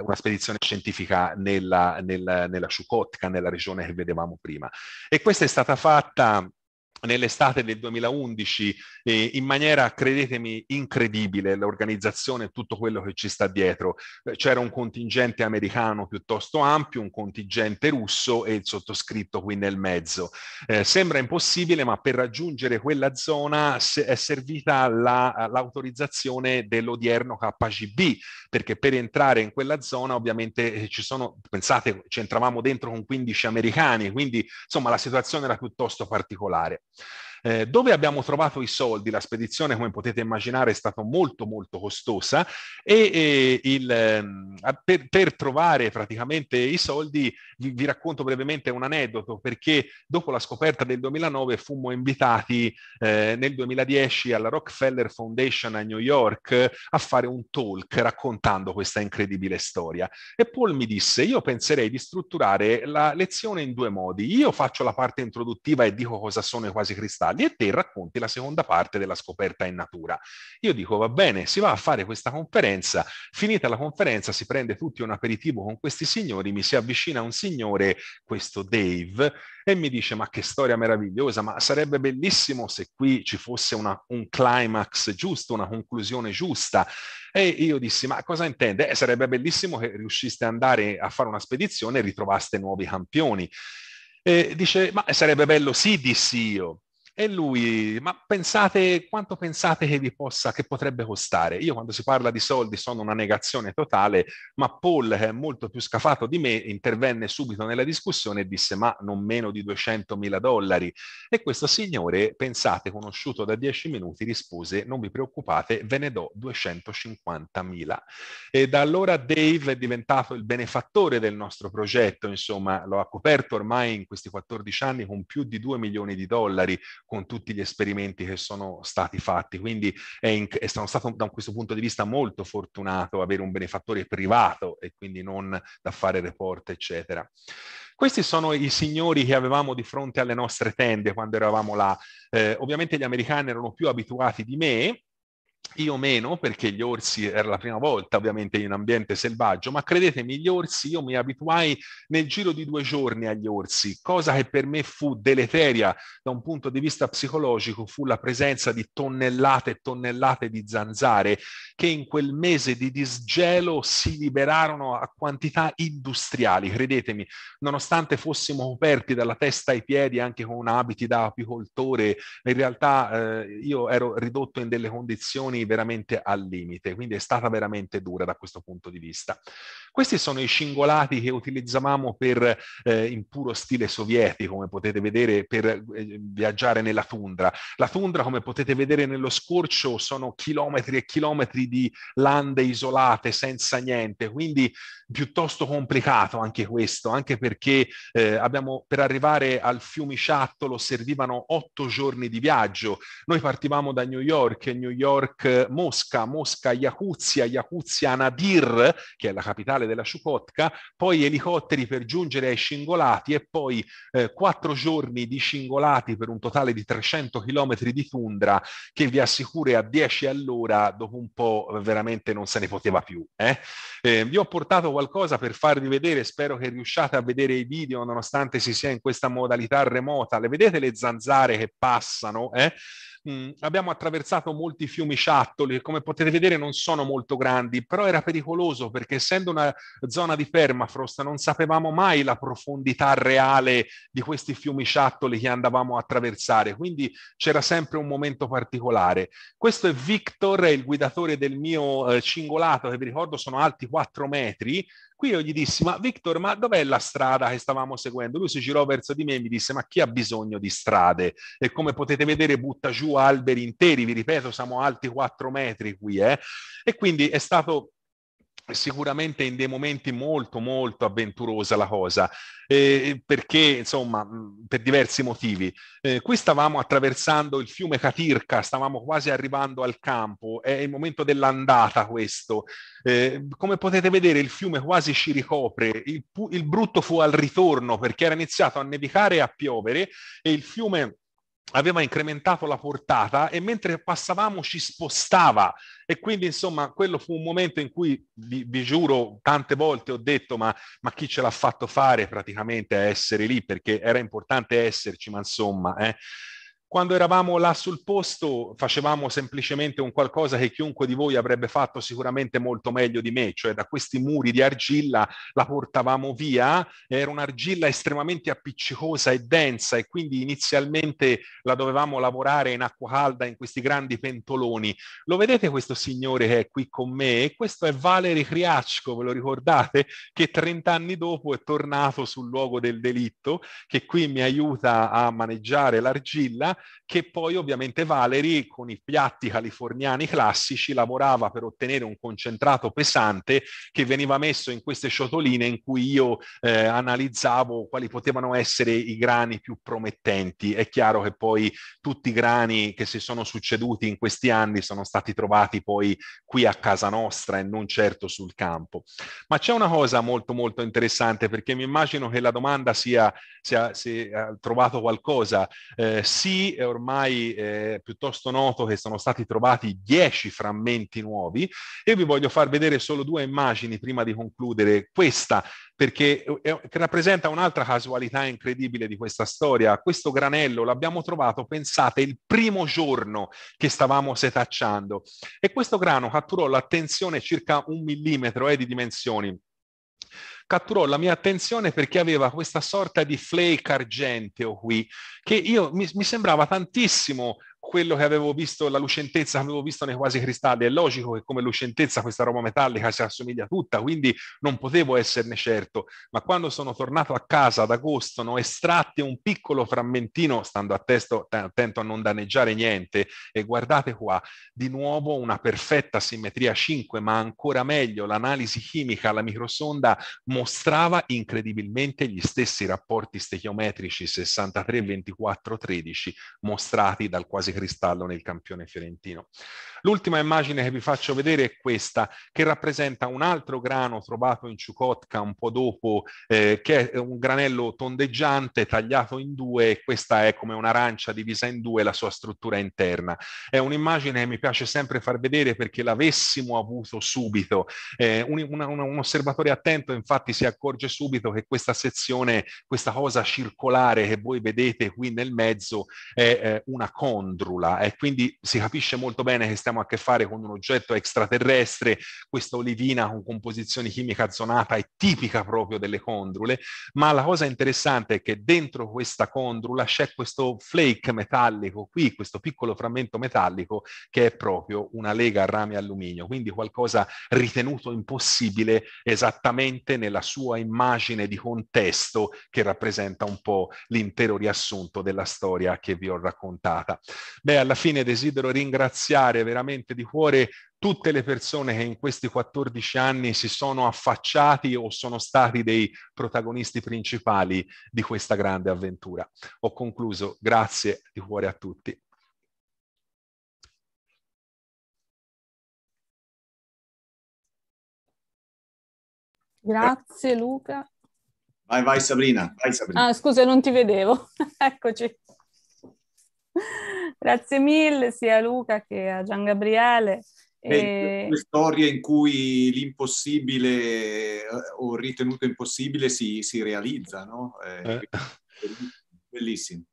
una spedizione scientifica nella, nella, nella Chukotka, nella regione che vedevamo prima. E questa è stata fatta nell'estate del 2011 eh, in maniera, credetemi, incredibile l'organizzazione e tutto quello che ci sta dietro. Eh, c'era un contingente americano piuttosto ampio, un contingente russo e il sottoscritto qui nel mezzo. Eh, sembra impossibile, ma per raggiungere quella zona se- è servita la, l'autorizzazione dell'odierno KGB, perché per entrare in quella zona ovviamente eh, ci sono, pensate, ci entravamo dentro con 15 americani, quindi insomma la situazione era piuttosto particolare. it. Eh, dove abbiamo trovato i soldi? La spedizione, come potete immaginare, è stata molto molto costosa e, e il, ehm, per, per, trovare praticamente i soldi vi, vi, racconto brevemente un aneddoto perché dopo la scoperta del 2009 fummo invitati eh, nel 2010 alla Rockefeller Foundation a New York a fare un talk raccontando questa incredibile storia e Paul mi disse io penserei di strutturare la lezione in due modi io faccio la parte introduttiva e dico cosa sono i quasi cristalli mortali e te racconti la seconda parte della scoperta in natura. Io dico va bene, si va a fare questa conferenza, finita la conferenza si prende tutti un aperitivo con questi signori, mi si avvicina un signore, questo Dave, e mi dice ma che storia meravigliosa, ma sarebbe bellissimo se qui ci fosse una, un climax giusto, una conclusione giusta. E io dissi ma cosa intende? Eh, sarebbe bellissimo che riusciste ad andare a fare una spedizione e ritrovaste nuovi campioni. E dice, ma sarebbe bello sì, dissi io. E lui, ma pensate, quanto pensate che vi possa, che potrebbe costare? Io quando si parla di soldi sono una negazione totale, ma Paul, che è molto più scafato di me, intervenne subito nella discussione e disse, ma non meno di 200 mila dollari. E questo signore, pensate, conosciuto da 10 minuti, rispose, non vi preoccupate, ve ne do 250 mila. E da allora Dave è diventato il benefattore del nostro progetto, insomma, lo ha coperto ormai in questi 14 anni con più di 2 milioni di dollari con tutti gli esperimenti che sono stati fatti. Quindi è, in, è sono stato da questo punto di vista molto fortunato avere un benefattore privato e quindi non da fare report, eccetera. Questi sono i signori che avevamo di fronte alle nostre tende quando eravamo là. Eh, ovviamente gli americani erano più abituati di me, io meno perché gli orsi era la prima volta ovviamente in un ambiente selvaggio, ma credetemi, gli orsi io mi abituai nel giro di due giorni agli orsi, cosa che per me fu deleteria da un punto di vista psicologico fu la presenza di tonnellate e tonnellate di zanzare che in quel mese di disgelo si liberarono a quantità industriali, credetemi, nonostante fossimo coperti dalla testa ai piedi anche con abiti da apicoltore, in realtà eh, io ero ridotto in delle condizioni condizioni veramente al limite, quindi è stata veramente dura da questo punto di vista. Questi sono i cingolati che utilizzavamo per, eh, in puro stile sovietico, come potete vedere, per eh, viaggiare nella tundra. La tundra, come potete vedere nello scorcio, sono chilometri e chilometri di lande isolate, senza niente, quindi piuttosto complicato anche questo, anche perché eh, abbiamo, per arrivare al Fiumiciattolo servivano otto giorni di viaggio. Noi partivamo da New York, New York eh, Mosca, Mosca Yakuzia, Yakuzia Nadir, che è la capitale della Ciucotka, poi elicotteri per giungere ai cingolati e poi eh, quattro giorni di cingolati per un totale di 300 km di tundra che vi assicuro a 10 all'ora dopo un po' veramente non se ne poteva più. Eh? eh vi ho portato qualcosa per farvi vedere, spero che riusciate a vedere i video nonostante si sia in questa modalità remota. Le vedete le zanzare che passano? Eh? mh, abbiamo attraversato molti fiumi sciattoli, come potete vedere non sono molto grandi, però era pericoloso perché essendo una zona di permafrost non sapevamo mai la profondità reale di questi fiumi sciattoli che andavamo a attraversare, quindi c'era sempre un momento particolare. Questo è Victor, il guidatore del mio eh, cingolato, che vi ricordo sono alti 4 metri, Qui io gli dissi, ma Victor, ma dov'è la strada che stavamo seguendo? Lui si girò verso di me e mi disse, ma chi ha bisogno di strade? E come potete vedere butta giù alberi interi, vi ripeto, siamo alti 4 metri qui, eh? E quindi è stato sicuramente in dei momenti molto molto avventurosa la cosa eh, perché insomma per diversi motivi eh, qui stavamo attraversando il fiume Katirka stavamo quasi arrivando al campo è il momento dell'andata questo eh, come potete vedere il fiume quasi ci ricopre il, il brutto fu al ritorno perché era iniziato a nevicare e a piovere e il fiume aveva incrementato la portata e mentre passavamo ci spostava e quindi insomma quello fu un momento in cui vi, vi giuro tante volte ho detto ma, ma chi ce l'ha fatto fare praticamente a essere lì perché era importante esserci ma insomma eh? Quando eravamo là sul posto facevamo semplicemente un qualcosa che chiunque di voi avrebbe fatto sicuramente molto meglio di me, cioè da questi muri di argilla la portavamo via, era un'argilla estremamente appiccicosa e densa e quindi inizialmente la dovevamo lavorare in acqua calda in questi grandi pentoloni. Lo vedete questo signore che è qui con me? Questo è Valery Kriachko, ve lo ricordate? Che 30 anni dopo è tornato sul luogo del delitto, che qui mi aiuta a maneggiare l'argilla che poi ovviamente Valery con i piatti californiani classici lavorava per ottenere un concentrato pesante che veniva messo in queste ciotoline in cui io eh, analizzavo quali potevano essere i grani più promettenti. È chiaro che poi tutti i grani che si sono succeduti in questi anni sono stati trovati poi qui a casa nostra e non certo sul campo. Ma c'è una cosa molto molto interessante perché mi immagino che la domanda sia, sia se ha trovato qualcosa. Eh, sì, è ormai eh, piuttosto noto che sono stati trovati 10 frammenti nuovi e vi voglio far vedere solo due immagini prima di concludere questa perché è, rappresenta un'altra casualità incredibile di questa storia. Questo granello l'abbiamo trovato, pensate, il primo giorno che stavamo setacciando e questo grano catturò l'attenzione circa un millimetro eh, di dimensioni catturò la mia attenzione perché aveva questa sorta di flake argenteo qui, che io, mi, mi sembrava tantissimo quello che avevo visto, la lucentezza che avevo visto nei quasi cristalli. È logico che come lucentezza questa roba metallica si assomiglia tutta, quindi non potevo esserne certo. Ma quando sono tornato a casa ad agosto, ne ho estratto un piccolo frammentino, stando a testo, attento a non danneggiare niente, e guardate qua, di nuovo una perfetta simmetria 5, ma ancora meglio, l'analisi chimica alla microsonda mostrava incredibilmente gli stessi rapporti stechiometrici 63, 24, 13 mostrati dal quasi cristallo nel campione fiorentino. L'ultima immagine che vi faccio vedere è questa, che rappresenta un altro grano trovato in Ciucotka un po' dopo, eh, che è un granello tondeggiante tagliato in due, questa è come un'arancia divisa in due la sua struttura interna. È un'immagine che mi piace sempre far vedere perché l'avessimo avuto subito. Eh, un, un, un osservatore attento infatti si accorge subito che questa sezione, questa cosa circolare che voi vedete qui nel mezzo è eh, una conda mandrula e quindi si capisce molto bene che stiamo a che fare con un oggetto extraterrestre, questa olivina con composizione chimica zonata è tipica proprio delle condrule, ma la cosa interessante è che dentro questa condrula c'è questo flake metallico qui, questo piccolo frammento metallico che è proprio una lega a rame alluminio, quindi qualcosa ritenuto impossibile esattamente nella sua immagine di contesto che rappresenta un po' l'intero riassunto della storia che vi ho raccontata. Beh, alla fine desidero ringraziare veramente di cuore tutte le persone che in questi 14 anni si sono affacciati o sono stati dei protagonisti principali di questa grande avventura. Ho concluso, grazie di cuore a
tutti. Grazie Luca.
Vai, vai Sabrina, vai Sabrina. Ah,
scusa, non ti vedevo. Eccoci. Grazie mille sia a Luca che a Gian Gabriele. Beh, due
storie in cui l'impossibile eh, o ritenuto impossibile si, si realizza, no? Eh, eh. bellissimo.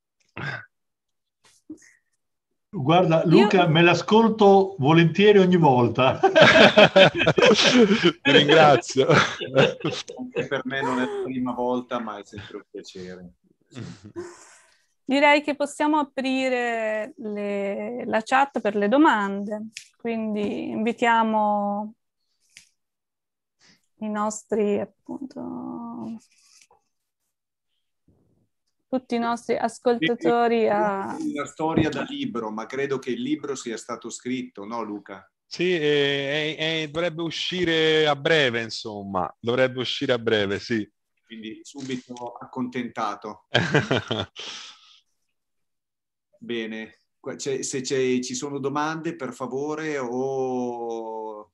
Guarda, Luca, Io... me l'ascolto volentieri ogni volta.
Ti ringrazio.
Anche per me non è la prima volta, ma è sempre un piacere. Mm-hmm.
Direi che possiamo aprire le, la chat per le domande, quindi invitiamo i nostri, appunto, tutti i nostri ascoltatori a... Una
storia da libro, ma credo che il libro sia stato scritto, no Luca?
Sì, eh, eh, dovrebbe uscire a breve, insomma, dovrebbe uscire a breve, sì.
Quindi subito accontentato. Bene, c'è, se c'è, ci sono domande per favore o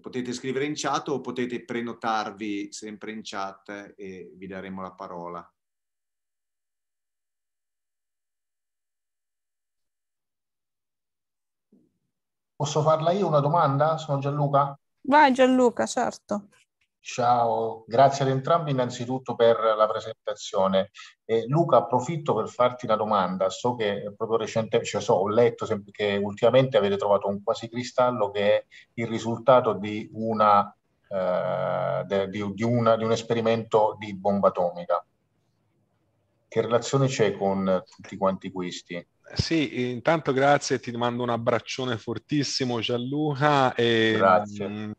potete scrivere in chat o potete prenotarvi sempre in chat e vi daremo la parola.
Posso farla io una domanda? Sono Gianluca?
Vai Gianluca, certo.
Ciao, grazie ad entrambi innanzitutto per la presentazione. Eh, Luca, approfitto per farti una domanda. So che proprio recentemente,
cioè so, ho letto che ultimamente avete trovato un quasi cristallo che è il risultato di, una, eh, de, di, di, una, di un esperimento di bomba atomica. Che relazione c'è con tutti quanti questi? Sì, intanto grazie, ti mando un abbraccione fortissimo Gianluca. E, grazie. Mm,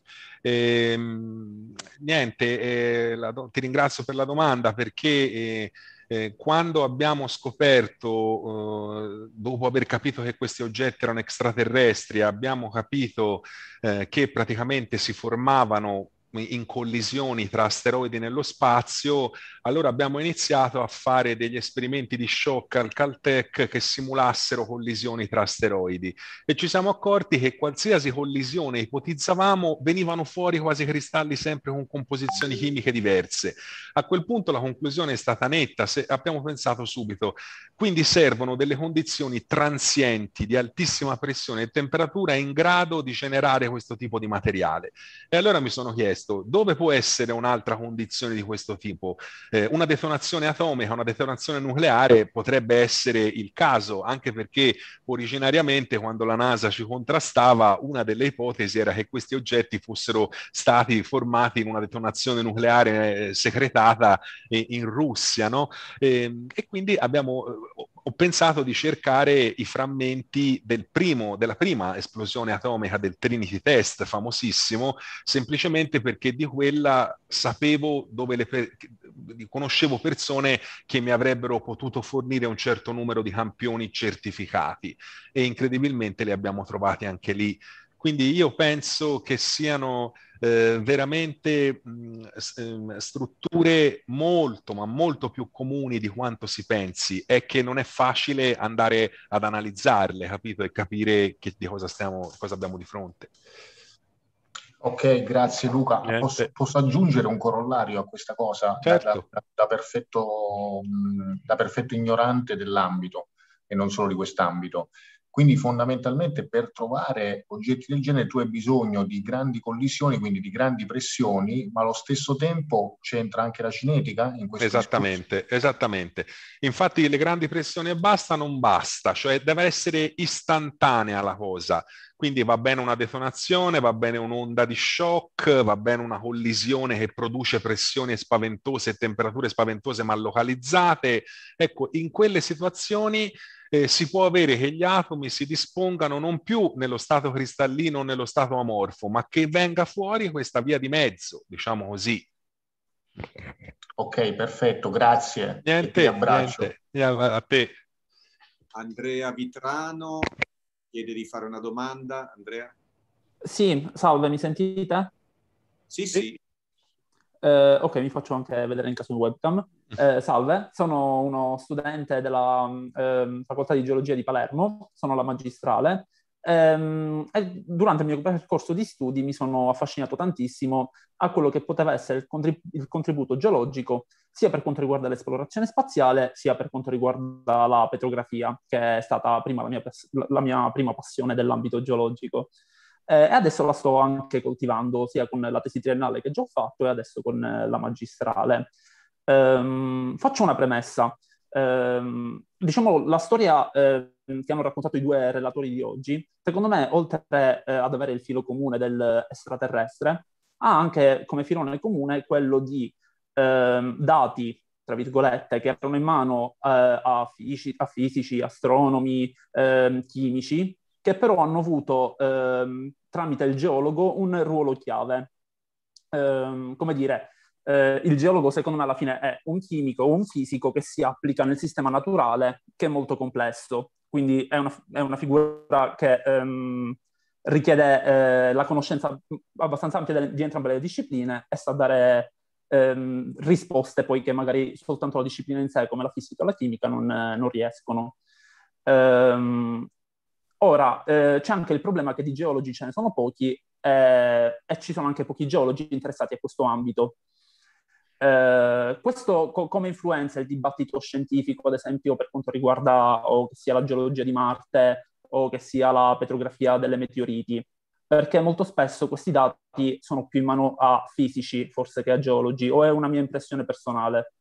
e, mm, niente, eh, la, ti ringrazio per la domanda perché... Eh, eh, quando abbiamo scoperto, eh, dopo aver capito che questi oggetti erano extraterrestri, abbiamo capito eh, che praticamente si formavano in collisioni tra asteroidi nello spazio, allora abbiamo iniziato a fare degli esperimenti di shock al Caltech che simulassero collisioni tra asteroidi e ci siamo accorti che qualsiasi collisione ipotizzavamo venivano fuori quasi cristalli sempre con composizioni chimiche diverse. A quel punto la conclusione è stata netta, se abbiamo pensato subito, quindi servono delle condizioni transienti di altissima pressione e temperatura in grado di generare questo tipo di materiale. E allora mi sono chiesto questo, dove può essere un'altra condizione di questo tipo? Eh, una detonazione atomica, una detonazione nucleare potrebbe essere il caso, anche perché originariamente quando la NASA ci contrastava, una delle ipotesi era che questi oggetti fossero stati formati in una detonazione nucleare eh, secretata eh, in Russia, no? e, ehm, e quindi abbiamo eh, ho pensato di cercare i frammenti del primo, della prima esplosione atomica del Trinity Test, famosissimo, semplicemente perché di quella sapevo dove le per- conoscevo persone che mi avrebbero potuto fornire un certo numero di campioni certificati e incredibilmente li abbiamo trovati anche lì. Quindi io penso che siano eh, veramente mh, ehm, strutture molto, ma molto più comuni di quanto si pensi, è che non è facile andare ad analizzarle, capito? E capire che, di cosa, stiamo, cosa abbiamo di fronte. Ok, grazie Luca. Posso, posso, aggiungere un corollario a questa cosa certo. da, da, perfetto, da perfetto ignorante dell'ambito e non solo di quest'ambito. Quindi fondamentalmente per trovare oggetti del genere tu hai bisogno di grandi collisioni, quindi di grandi pressioni, ma allo stesso tempo c'entra anche la cinetica in questo Esattamente, discorso. esattamente. Infatti le grandi pressioni e basta non basta, cioè deve essere istantanea la cosa. Quindi va bene una detonazione, va bene un'onda di shock, va bene una collisione che produce pressioni spaventose e temperature spaventose ma localizzate. Ecco, in quelle situazioni eh, si può avere che gli atomi si dispongano non più nello stato cristallino o nello stato amorfo, ma che venga fuori questa via di mezzo, diciamo così. Ok, perfetto,
grazie.
Niente, e abbraccio. Niente. A te.
Andrea Vitrano chiede di fare una domanda. Andrea?
Sì, salve, mi sentite? Sì, sì. Eh, ok, mi faccio anche vedere in caso in webcam. Mm. Eh, salve, sono uno studente della eh, facoltà di geologia di Palermo, sono la magistrale. Ehm, e durante il mio percorso di studi mi sono affascinato tantissimo a quello che poteva essere il, contrib- il contributo geologico, sia per quanto riguarda l'esplorazione spaziale, sia per quanto riguarda la petrografia, che è stata prima la, mia, pers- la mia prima passione dell'ambito geologico. Eh, e adesso la sto anche coltivando sia con la tesi triennale che già ho fatto e adesso con eh, la magistrale. Ehm, faccio una premessa. Ehm, diciamo, la storia eh, che hanno raccontato i due relatori di oggi, secondo me, oltre eh, ad avere il filo comune dell'estraterrestre, ha anche come filone comune quello di eh, dati, tra virgolette, che erano in mano eh, a fisici, a, fisici, astronomi, ehm, chimici, che però hanno avuto ehm, tramite il geologo un ruolo chiave. Ehm, come dire, eh, il geologo secondo me alla fine è un chimico o un fisico che si applica nel sistema naturale che è molto complesso, quindi è una, è una figura che ehm, richiede eh, la conoscenza abbastanza ampia di entrambe le discipline e sa dare Ehm, risposte poiché magari soltanto la disciplina in sé, come la fisica o la chimica, non, non riescono. Ehm, Ora, eh, c'è anche il problema che di geologi ce ne sono pochi eh, e ci sono anche pochi geologi interessati a questo ambito. Eh, questo co- come influenza il dibattito scientifico, ad esempio, per quanto riguarda o che sia la geologia di Marte o che sia la petrografia delle meteoriti? Perché molto spesso questi dati sono più in mano a fisici forse che a geologi, o è una mia impressione personale.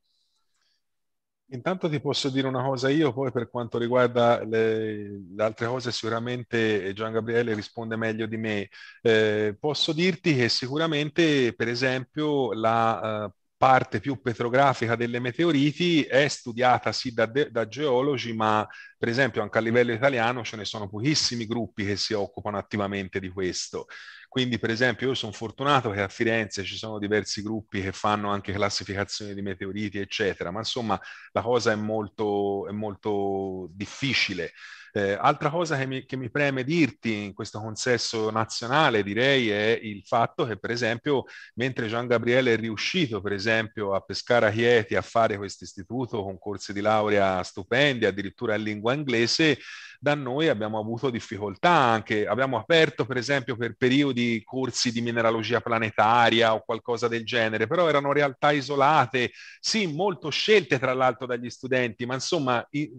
Intanto ti posso dire una cosa io, poi per quanto riguarda le, le altre cose sicuramente eh, Gian Gabriele risponde meglio di me. Eh, posso dirti che sicuramente, per esempio, la... Uh, parte più petrografica delle meteoriti è studiata sì da, da, geologi, ma per esempio anche a livello italiano ce ne sono pochissimi gruppi che si occupano attivamente di questo. Quindi, per esempio, io sono fortunato che a Firenze ci sono diversi gruppi che fanno anche classificazioni di meteoriti, eccetera, ma insomma la cosa è molto, è molto difficile. Eh, altra cosa che mi, che mi, preme dirti in questo consesso nazionale, direi, è il fatto che, per esempio, mentre Gian Gabriele è riuscito, per esempio, a pescare a Chieti a fare questo istituto con corsi di laurea stupendi, addirittura in lingua inglese, da noi abbiamo avuto difficoltà anche, abbiamo aperto per esempio per periodi corsi di mineralogia planetaria o qualcosa del genere, però erano realtà isolate, sì, molto scelte tra l'altro dagli studenti, ma insomma i,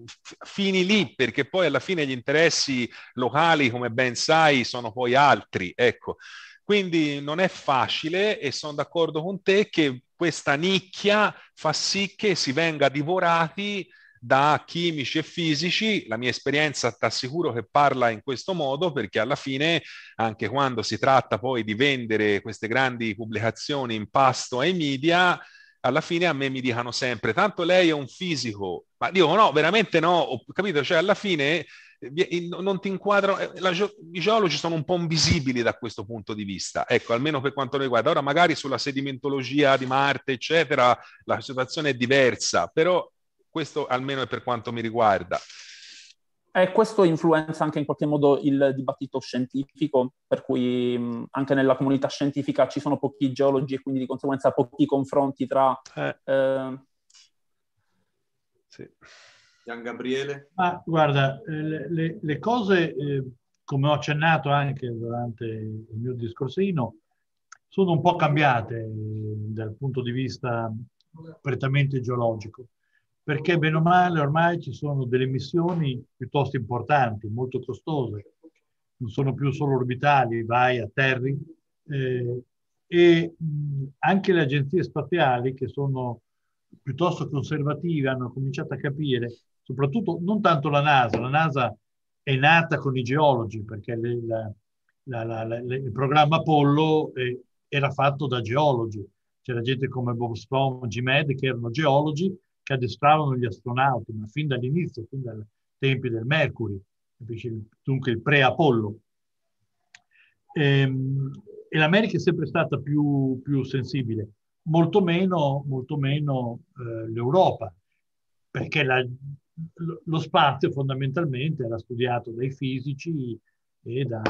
fini lì perché poi alla fine gli interessi locali, come ben sai, sono poi altri. Ecco. Quindi non è facile e sono d'accordo con te che questa nicchia fa sì che si venga divorati da chimici e fisici, la mia esperienza ti assicuro che parla in questo modo perché alla fine, anche quando si tratta poi di vendere queste grandi pubblicazioni in pasto ai media, alla fine a me mi dicano sempre, tanto lei è un fisico, ma dico no, veramente no, ho capito? Cioè alla fine eh, eh, non ti inquadrano, eh, i geologi sono un po' invisibili da questo punto di vista, ecco, almeno per quanto riguarda. Ora magari sulla sedimentologia di Marte, eccetera, la situazione è diversa, però questo almeno è per quanto mi riguarda.
E questo influenza anche in qualche modo il dibattito scientifico, per cui mh, anche nella comunità scientifica ci sono pochi geologi e quindi di conseguenza pochi confronti tra... Eh. Eh... Sì.
Gian Gabriele?
Ma guarda, eh, le, le, le cose, eh, come ho accennato anche durante il mio discorsino, sono un po' cambiate eh, dal punto di vista prettamente geologico perché bene o male ormai ci sono delle missioni piuttosto importanti, molto costose, non sono più solo orbitali, vai a terra, eh, e mh, anche le agenzie spaziali che sono piuttosto conservative hanno cominciato a capire, soprattutto non tanto la NASA, la NASA è nata con i geologi perché le, la, la, la, il programma Apollo eh, era fatto da geologi, c'era gente come Bob Stone, G-Med che erano geologi che addestravano gli astronauti, ma fin dall'inizio, fin dai tempi del Mercury, dunque il pre-Apollo. E, ehm, e l'America è sempre stata più, più sensibile, molto meno, molto meno eh, l'Europa, perché la, lo spazio fondamentalmente era studiato dai fisici e, da,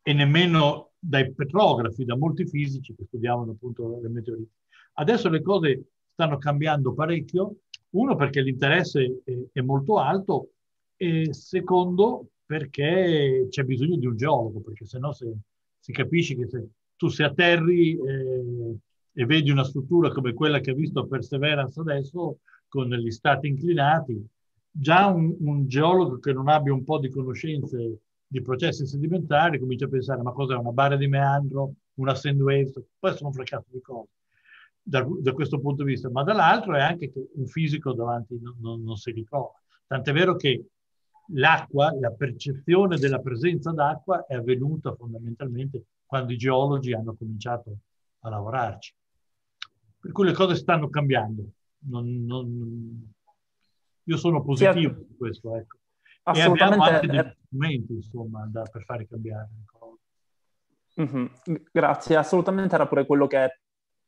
e nemmeno dai petrografi, da molti fisici che studiavano appunto le meteoriti. Adesso le cose stanno cambiando parecchio, uno perché l'interesse è, molto alto e secondo perché c'è bisogno di un geologo, perché se no si capisce che se tu se atterri eh, e vedi una struttura come quella che ha visto Perseverance adesso, con gli stati inclinati, già un, un, geologo che non abbia un po' di conoscenze di processi sedimentari comincia a pensare ma cos'è una barra di meandro, una sand poi sono un fracasso di cose da, da, questo punto di vista, ma dall'altro è anche che un fisico davanti non, non, non si ritrova. Tant'è vero che l'acqua, la percezione della presenza d'acqua è avvenuta fondamentalmente quando i geologi hanno cominciato a lavorarci. Per cui le cose stanno cambiando. Non, non... Io sono positivo sì, certo. su questo, ecco. E abbiamo anche degli eh. strumenti, insomma, da, per fare cambiare le cose. Mm-hmm.
Grazie, assolutamente era pure quello che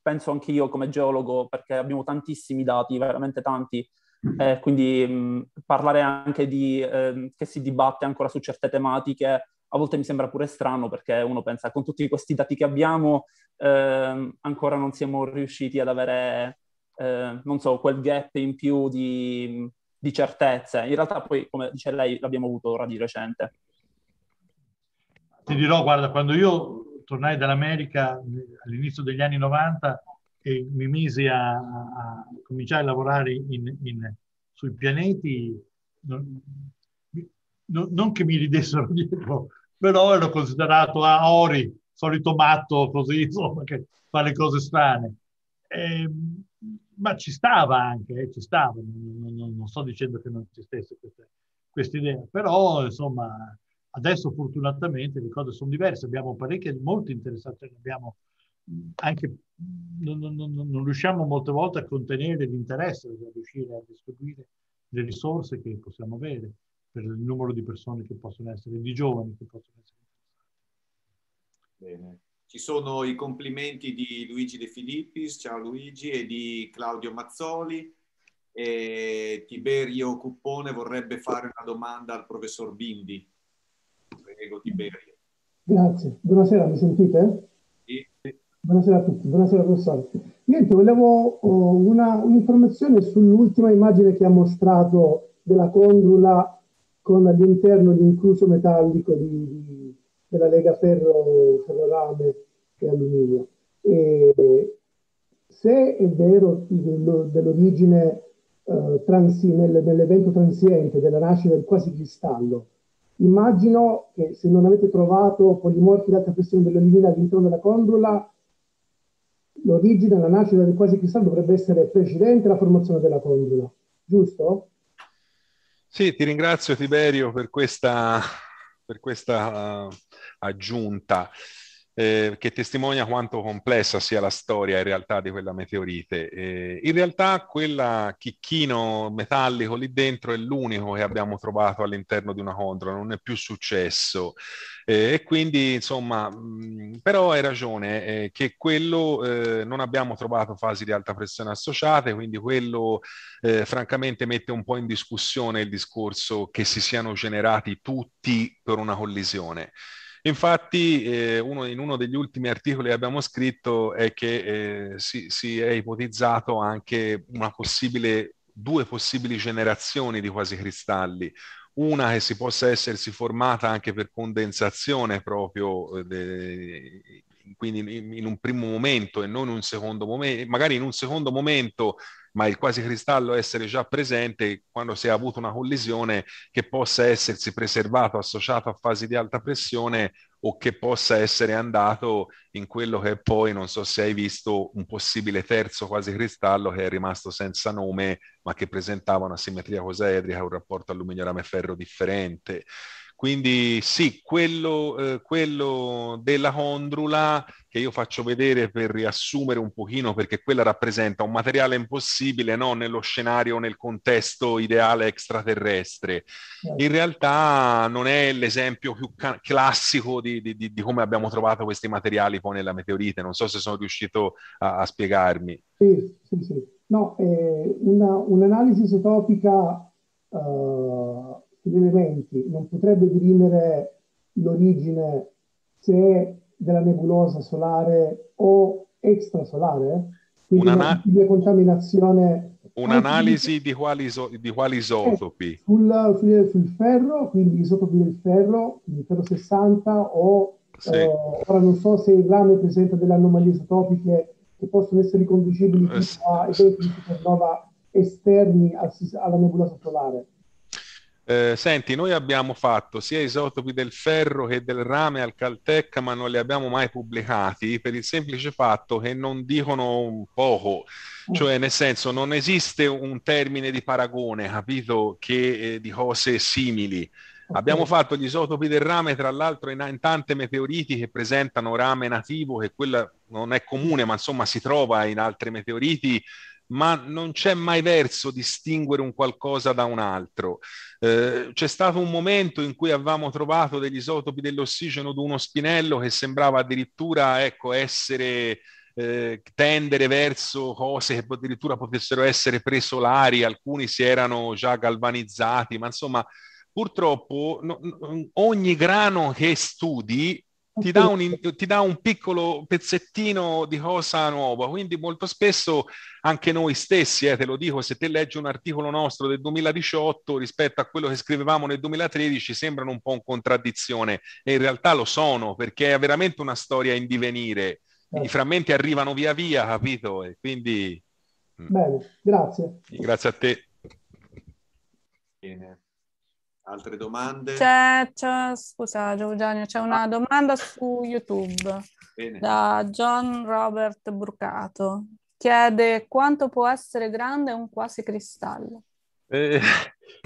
penso anche io come geologo, perché abbiamo tantissimi dati, veramente tanti, mm. eh, quindi mh, parlare anche di eh, che si dibatte ancora su certe tematiche a volte mi sembra pure strano perché uno pensa con tutti questi dati che abbiamo eh, ancora non siamo riusciti ad avere, eh, non so, quel gap in più di, di certezze. In realtà poi, come dice lei, l'abbiamo avuto ora di recente.
Ti dirò, guarda, quando io tornai dall'America eh, all'inizio degli anni 90 e mi misi a, a cominciare a lavorare in, in, sui pianeti, non, non, non, che mi ridessero dietro, però ero considerato a ah, ori, solito matto, così, insomma, che fa le cose strane. E, ehm, ma ci stava anche, eh, ci stava, non, non, sto dicendo che non esistesse questa, questa idea, però insomma Adesso fortunatamente le cose sono diverse, abbiamo parecchie molto interessate, cioè, abbiamo anche, non, non, non, riusciamo molte volte a contenere l'interesse,
per riuscire a distribuire
le risorse che possiamo avere per il numero di persone che possono essere, di giovani che possono essere interessati.
Bene. Ci sono i complimenti di Luigi De Filippis, ciao Luigi, e di Claudio Mazzoli. E Tiberio Cuppone vorrebbe fare una domanda al professor Bindi. Ego Tiberio.
Grazie, buonasera, mi sentite? Sì. Buonasera a tutti, buonasera professore. Niente, volevo oh, una, un'informazione sull'ultima immagine che ha mostrato della condula con all'interno l'incluso metallico di, di, della lega ferro, ferro ferrorame e alluminio. E, se è vero dell'origine eh, transi, nel, nell'evento transiente, della nascita del quasi cristallo, Immagino che se non avete trovato polimorfi di alta pressione dell'olivina all'interno della condula, l'origine, la nascita del quasi cristallo dovrebbe essere precedente alla formazione della condula, giusto?
Sì, ti ringrazio Tiberio per questa, per questa uh, aggiunta eh, che testimonia quanto complessa sia la storia in realtà di quella meteorite. Eh, in realtà quella chicchino metallico lì dentro è l'unico che abbiamo trovato all'interno di una condra, non è più successo. Eh, e quindi, insomma, mh, mm, però hai ragione eh, che quello eh, non abbiamo trovato fasi di alta pressione associate, quindi quello eh, francamente mette un po' in discussione il discorso che si siano generati tutti per una collisione. Infatti, eh, uno, in uno degli ultimi articoli che abbiamo scritto è che eh, si, si è ipotizzato anche una possibile, due possibili generazioni di quasi cristalli, una che si possa essersi formata anche per condensazione proprio, eh, de, quindi in, in, un primo momento e non in un secondo momento, magari in un secondo momento ma il quasi cristallo essere già presente quando si è avuto una collisione che possa essersi preservato, associato a fasi di alta pressione o che possa essere andato in quello che poi, non so se hai visto, un possibile terzo quasi cristallo che è rimasto senza nome ma che presentava una simmetria cosaedrica, un rapporto alluminio-rame-ferro differente. Quindi sì, quello, eh, quello della Condrula che io faccio vedere per riassumere un pochino, perché quella rappresenta un materiale impossibile no? nello scenario, nel contesto ideale extraterrestre. Certo. In realtà non è l'esempio più ca- classico di, di, di, come abbiamo trovato questi materiali poi nella meteorite. Non so se sono riuscito a, a spiegarmi.
Sì, sì, sì. No, eh, una, un'analisi isotopica... Uh eh, questi due elementi non potrebbe dirimere l'origine se della nebulosa solare o extrasolare? Quindi una, una contaminazione
un'analisi di quali, iso- di quali eh, isotopi? Eh,
sul, sul, sul, ferro, quindi isotopi del ferro, il ferro 60 o... Sì. Eh, ora non so se il rame presenta delle anomalie isotopiche che possono essere riconducibili eh, a eventi di supernova esterni al, alla nebulosa
solare. Eh, senti, noi abbiamo fatto sia isotopi del ferro che del rame al Caltech, ma non li abbiamo mai pubblicati per il semplice fatto che non dicono un poco, mm. cioè nel senso non esiste un termine di paragone, capito, che eh, di cose simili. Okay. Abbiamo fatto gli isotopi del rame, tra l'altro in, in tante meteoriti che presentano rame nativo, che quella non è comune, ma insomma si trova in altri meteoriti ma non c'è mai verso distinguere un qualcosa da un altro. Eh, c'è stato un momento in cui avevamo trovato degli isotopi dell'ossigeno di uno spinello che sembrava addirittura ecco, essere eh, tendere verso cose che addirittura potessero essere presolari, alcuni si erano già galvanizzati, ma insomma purtroppo no, ogni grano che studi ti dà, un, ti dà, un, piccolo pezzettino di cosa nuova. Quindi molto spesso anche noi stessi, eh, te lo dico, se te leggi un articolo nostro del 2018 rispetto a quello che scrivevamo nel 2013, sembrano un po' in contraddizione e in realtà lo sono perché è veramente una storia in divenire. Eh. I certo. frammenti arrivano via via, capito? E quindi... Mm.
Bene, grazie.
Grazie a te. Bene. Altre domande?
C'è, c'è, scusa Giorgio, c'è una ah. domanda su YouTube Bene. da John Robert Brucato. Chiede quanto può essere grande un quasi cristallo?
Eh,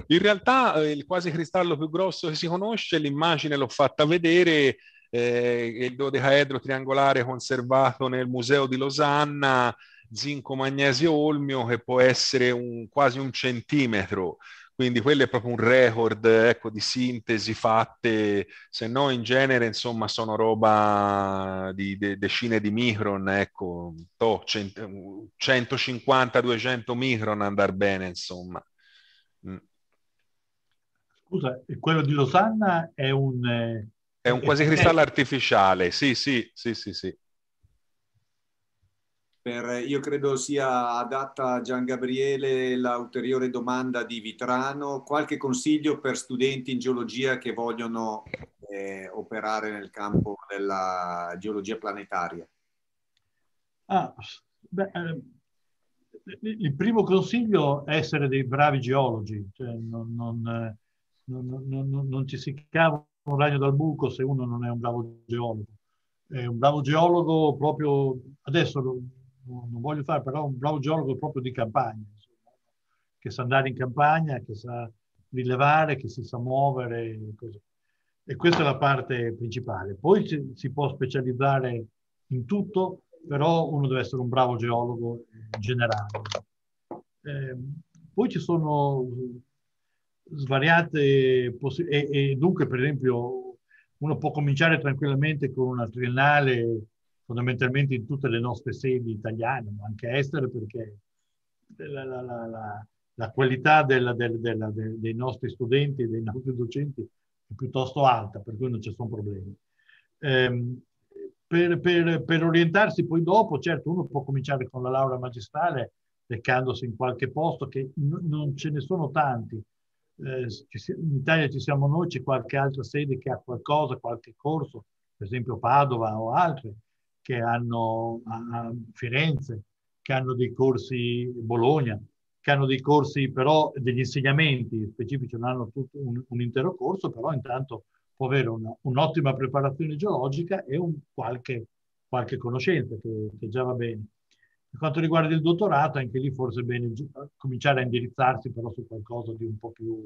in realtà eh, il quasi cristallo più grosso che si conosce, l'immagine l'ho fatta vedere, eh, il dodecaedro triangolare conservato nel Museo di Losanna, zinco, magnesio, olmio, che può essere un, quasi un centimetro. Quindi quello è proprio un record ecco, di sintesi fatte, se no in genere insomma sono roba di de, decine di micron, ecco, 150-200 micron andar bene insomma. Mm.
Scusa, quello di Losanna è un... Eh,
è un quasi cristallo eh, artificiale, sì, sì, sì, sì, sì.
Per, eh, io credo sia adatta a Gian Gabriele l'ulteriore domanda di Vitrano. Qualche consiglio per studenti in geologia che vogliono eh, operare nel campo della geologia planetaria?
Ah, beh, eh, il primo consiglio è essere dei bravi geologi, cioè non, non, eh, non, non, ci si cava un ragno dal buco se uno non è un bravo geologo. È un bravo geologo proprio adesso Lo, non voglio fare, però un bravo geologo proprio di campagna, insomma, che sa andare in campagna, che sa rilevare, che si sa muovere. Così. E questa è la parte principale. Poi ci, si può specializzare in tutto, però uno deve essere un bravo geologo generale. Eh, poi ci sono svariate possibilità, e, e dunque per esempio uno può cominciare tranquillamente con una triennale fondamentalmente in tutte le nostre sedi italiane, ma anche estere, perché la, la, la, la qualità della, della, della, dei nostri studenti dei nostri docenti è piuttosto alta, per cui non ci sono problemi. Eh, per, per, per, orientarsi poi dopo, certo, uno può cominciare con la laurea magistrale recandosi in qualche posto, che n- non ce ne sono tanti. Eh, in Italia ci siamo noi, c'è qualche altra sede che ha qualcosa, qualche corso, per esempio Padova o altri che hanno a, Firenze, che hanno dei corsi Bologna, che hanno dei corsi però degli insegnamenti specifici, non hanno tutto un, un intero corso, però intanto può avere una, un'ottima preparazione geologica e un qualche, qualche conoscenza che, che, già va bene. Per quanto riguarda il dottorato, anche lì forse è bene cominciare a indirizzarsi però su qualcosa di un po' più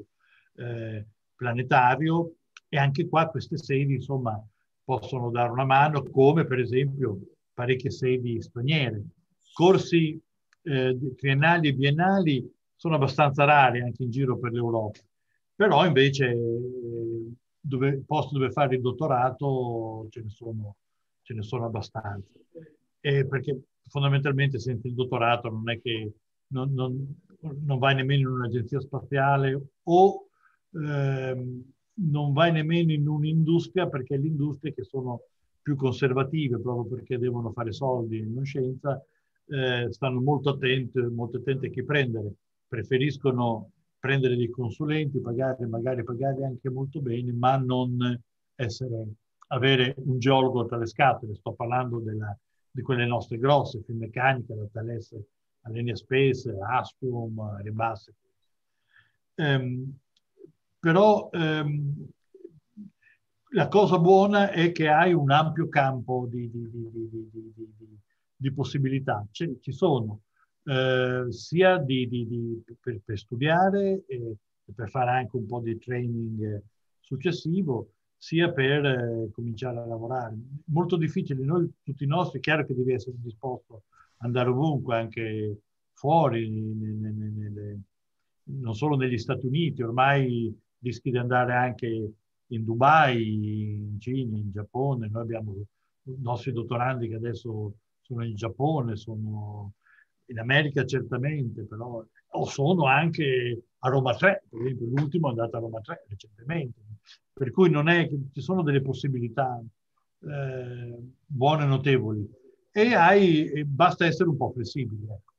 eh, planetario e anche qua queste sedi, insomma, possono dare una mano, come per esempio parecchie sedi straniere. Corsi eh, triennali e biennali sono abbastanza rari anche in giro per l'Europa, però invece eh, dove, posti dove fare il dottorato ce ne sono, ce ne sono abbastanza. E perché fondamentalmente senza il dottorato non è che non, non, non vai nemmeno in un'agenzia spaziale o ehm, non vai nemmeno in un'industria perché le industrie che sono più conservative, proprio perché devono fare soldi in scienza, eh, stanno molto attenti, molto attenti a chi prendere. Preferiscono prendere dei consulenti, pagare, magari pagare anche molto bene, ma non essere, avere un geologo tra le scatole. Sto parlando della, di quelle nostre grosse, Finmeccanica, la Thales, Alenia Space, Aspium, Ribasse. Um, però ehm, la cosa buona è che hai un ampio campo di, di, di, di possibilità, cioè, ci sono eh, sia per, per, studiare e per fare anche un po' di training successivo, sia per eh, cominciare a lavorare. Molto difficile, noi tutti i nostri, è chiaro che devi essere disposto ad andare ovunque, anche fuori, nelle, nelle, non solo negli Stati Uniti, ormai rischi di andare anche in Dubai, in Cina, in Giappone. Noi abbiamo i nostri dottorandi che adesso sono in Giappone, sono in America certamente, però o sono anche a Roma 3, per esempio l'ultimo è andato a Roma 3 recentemente. Per cui non è, ci sono delle possibilità eh, buone e notevoli. E, hai, basta essere un po' flessibili. Ecco.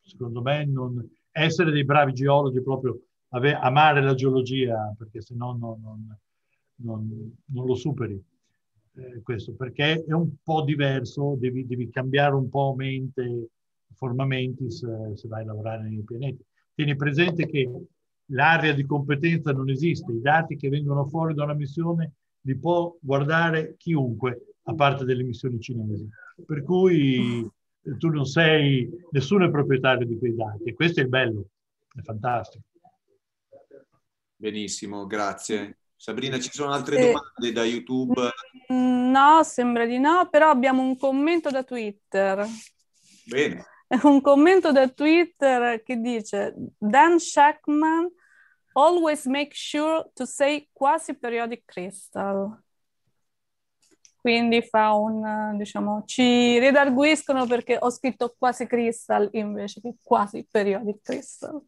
Secondo me non, essere dei bravi geologi proprio ave, amare la geologia, perché se no non, non, lo superi. Eh, questo perché è un po' diverso, devi, devi cambiare un po' mente, formamenti se, eh, se, vai a lavorare nei pianeti. Tieni presente che l'area di competenza non esiste, i dati che vengono fuori da una missione li può guardare chiunque, a parte delle missioni cinesi. Per cui eh, tu non sei, nessuno è proprietario di quei dati e questo è il bello,
è fantastico. Benissimo, grazie. Mm. Sabrina, ci sono altre eh, domande da YouTube?
Mm, no, sembra di no, però abbiamo un commento da Twitter. Bene. Un commento da Twitter che dice Dan Shackman always make sure to say quasi periodic crystal quindi fa un, diciamo, ci ridarguiscono perché ho scritto quasi crystal invece che quasi periodic crystal.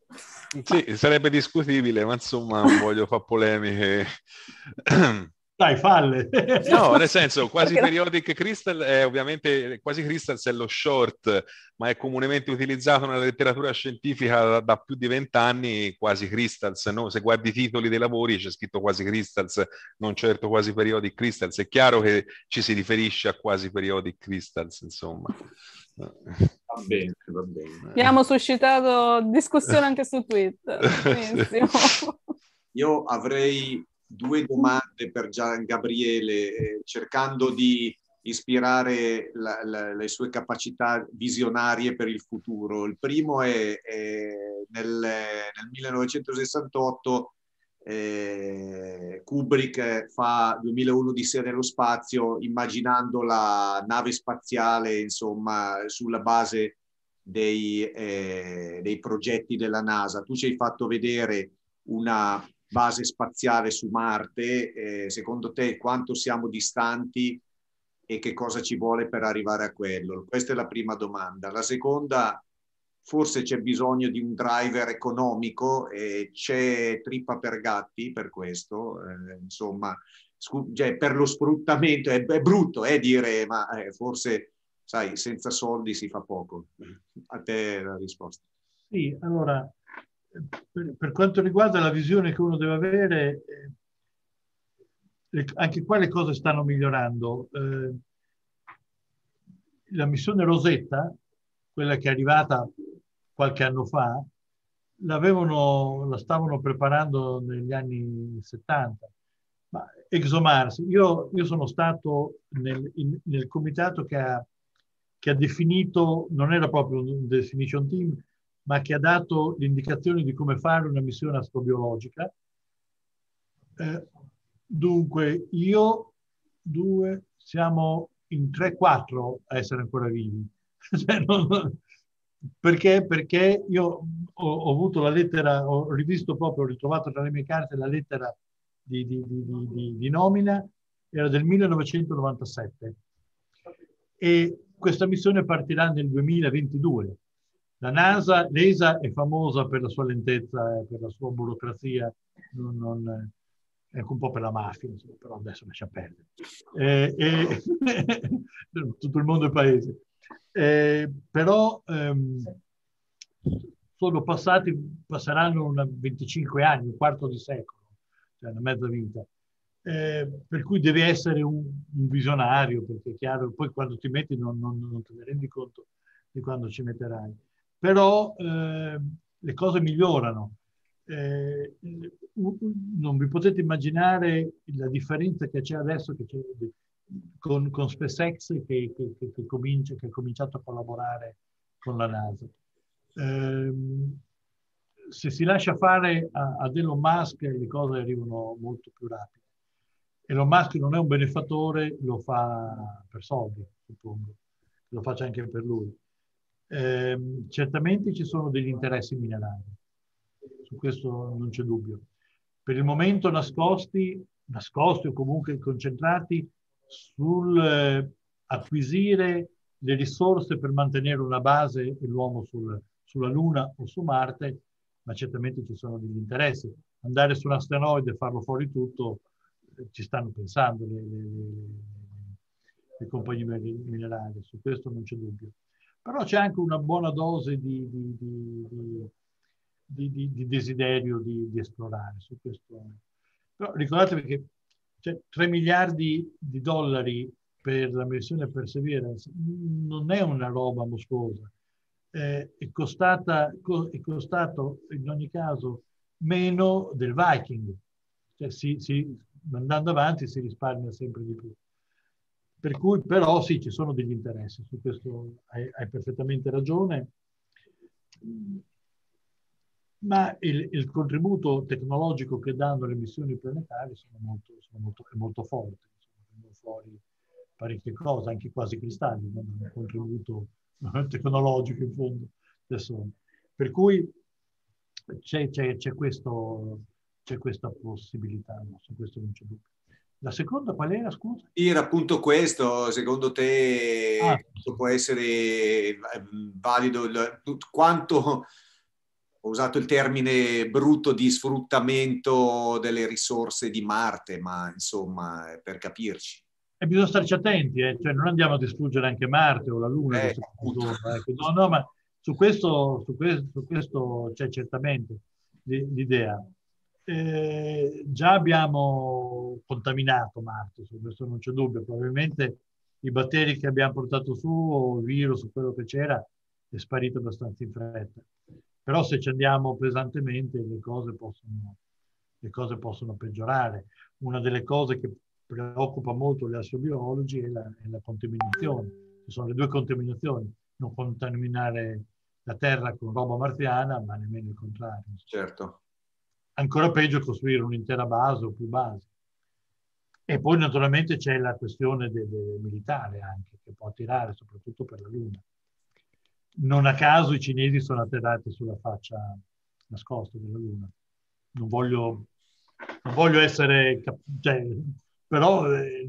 Sì, ma... sarebbe discutibile, ma insomma non voglio fare polemiche Dai, falle. no, nel senso, quasi periodic crystal è ovviamente, quasi crystals è lo short, ma è comunemente utilizzato nella letteratura scientifica da, da più di vent'anni, quasi crystals, no? Se guardi i titoli dei lavori c'è scritto quasi crystals, non certo quasi periodic crystals. È chiaro che ci si riferisce a quasi periodic crystals,
insomma. Va bene, va bene.
Eh. Abbiamo suscitato discussione anche su Twitter. Benissimo.
Io avrei due mm. domande per Gian Gabriele, eh, cercando di ispirare la, la, le sue capacità visionarie per il futuro. Il primo è, è nel, nel, 1968 eh, Kubrick fa 2001 di sé nello spazio immaginando la nave spaziale insomma sulla base dei, eh, dei progetti della NASA. Tu ci hai fatto vedere una base spaziale su Marte, eh, secondo te quanto siamo distanti e che cosa ci vuole per arrivare a quello? Questa è la prima domanda. La seconda, forse c'è bisogno di un driver economico e c'è trippa per gatti per questo, eh, insomma, scu- cioè, per lo sfruttamento è, è brutto eh, dire, ma eh, forse, sai, senza soldi si fa poco. A te la risposta.
Sì, allora,
per, quanto riguarda la visione che uno deve avere, eh, anche qua le cose stanno migliorando. Eh, la missione Rosetta, quella che è arrivata qualche anno fa, la stavano preparando negli anni 70. Ma ExoMars, io, io sono stato nel, in, nel comitato che ha, che ha definito, non era proprio un definition team, ma che ha dato l'indicazione di come fare una missione astrobiologica. Eh, dunque, io, due, siamo in 3-4 a essere ancora vivi. Cioè, perché? Perché io ho, ho, avuto la lettera, ho rivisto proprio, ho ritrovato tra le mie carte la lettera di, di, di, di nomina, era del 1997 e questa missione partirà nel 2022 la NASA, l'ESA è famosa per la sua lentezza e per la sua burocrazia, non, non, anche un po' per la mafia, insomma, però adesso lascia perdere. Eh, eh, tutto il mondo è paese. Eh, però ehm, sono passati, passeranno 25 anni, un quarto di secolo, cioè una mezza vita. Eh, per cui devi essere un, un, visionario, perché è chiaro, poi quando ti metti non, non, non te ne rendi conto di quando ci metterai però eh, le cose migliorano. Eh,
non
vi potete immaginare la differenza che c'è adesso che c'è con, con, SpaceX che, che, che, che, comincia, che ha cominciato a collaborare con la NASA. Eh, se si lascia fare ad Elon Musk le cose arrivano molto più rapide. Elon Musk non è un benefattore, lo fa per soldi, suppongo, lo faccia anche per lui. Ehm, certamente ci sono degli interessi minerari, su questo non c'è dubbio. Per il momento nascosti, nascosti o comunque concentrati sul eh, acquisire le risorse per mantenere una base e l'uomo sul, sulla Luna o su Marte, ma certamente ci sono degli interessi. Andare su un asteroide e farlo fuori tutto, eh, ci stanno pensando le, le, le, le compagnie minerarie, su questo non c'è dubbio però c'è anche una buona dose di, di, di, di desiderio di, esplorare su questo. Però ricordatevi che cioè, 3 miliardi di dollari per la missione Perseverance non è una roba mostruosa, eh, è, costata, è costato in ogni caso meno del Viking, cioè si, si, andando avanti si risparmia sempre di più. Per cui però sì, ci sono degli interessi, su questo hai, hai perfettamente ragione, ma il, il, contributo tecnologico che danno le missioni planetarie sono molto, sono molto, è molto forte, vengono fuori parecchie cose, anche quasi cristalli, no? un contributo tecnologico in fondo. Adesso, per cui c'è, c'è, c'è, questo, c'è questa possibilità, no? su questo non c'è dubbio. La seconda qual era, scusa?
Era appunto questo, secondo te ah. può essere ehm, valido il, quanto, ho usato il termine brutto di sfruttamento delle risorse di Marte, ma insomma, eh, per capirci.
E eh, bisogna starci attenti, eh? cioè, non andiamo a distruggere anche Marte o la Luna. Eh, eh ecco, no, no, ma su questo, su questo, su questo c'è certamente l'idea. Eh, già abbiamo contaminato Marte, su questo non c'è dubbio, probabilmente i batteri che abbiamo portato su, o il virus, quello che c'era, è sparito abbastanza in fretta. Però se ci andiamo pesantemente le cose possono, le cose possono peggiorare. Una delle cose che preoccupa molto gli astrobiologi è la, è la contaminazione. Ci sono le due contaminazioni, non contaminare la Terra con roba marziana, ma nemmeno il contrario.
Certo
ancora peggio costruire un'intera base o più basi. E poi naturalmente c'è la questione del, del militare anche, che può attirare soprattutto per la Luna. Non a caso i cinesi sono atterrati sulla faccia nascosta della Luna. Non voglio, non voglio essere... Cioè, però eh,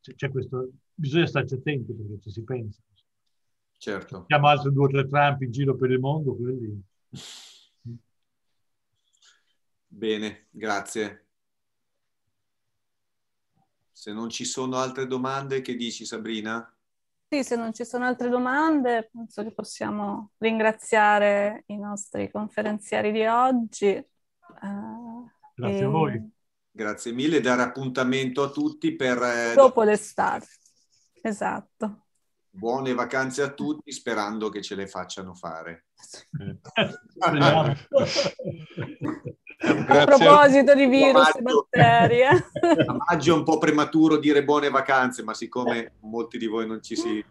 c'è questo... Bisogna starci attenti perché ci si pensa. Certo. Siamo altri due o tre Trump in giro per il mondo, quindi...
Bene, grazie. Se non ci sono altre domande, che dici Sabrina?
Sì, se non ci sono altre domande, penso che possiamo ringraziare i nostri conferenziari di oggi. Eh, grazie e... a voi.
Grazie mille, dare appuntamento a tutti per... Eh, dopo
l'estate, esatto.
Buone vacanze a tutti, sperando che ce le facciano fare. Eh. a proposito
di virus e batterie. Eh.
A maggio è un po' prematuro dire buone vacanze, ma siccome molti di voi non ci si